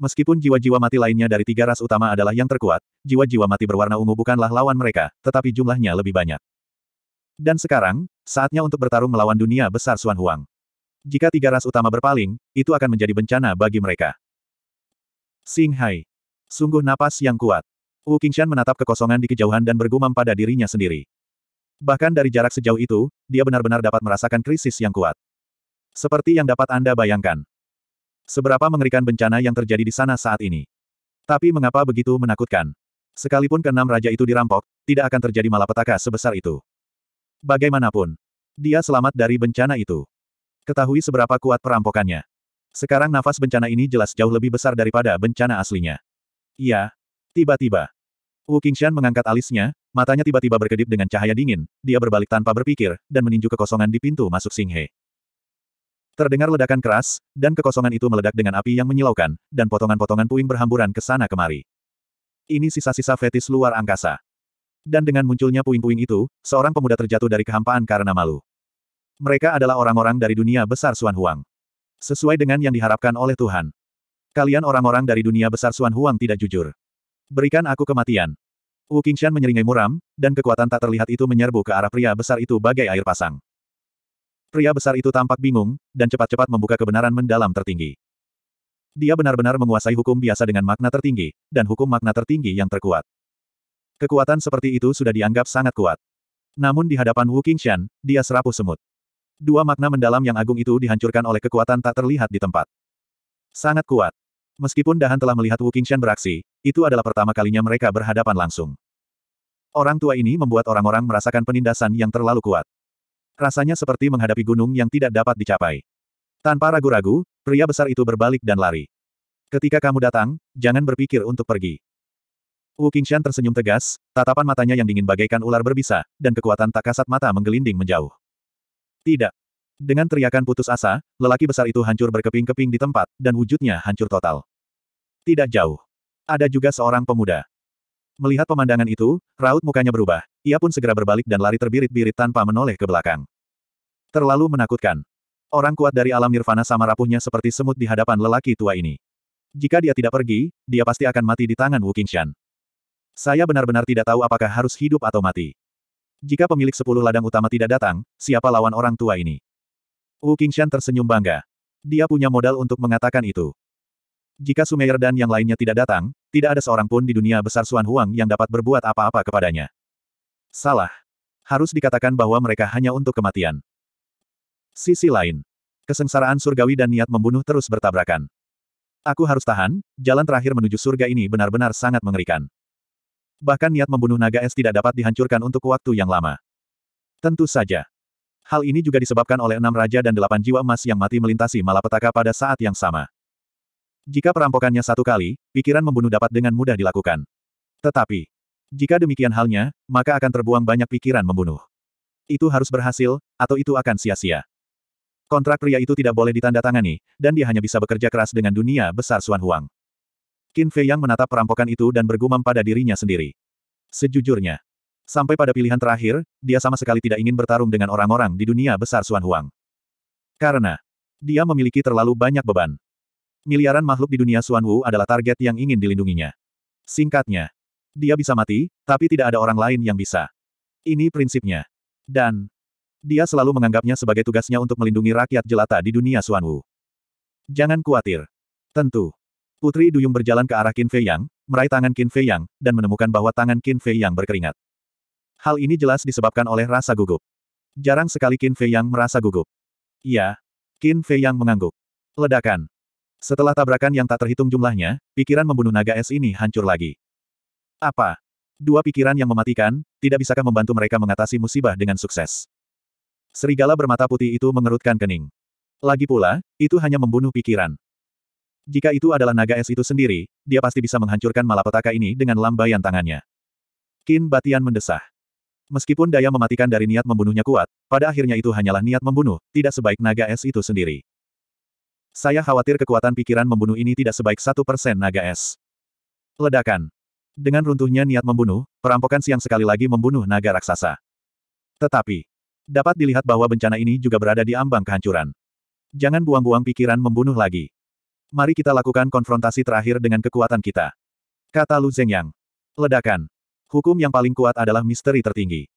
Meskipun jiwa-jiwa mati lainnya dari tiga ras utama adalah yang terkuat, jiwa-jiwa mati berwarna ungu bukanlah lawan mereka, tetapi jumlahnya lebih banyak. Dan sekarang, saatnya untuk bertarung melawan dunia besar Xuan Huang. Jika tiga ras utama berpaling, itu akan menjadi bencana bagi mereka. Singhai, Sungguh napas yang kuat. Wu Qingshan menatap kekosongan di kejauhan dan bergumam pada dirinya sendiri. Bahkan dari jarak sejauh itu, dia benar-benar dapat merasakan krisis yang kuat. Seperti yang dapat Anda bayangkan. Seberapa mengerikan bencana yang terjadi di sana saat ini. Tapi mengapa begitu menakutkan? Sekalipun keenam raja itu dirampok, tidak akan terjadi malapetaka sebesar itu. Bagaimanapun, dia selamat dari bencana itu. Ketahui seberapa kuat perampokannya. Sekarang nafas bencana ini jelas jauh lebih besar daripada bencana aslinya. Iya. Tiba-tiba. Wu Qingshan mengangkat alisnya, matanya tiba-tiba berkedip dengan cahaya dingin, dia berbalik tanpa berpikir, dan meninju kekosongan di pintu masuk Singhe. Terdengar ledakan keras, dan kekosongan itu meledak dengan api yang menyilaukan, dan potongan-potongan puing berhamburan ke sana kemari. Ini sisa-sisa fetis luar angkasa. Dan dengan munculnya puing-puing itu, seorang pemuda terjatuh dari kehampaan karena malu. Mereka adalah orang-orang dari dunia besar Xuan Huang. Sesuai dengan yang diharapkan oleh Tuhan. Kalian orang-orang dari dunia besar Xuan Huang tidak jujur. Berikan aku kematian. Wu Qingshan menyeringai muram, dan kekuatan tak terlihat itu menyerbu ke arah pria besar itu bagai air pasang. Pria besar itu tampak bingung, dan cepat-cepat membuka kebenaran mendalam tertinggi. Dia benar-benar menguasai hukum biasa dengan makna tertinggi, dan hukum makna tertinggi yang terkuat. Kekuatan seperti itu sudah dianggap sangat kuat. Namun di hadapan Wu Qingshan, dia serapuh semut. Dua makna mendalam yang agung itu dihancurkan oleh kekuatan tak terlihat di tempat. Sangat kuat. Meskipun Dahan telah melihat Wu Qingshan beraksi, itu adalah pertama kalinya mereka berhadapan langsung. Orang tua ini membuat orang-orang merasakan penindasan yang terlalu kuat. Rasanya seperti menghadapi gunung yang tidak dapat dicapai. Tanpa ragu-ragu, pria besar itu berbalik dan lari. Ketika kamu datang, jangan berpikir untuk pergi. Wu Qingshan tersenyum tegas, tatapan matanya yang dingin bagaikan ular berbisa, dan kekuatan tak kasat mata menggelinding menjauh. Tidak. Dengan teriakan putus asa, lelaki besar itu hancur berkeping-keping di tempat, dan wujudnya hancur total. Tidak jauh. Ada juga seorang pemuda. Melihat pemandangan itu, raut mukanya berubah. Ia pun segera berbalik dan lari terbirit-birit tanpa menoleh ke belakang. Terlalu menakutkan. Orang kuat dari alam nirvana sama rapuhnya seperti semut di hadapan lelaki tua ini. Jika dia tidak pergi, dia pasti akan mati di tangan Wu Qingshan. Saya benar-benar tidak tahu apakah harus hidup atau mati. Jika pemilik sepuluh ladang utama tidak datang, siapa lawan orang tua ini? Wu Qingshan tersenyum bangga. Dia punya modal untuk mengatakan itu. Jika Sumeyerdan dan yang lainnya tidak datang, tidak ada seorang pun di dunia besar Suan Huang yang dapat berbuat apa-apa kepadanya. Salah. Harus dikatakan bahwa mereka hanya untuk kematian. Sisi lain. Kesengsaraan surgawi dan niat membunuh terus bertabrakan. Aku harus tahan, jalan terakhir menuju surga ini benar-benar sangat mengerikan. Bahkan niat membunuh naga es tidak dapat dihancurkan untuk waktu yang lama. Tentu saja. Hal ini juga disebabkan oleh enam raja dan delapan jiwa emas yang mati melintasi malapetaka pada saat yang sama. Jika perampokannya satu kali, pikiran membunuh dapat dengan mudah dilakukan. Tetapi, jika demikian halnya, maka akan terbuang banyak pikiran membunuh. Itu harus berhasil, atau itu akan sia-sia. Kontrak pria itu tidak boleh ditandatangani, dan dia hanya bisa bekerja keras dengan dunia besar Suan Huang. Qin Fei Yang menatap perampokan itu dan bergumam pada dirinya sendiri. Sejujurnya, sampai pada pilihan terakhir, dia sama sekali tidak ingin bertarung dengan orang-orang di dunia besar Xuan Huang. Karena, dia memiliki terlalu banyak beban. Miliaran makhluk di dunia Xuan Wu adalah target yang ingin dilindunginya. Singkatnya, dia bisa mati, tapi tidak ada orang lain yang bisa. Ini prinsipnya. Dan, dia selalu menganggapnya sebagai tugasnya untuk melindungi rakyat jelata di dunia Xuan Wu. Jangan khawatir. Tentu, Putri Duyung berjalan ke arah Qin Fei Yang, meraih tangan Qin Fei Yang, dan menemukan bahwa tangan Qin Fei Yang berkeringat. Hal ini jelas disebabkan oleh rasa gugup. Jarang sekali Qin Fei Yang merasa gugup. Iya. Qin Fei Yang mengangguk. Ledakan. Setelah tabrakan yang tak terhitung jumlahnya, pikiran membunuh naga es ini hancur lagi. Apa? Dua pikiran yang mematikan, tidak bisakah membantu mereka mengatasi musibah dengan sukses? Serigala bermata putih itu mengerutkan kening. Lagi pula, itu hanya membunuh pikiran. Jika itu adalah naga es itu sendiri, dia pasti bisa menghancurkan malapetaka ini dengan lambaian tangannya. Kin Batian mendesah. Meskipun daya mematikan dari niat membunuhnya kuat, pada akhirnya itu hanyalah niat membunuh, tidak sebaik naga es itu sendiri. Saya khawatir kekuatan pikiran membunuh ini tidak sebaik satu persen naga es. Ledakan. Dengan runtuhnya niat membunuh, perampokan siang sekali lagi membunuh naga raksasa. Tetapi, dapat dilihat bahwa bencana ini juga berada di ambang kehancuran. Jangan buang-buang pikiran membunuh lagi. Mari kita lakukan konfrontasi terakhir dengan kekuatan kita. Kata Lu Yang. Ledakan. Hukum yang paling kuat adalah misteri tertinggi.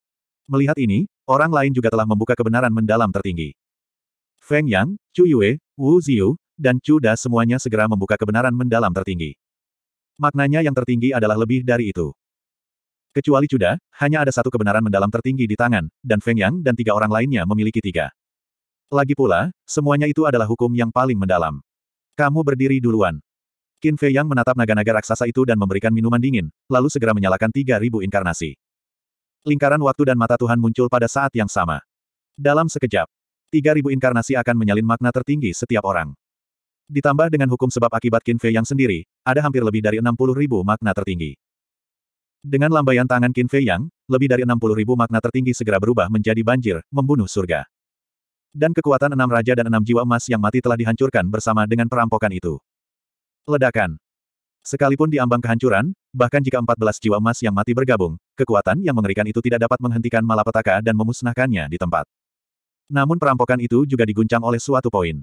Melihat ini, orang lain juga telah membuka kebenaran mendalam tertinggi. Feng Yang, Chu Yue, Wu Ziyu, dan Chu Da semuanya segera membuka kebenaran mendalam tertinggi. Maknanya yang tertinggi adalah lebih dari itu. Kecuali Chu Da, hanya ada satu kebenaran mendalam tertinggi di tangan, dan Feng Yang dan tiga orang lainnya memiliki tiga. Lagi pula, semuanya itu adalah hukum yang paling mendalam. Kamu berdiri duluan. Qin Fei Yang menatap naga-naga raksasa itu dan memberikan minuman dingin, lalu segera menyalakan 3000 inkarnasi. Lingkaran waktu dan mata Tuhan muncul pada saat yang sama. Dalam sekejap, 3000 inkarnasi akan menyalin makna tertinggi setiap orang. Ditambah dengan hukum sebab akibat Qin Fei Yang sendiri, ada hampir lebih dari 60.000 makna tertinggi. Dengan lambaian tangan Qin Fei Yang, lebih dari 60.000 makna tertinggi segera berubah menjadi banjir, membunuh surga dan kekuatan enam raja dan enam jiwa emas yang mati telah dihancurkan bersama dengan perampokan itu. Ledakan. Sekalipun diambang kehancuran, bahkan jika empat belas jiwa emas yang mati bergabung, kekuatan yang mengerikan itu tidak dapat menghentikan malapetaka dan memusnahkannya di tempat. Namun perampokan itu juga diguncang oleh suatu poin.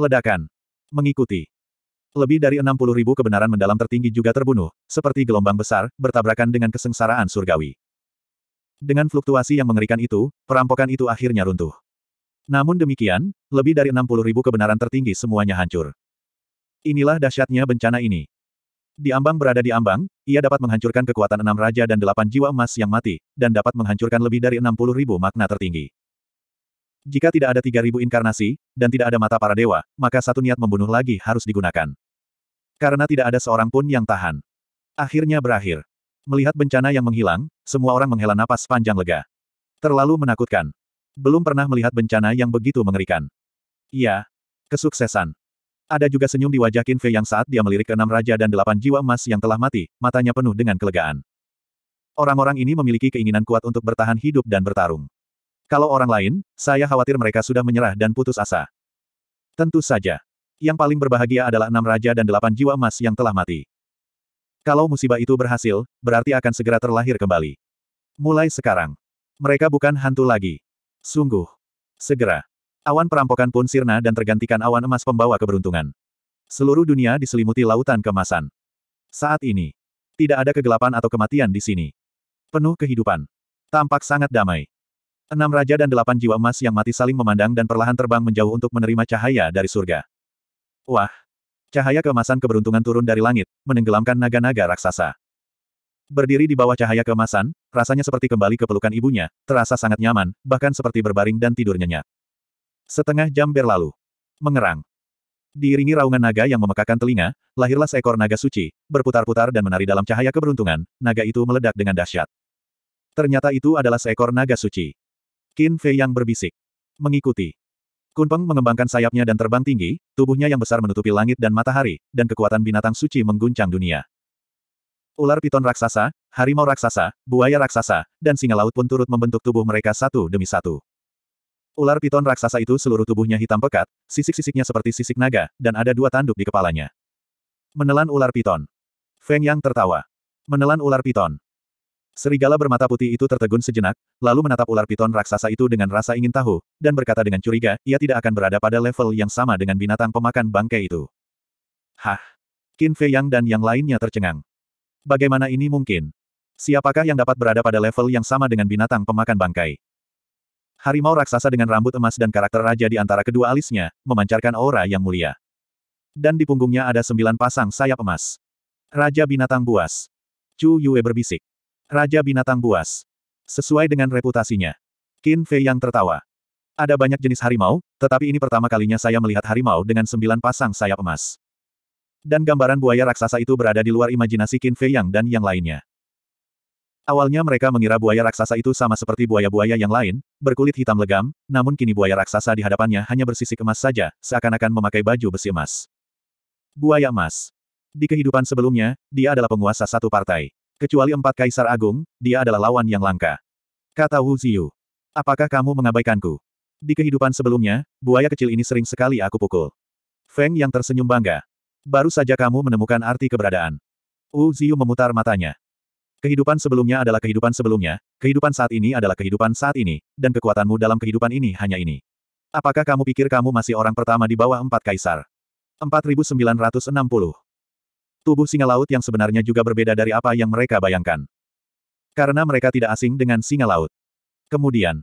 Ledakan. Mengikuti. Lebih dari enam puluh ribu kebenaran mendalam tertinggi juga terbunuh, seperti gelombang besar, bertabrakan dengan kesengsaraan surgawi. Dengan fluktuasi yang mengerikan itu, perampokan itu akhirnya runtuh. Namun demikian, lebih dari 60 ribu kebenaran tertinggi semuanya hancur. Inilah dahsyatnya bencana ini. Di ambang berada di ambang, ia dapat menghancurkan kekuatan enam raja dan delapan jiwa emas yang mati, dan dapat menghancurkan lebih dari enam puluh ribu makna tertinggi. Jika tidak ada tiga ribu inkarnasi, dan tidak ada mata para dewa, maka satu niat membunuh lagi harus digunakan. Karena tidak ada seorang pun yang tahan. Akhirnya berakhir. Melihat bencana yang menghilang, semua orang menghela napas panjang lega. Terlalu menakutkan belum pernah melihat bencana yang begitu mengerikan. Iya. Kesuksesan. Ada juga senyum di wajah Qin Fei yang saat dia melirik ke enam raja dan delapan jiwa emas yang telah mati, matanya penuh dengan kelegaan. Orang-orang ini memiliki keinginan kuat untuk bertahan hidup dan bertarung. Kalau orang lain, saya khawatir mereka sudah menyerah dan putus asa. Tentu saja. Yang paling berbahagia adalah enam raja dan delapan jiwa emas yang telah mati. Kalau musibah itu berhasil, berarti akan segera terlahir kembali. Mulai sekarang. Mereka bukan hantu lagi. Sungguh. Segera. Awan perampokan pun sirna dan tergantikan awan emas pembawa keberuntungan. Seluruh dunia diselimuti lautan kemasan. Saat ini. Tidak ada kegelapan atau kematian di sini. Penuh kehidupan. Tampak sangat damai. Enam raja dan delapan jiwa emas yang mati saling memandang dan perlahan terbang menjauh untuk menerima cahaya dari surga. Wah! Cahaya kemasan keberuntungan turun dari langit, menenggelamkan naga-naga raksasa. Berdiri di bawah cahaya keemasan, rasanya seperti kembali ke pelukan ibunya, terasa sangat nyaman, bahkan seperti berbaring dan tidur nyenyak. Setengah jam berlalu. Mengerang. Diiringi raungan naga yang memekakan telinga, lahirlah seekor naga suci, berputar-putar dan menari dalam cahaya keberuntungan, naga itu meledak dengan dahsyat. Ternyata itu adalah seekor naga suci. Qin Fei yang berbisik. Mengikuti. Kunpeng mengembangkan sayapnya dan terbang tinggi, tubuhnya yang besar menutupi langit dan matahari, dan kekuatan binatang suci mengguncang dunia. Ular piton raksasa, harimau raksasa, buaya raksasa, dan singa laut pun turut membentuk tubuh mereka satu demi satu. Ular piton raksasa itu seluruh tubuhnya hitam pekat, sisik-sisiknya seperti sisik naga, dan ada dua tanduk di kepalanya. Menelan ular piton. Feng Yang tertawa. Menelan ular piton. Serigala bermata putih itu tertegun sejenak, lalu menatap ular piton raksasa itu dengan rasa ingin tahu, dan berkata dengan curiga, ia tidak akan berada pada level yang sama dengan binatang pemakan bangkai itu. Hah! Qin Fei Yang dan yang lainnya tercengang. Bagaimana ini mungkin? Siapakah yang dapat berada pada level yang sama dengan binatang pemakan bangkai? Harimau raksasa dengan rambut emas dan karakter raja di antara kedua alisnya, memancarkan aura yang mulia. Dan di punggungnya ada sembilan pasang sayap emas. Raja Binatang Buas. Chu Yue berbisik. Raja Binatang Buas. Sesuai dengan reputasinya. Qin Fei yang tertawa. Ada banyak jenis harimau, tetapi ini pertama kalinya saya melihat harimau dengan sembilan pasang sayap emas. Dan gambaran buaya raksasa itu berada di luar imajinasi Qin Fei Yang dan yang lainnya. Awalnya mereka mengira buaya raksasa itu sama seperti buaya-buaya yang lain, berkulit hitam legam, namun kini buaya raksasa di hadapannya hanya bersisik emas saja, seakan-akan memakai baju besi emas. Buaya emas. Di kehidupan sebelumnya, dia adalah penguasa satu partai. Kecuali empat kaisar agung, dia adalah lawan yang langka. Kata Wu Ziyu. Apakah kamu mengabaikanku? Di kehidupan sebelumnya, buaya kecil ini sering sekali aku pukul. Feng yang tersenyum bangga. Baru saja kamu menemukan arti keberadaan. Wu Ziyu memutar matanya. Kehidupan sebelumnya adalah kehidupan sebelumnya, kehidupan saat ini adalah kehidupan saat ini, dan kekuatanmu dalam kehidupan ini hanya ini. Apakah kamu pikir kamu masih orang pertama di bawah empat kaisar? 4960. Tubuh singa laut yang sebenarnya juga berbeda dari apa yang mereka bayangkan. Karena mereka tidak asing dengan singa laut. Kemudian,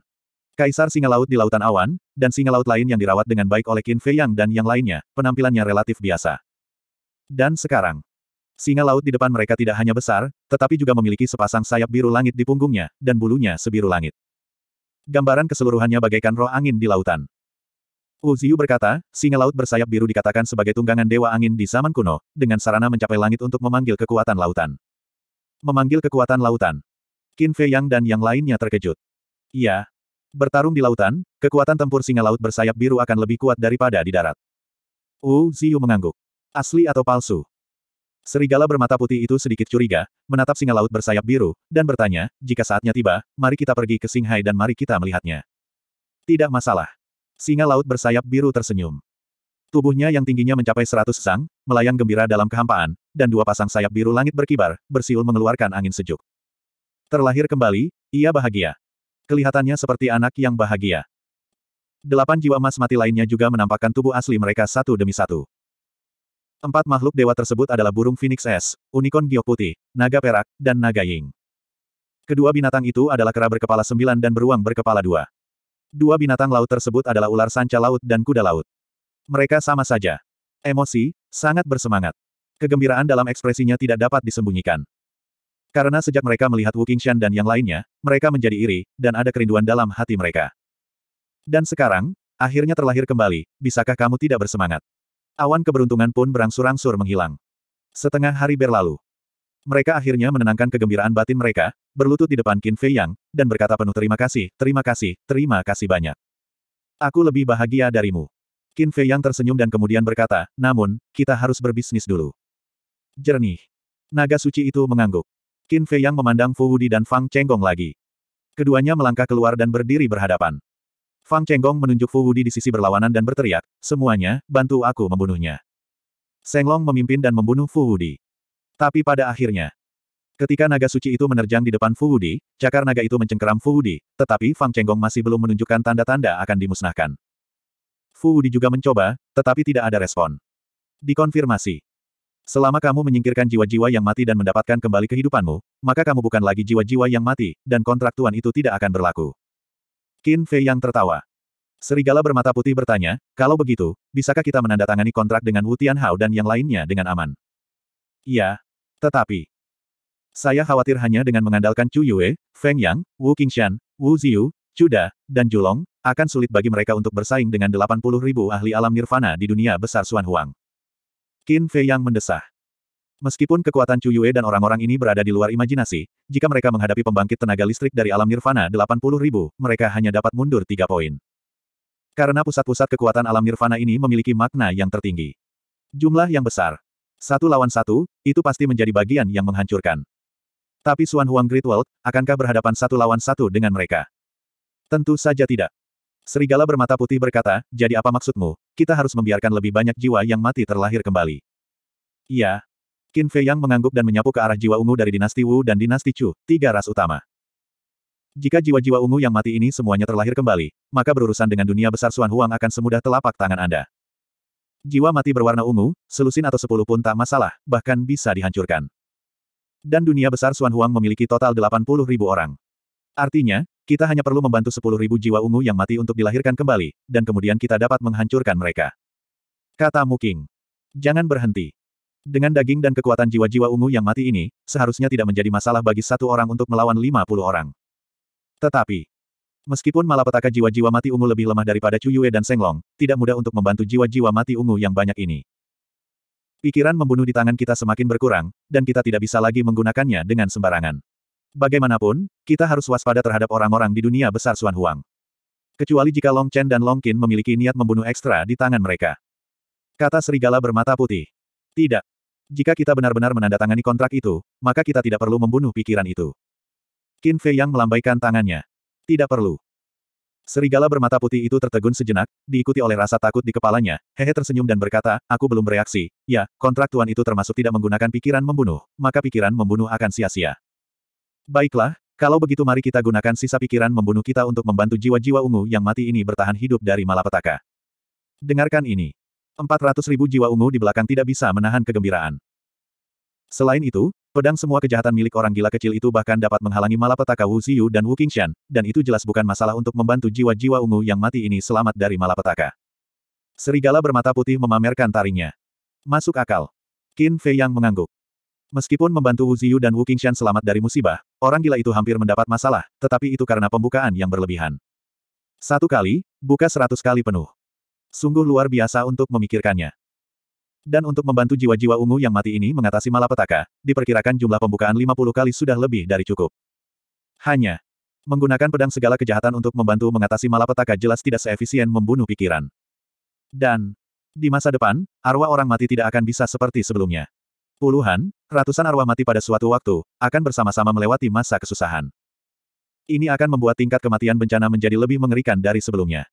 kaisar singa laut di lautan awan, dan singa laut lain yang dirawat dengan baik oleh Qin Fei Yang dan yang lainnya, penampilannya relatif biasa. Dan sekarang, singa laut di depan mereka tidak hanya besar, tetapi juga memiliki sepasang sayap biru langit di punggungnya, dan bulunya sebiru langit. Gambaran keseluruhannya bagaikan roh angin di lautan. Uziu berkata, singa laut bersayap biru dikatakan sebagai tunggangan dewa angin di zaman kuno, dengan sarana mencapai langit untuk memanggil kekuatan lautan. Memanggil kekuatan lautan. Qin Fei Yang dan yang lainnya terkejut. Iya. Bertarung di lautan, kekuatan tempur singa laut bersayap biru akan lebih kuat daripada di darat. Wu Ziyu mengangguk. Asli atau palsu? Serigala bermata putih itu sedikit curiga, menatap singa laut bersayap biru, dan bertanya, jika saatnya tiba, mari kita pergi ke Singhai dan mari kita melihatnya. Tidak masalah. Singa laut bersayap biru tersenyum. Tubuhnya yang tingginya mencapai seratus sang, melayang gembira dalam kehampaan, dan dua pasang sayap biru langit berkibar, bersiul mengeluarkan angin sejuk. Terlahir kembali, ia bahagia. Kelihatannya seperti anak yang bahagia. Delapan jiwa emas mati lainnya juga menampakkan tubuh asli mereka satu demi satu. Empat makhluk dewa tersebut adalah burung phoenix es, unicorn giok putih, naga perak, dan naga ying. Kedua binatang itu adalah kera berkepala sembilan dan beruang berkepala dua. Dua binatang laut tersebut adalah ular sanca laut dan kuda laut. Mereka sama saja. Emosi, sangat bersemangat. Kegembiraan dalam ekspresinya tidak dapat disembunyikan. Karena sejak mereka melihat Wu Qingshan dan yang lainnya, mereka menjadi iri, dan ada kerinduan dalam hati mereka. Dan sekarang, akhirnya terlahir kembali, bisakah kamu tidak bersemangat? Awan keberuntungan pun berangsur-angsur menghilang. Setengah hari berlalu. Mereka akhirnya menenangkan kegembiraan batin mereka, berlutut di depan Qin Fei Yang, dan berkata penuh terima kasih, terima kasih, terima kasih banyak. Aku lebih bahagia darimu. Qin Fei Yang tersenyum dan kemudian berkata, namun, kita harus berbisnis dulu. Jernih. Naga suci itu mengangguk. Qin Fei Yang memandang Fu Wudi dan Fang Chenggong lagi. Keduanya melangkah keluar dan berdiri berhadapan. Fang Chenggong menunjuk Fu Wudi di sisi berlawanan dan berteriak, semuanya, bantu aku membunuhnya. Senglong memimpin dan membunuh Fu Wudi. Tapi pada akhirnya, ketika naga suci itu menerjang di depan Fu Wudi, cakar naga itu mencengkeram Fu Wudi, tetapi Fang Chenggong masih belum menunjukkan tanda-tanda akan dimusnahkan. Fu Wudi juga mencoba, tetapi tidak ada respon. Dikonfirmasi. Selama kamu menyingkirkan jiwa-jiwa yang mati dan mendapatkan kembali kehidupanmu, maka kamu bukan lagi jiwa-jiwa yang mati, dan kontrak tuan itu tidak akan berlaku. Qin Fei yang tertawa. Serigala bermata putih bertanya, kalau begitu, bisakah kita menandatangani kontrak dengan Wu Tianhao dan yang lainnya dengan aman? Ya, Tetapi. Saya khawatir hanya dengan mengandalkan Chu Yue, Feng Yang, Wu Qingshan, Wu Ziyu, Chu Da, dan Julong, akan sulit bagi mereka untuk bersaing dengan 80 ribu ahli alam nirvana di dunia besar Xuan Huang. Qin Fei Yang mendesah. Meskipun kekuatan Chu Yue dan orang-orang ini berada di luar imajinasi, jika mereka menghadapi pembangkit tenaga listrik dari alam nirvana 80 ribu, mereka hanya dapat mundur tiga poin. Karena pusat-pusat kekuatan alam nirvana ini memiliki makna yang tertinggi. Jumlah yang besar. Satu lawan satu, itu pasti menjadi bagian yang menghancurkan. Tapi Suan Huang World akankah berhadapan satu lawan satu dengan mereka? Tentu saja tidak. Serigala bermata putih berkata, jadi apa maksudmu, kita harus membiarkan lebih banyak jiwa yang mati terlahir kembali. Iya, Qin Fei Yang mengangguk dan menyapu ke arah jiwa ungu dari dinasti Wu dan dinasti Chu, tiga ras utama. Jika jiwa-jiwa ungu yang mati ini semuanya terlahir kembali, maka berurusan dengan dunia besar Suan Huang akan semudah telapak tangan Anda. Jiwa mati berwarna ungu, selusin atau sepuluh pun tak masalah, bahkan bisa dihancurkan. Dan dunia besar Suan Huang memiliki total 80 ribu orang. Artinya, kita hanya perlu membantu sepuluh ribu jiwa ungu yang mati untuk dilahirkan kembali, dan kemudian kita dapat menghancurkan mereka. Kata Mu King, Jangan berhenti. Dengan daging dan kekuatan jiwa-jiwa ungu yang mati ini, seharusnya tidak menjadi masalah bagi satu orang untuk melawan 50 orang. Tetapi, meskipun malapetaka jiwa-jiwa mati ungu lebih lemah daripada Chu Yue dan Seng Long, tidak mudah untuk membantu jiwa-jiwa mati ungu yang banyak ini. Pikiran membunuh di tangan kita semakin berkurang, dan kita tidak bisa lagi menggunakannya dengan sembarangan. Bagaimanapun, kita harus waspada terhadap orang-orang di dunia besar Suan Huang. Kecuali jika Long Chen dan Long Qin memiliki niat membunuh ekstra di tangan mereka. Kata serigala bermata putih. Tidak, jika kita benar-benar menandatangani kontrak itu, maka kita tidak perlu membunuh pikiran itu. Qin Fei yang melambaikan tangannya. Tidak perlu. Serigala bermata putih itu tertegun sejenak, diikuti oleh rasa takut di kepalanya. Hehe tersenyum dan berkata, aku belum bereaksi. Ya, kontrak tuan itu termasuk tidak menggunakan pikiran membunuh, maka pikiran membunuh akan sia-sia. Baiklah, kalau begitu mari kita gunakan sisa pikiran membunuh kita untuk membantu jiwa-jiwa ungu yang mati ini bertahan hidup dari malapetaka. Dengarkan ini ribu jiwa ungu di belakang tidak bisa menahan kegembiraan. Selain itu, pedang semua kejahatan milik orang gila kecil itu bahkan dapat menghalangi malapetaka Wu Ziyu dan Wu Qingshan, dan itu jelas bukan masalah untuk membantu jiwa-jiwa ungu yang mati ini selamat dari malapetaka. Serigala bermata putih memamerkan taringnya. Masuk akal. Qin Fei yang mengangguk. Meskipun membantu Wu Ziyu dan Wu Qingshan selamat dari musibah, orang gila itu hampir mendapat masalah, tetapi itu karena pembukaan yang berlebihan. Satu kali, buka seratus kali penuh. Sungguh luar biasa untuk memikirkannya. Dan untuk membantu jiwa-jiwa ungu yang mati ini mengatasi malapetaka, diperkirakan jumlah pembukaan 50 kali sudah lebih dari cukup. Hanya menggunakan pedang segala kejahatan untuk membantu mengatasi malapetaka jelas tidak seefisien membunuh pikiran. Dan di masa depan, arwah orang mati tidak akan bisa seperti sebelumnya. Puluhan, ratusan arwah mati pada suatu waktu akan bersama-sama melewati masa kesusahan. Ini akan membuat tingkat kematian bencana menjadi lebih mengerikan dari sebelumnya.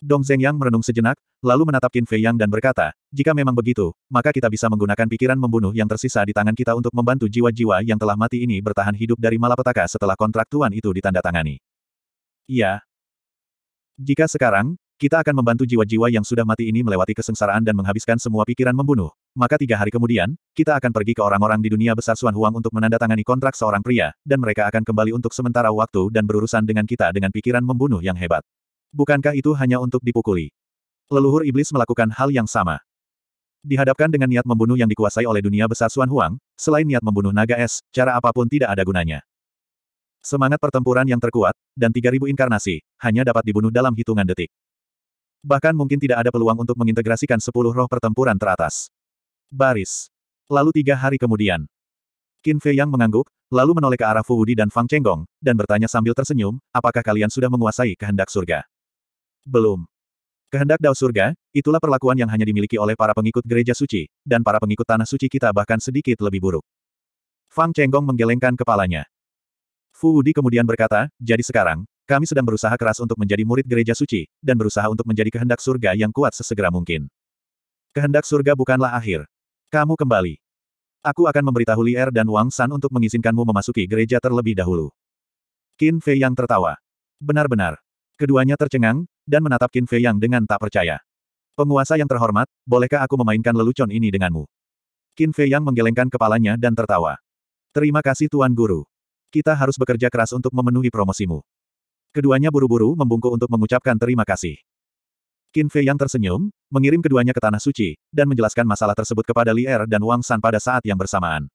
Dong Zhengyang merenung sejenak, lalu menatap Qin Fei Yang dan berkata, jika memang begitu, maka kita bisa menggunakan pikiran membunuh yang tersisa di tangan kita untuk membantu jiwa-jiwa yang telah mati ini bertahan hidup dari malapetaka setelah kontrak tuan itu ditandatangani. Iya. Jika sekarang, kita akan membantu jiwa-jiwa yang sudah mati ini melewati kesengsaraan dan menghabiskan semua pikiran membunuh, maka tiga hari kemudian, kita akan pergi ke orang-orang di dunia besar Suan Huang untuk menandatangani kontrak seorang pria, dan mereka akan kembali untuk sementara waktu dan berurusan dengan kita dengan pikiran membunuh yang hebat. Bukankah itu hanya untuk dipukuli? Leluhur iblis melakukan hal yang sama. Dihadapkan dengan niat membunuh yang dikuasai oleh dunia besar Suan Huang, selain niat membunuh naga es, cara apapun tidak ada gunanya. Semangat pertempuran yang terkuat, dan 3000 inkarnasi, hanya dapat dibunuh dalam hitungan detik. Bahkan mungkin tidak ada peluang untuk mengintegrasikan 10 roh pertempuran teratas. Baris. Lalu tiga hari kemudian. Qin Fei Yang mengangguk, lalu menoleh ke arah Fu Wudi dan Fang Chenggong, dan bertanya sambil tersenyum, apakah kalian sudah menguasai kehendak surga? Belum. Kehendak Dao Surga, itulah perlakuan yang hanya dimiliki oleh para pengikut gereja suci, dan para pengikut tanah suci kita bahkan sedikit lebih buruk. Fang Chenggong menggelengkan kepalanya. Fu Wudi kemudian berkata, jadi sekarang, kami sedang berusaha keras untuk menjadi murid gereja suci, dan berusaha untuk menjadi kehendak surga yang kuat sesegera mungkin. Kehendak surga bukanlah akhir. Kamu kembali. Aku akan memberitahu Li Er dan Wang San untuk mengizinkanmu memasuki gereja terlebih dahulu. Qin Fei yang tertawa. Benar-benar. Keduanya tercengang, dan menatap Qin Fei Yang dengan tak percaya. Penguasa yang terhormat, bolehkah aku memainkan lelucon ini denganmu? Qin Fei Yang menggelengkan kepalanya dan tertawa. Terima kasih Tuan Guru. Kita harus bekerja keras untuk memenuhi promosimu. Keduanya buru-buru membungkuk untuk mengucapkan terima kasih. Qin Fei yang tersenyum, mengirim keduanya ke Tanah Suci, dan menjelaskan masalah tersebut kepada Li Er dan Wang San pada saat yang bersamaan.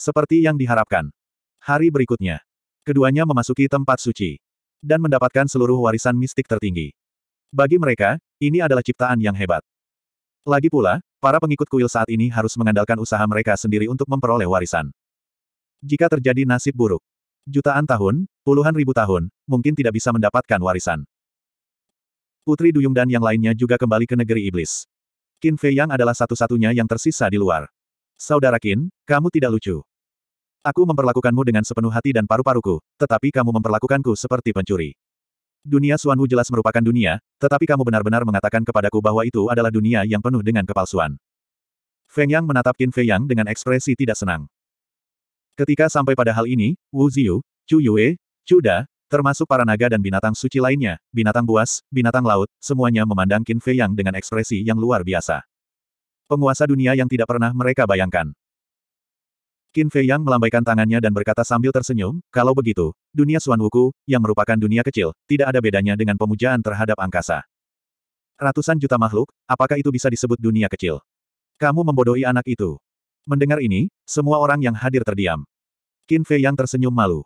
Seperti yang diharapkan. Hari berikutnya, keduanya memasuki tempat suci dan mendapatkan seluruh warisan mistik tertinggi. Bagi mereka, ini adalah ciptaan yang hebat. Lagi pula, para pengikut kuil saat ini harus mengandalkan usaha mereka sendiri untuk memperoleh warisan. Jika terjadi nasib buruk, jutaan tahun, puluhan ribu tahun, mungkin tidak bisa mendapatkan warisan. Putri Duyung dan yang lainnya juga kembali ke negeri iblis. Qin Fei Yang adalah satu-satunya yang tersisa di luar. Saudara Qin, kamu tidak lucu. Aku memperlakukanmu dengan sepenuh hati dan paru-paruku, tetapi kamu memperlakukanku seperti pencuri. Dunia Suanwu jelas merupakan dunia, tetapi kamu benar-benar mengatakan kepadaku bahwa itu adalah dunia yang penuh dengan kepalsuan. Feng Yang menatap Qin Fei Yang dengan ekspresi tidak senang. Ketika sampai pada hal ini, Wu Ziyu, Chu Yue, Chu Da, termasuk para naga dan binatang suci lainnya, binatang buas, binatang laut, semuanya memandang Qin Fei Yang dengan ekspresi yang luar biasa. Penguasa dunia yang tidak pernah mereka bayangkan. Qin Fei Yang melambaikan tangannya dan berkata sambil tersenyum, kalau begitu, dunia Suan Wuku, yang merupakan dunia kecil, tidak ada bedanya dengan pemujaan terhadap angkasa. Ratusan juta makhluk, apakah itu bisa disebut dunia kecil? Kamu membodohi anak itu. Mendengar ini, semua orang yang hadir terdiam. Qin Fei Yang tersenyum malu.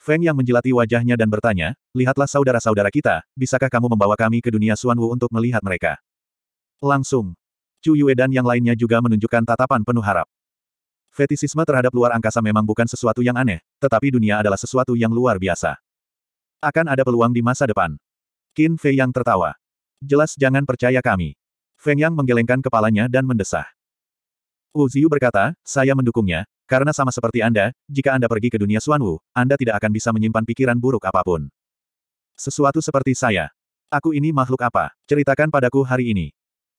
Feng Yang menjelati wajahnya dan bertanya, lihatlah saudara-saudara kita, bisakah kamu membawa kami ke dunia Suan Wu untuk melihat mereka? Langsung. Chu Yue dan yang lainnya juga menunjukkan tatapan penuh harap. Fetisisme terhadap luar angkasa memang bukan sesuatu yang aneh, tetapi dunia adalah sesuatu yang luar biasa. Akan ada peluang di masa depan. Qin Fei yang tertawa. Jelas jangan percaya kami. Feng Yang menggelengkan kepalanya dan mendesah. Wu Ziyu berkata, saya mendukungnya, karena sama seperti Anda, jika Anda pergi ke dunia Suanwu, Anda tidak akan bisa menyimpan pikiran buruk apapun. Sesuatu seperti saya. Aku ini makhluk apa? Ceritakan padaku hari ini.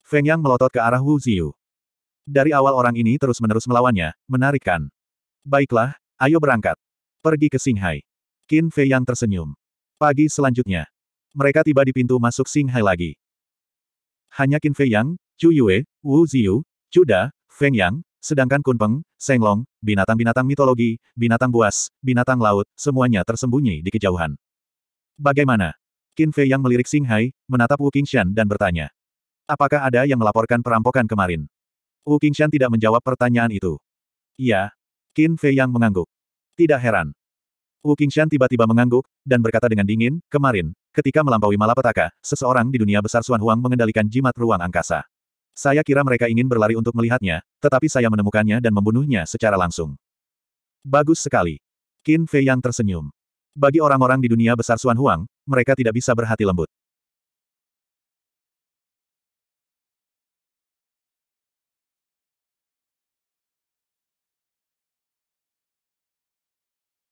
Feng Yang melotot ke arah Wu Ziyu. Dari awal orang ini terus-menerus melawannya, menarikkan. Baiklah, ayo berangkat. Pergi ke Singhai. Qin Fei yang tersenyum. Pagi selanjutnya. Mereka tiba di pintu masuk Singhai lagi. Hanya Qin Fei Yang, Chu Yue, Wu Ziyu, Chu Da, Feng Yang, sedangkan Kun Peng, Seng Long, binatang-binatang mitologi, binatang buas, binatang laut, semuanya tersembunyi di kejauhan. Bagaimana? Qin Fei yang melirik Singhai, menatap Wu Qingshan dan bertanya. Apakah ada yang melaporkan perampokan kemarin? Wu Qingshan tidak menjawab pertanyaan itu. Iya. Qin Fei yang mengangguk. Tidak heran. Wu Qingshan tiba-tiba mengangguk, dan berkata dengan dingin, kemarin, ketika melampaui malapetaka, seseorang di dunia besar Xuan Huang mengendalikan jimat ruang angkasa. Saya kira mereka ingin berlari untuk melihatnya, tetapi saya menemukannya dan membunuhnya secara langsung. Bagus sekali. Qin Fei yang tersenyum. Bagi orang-orang di dunia besar Xuan Huang, mereka tidak bisa berhati lembut.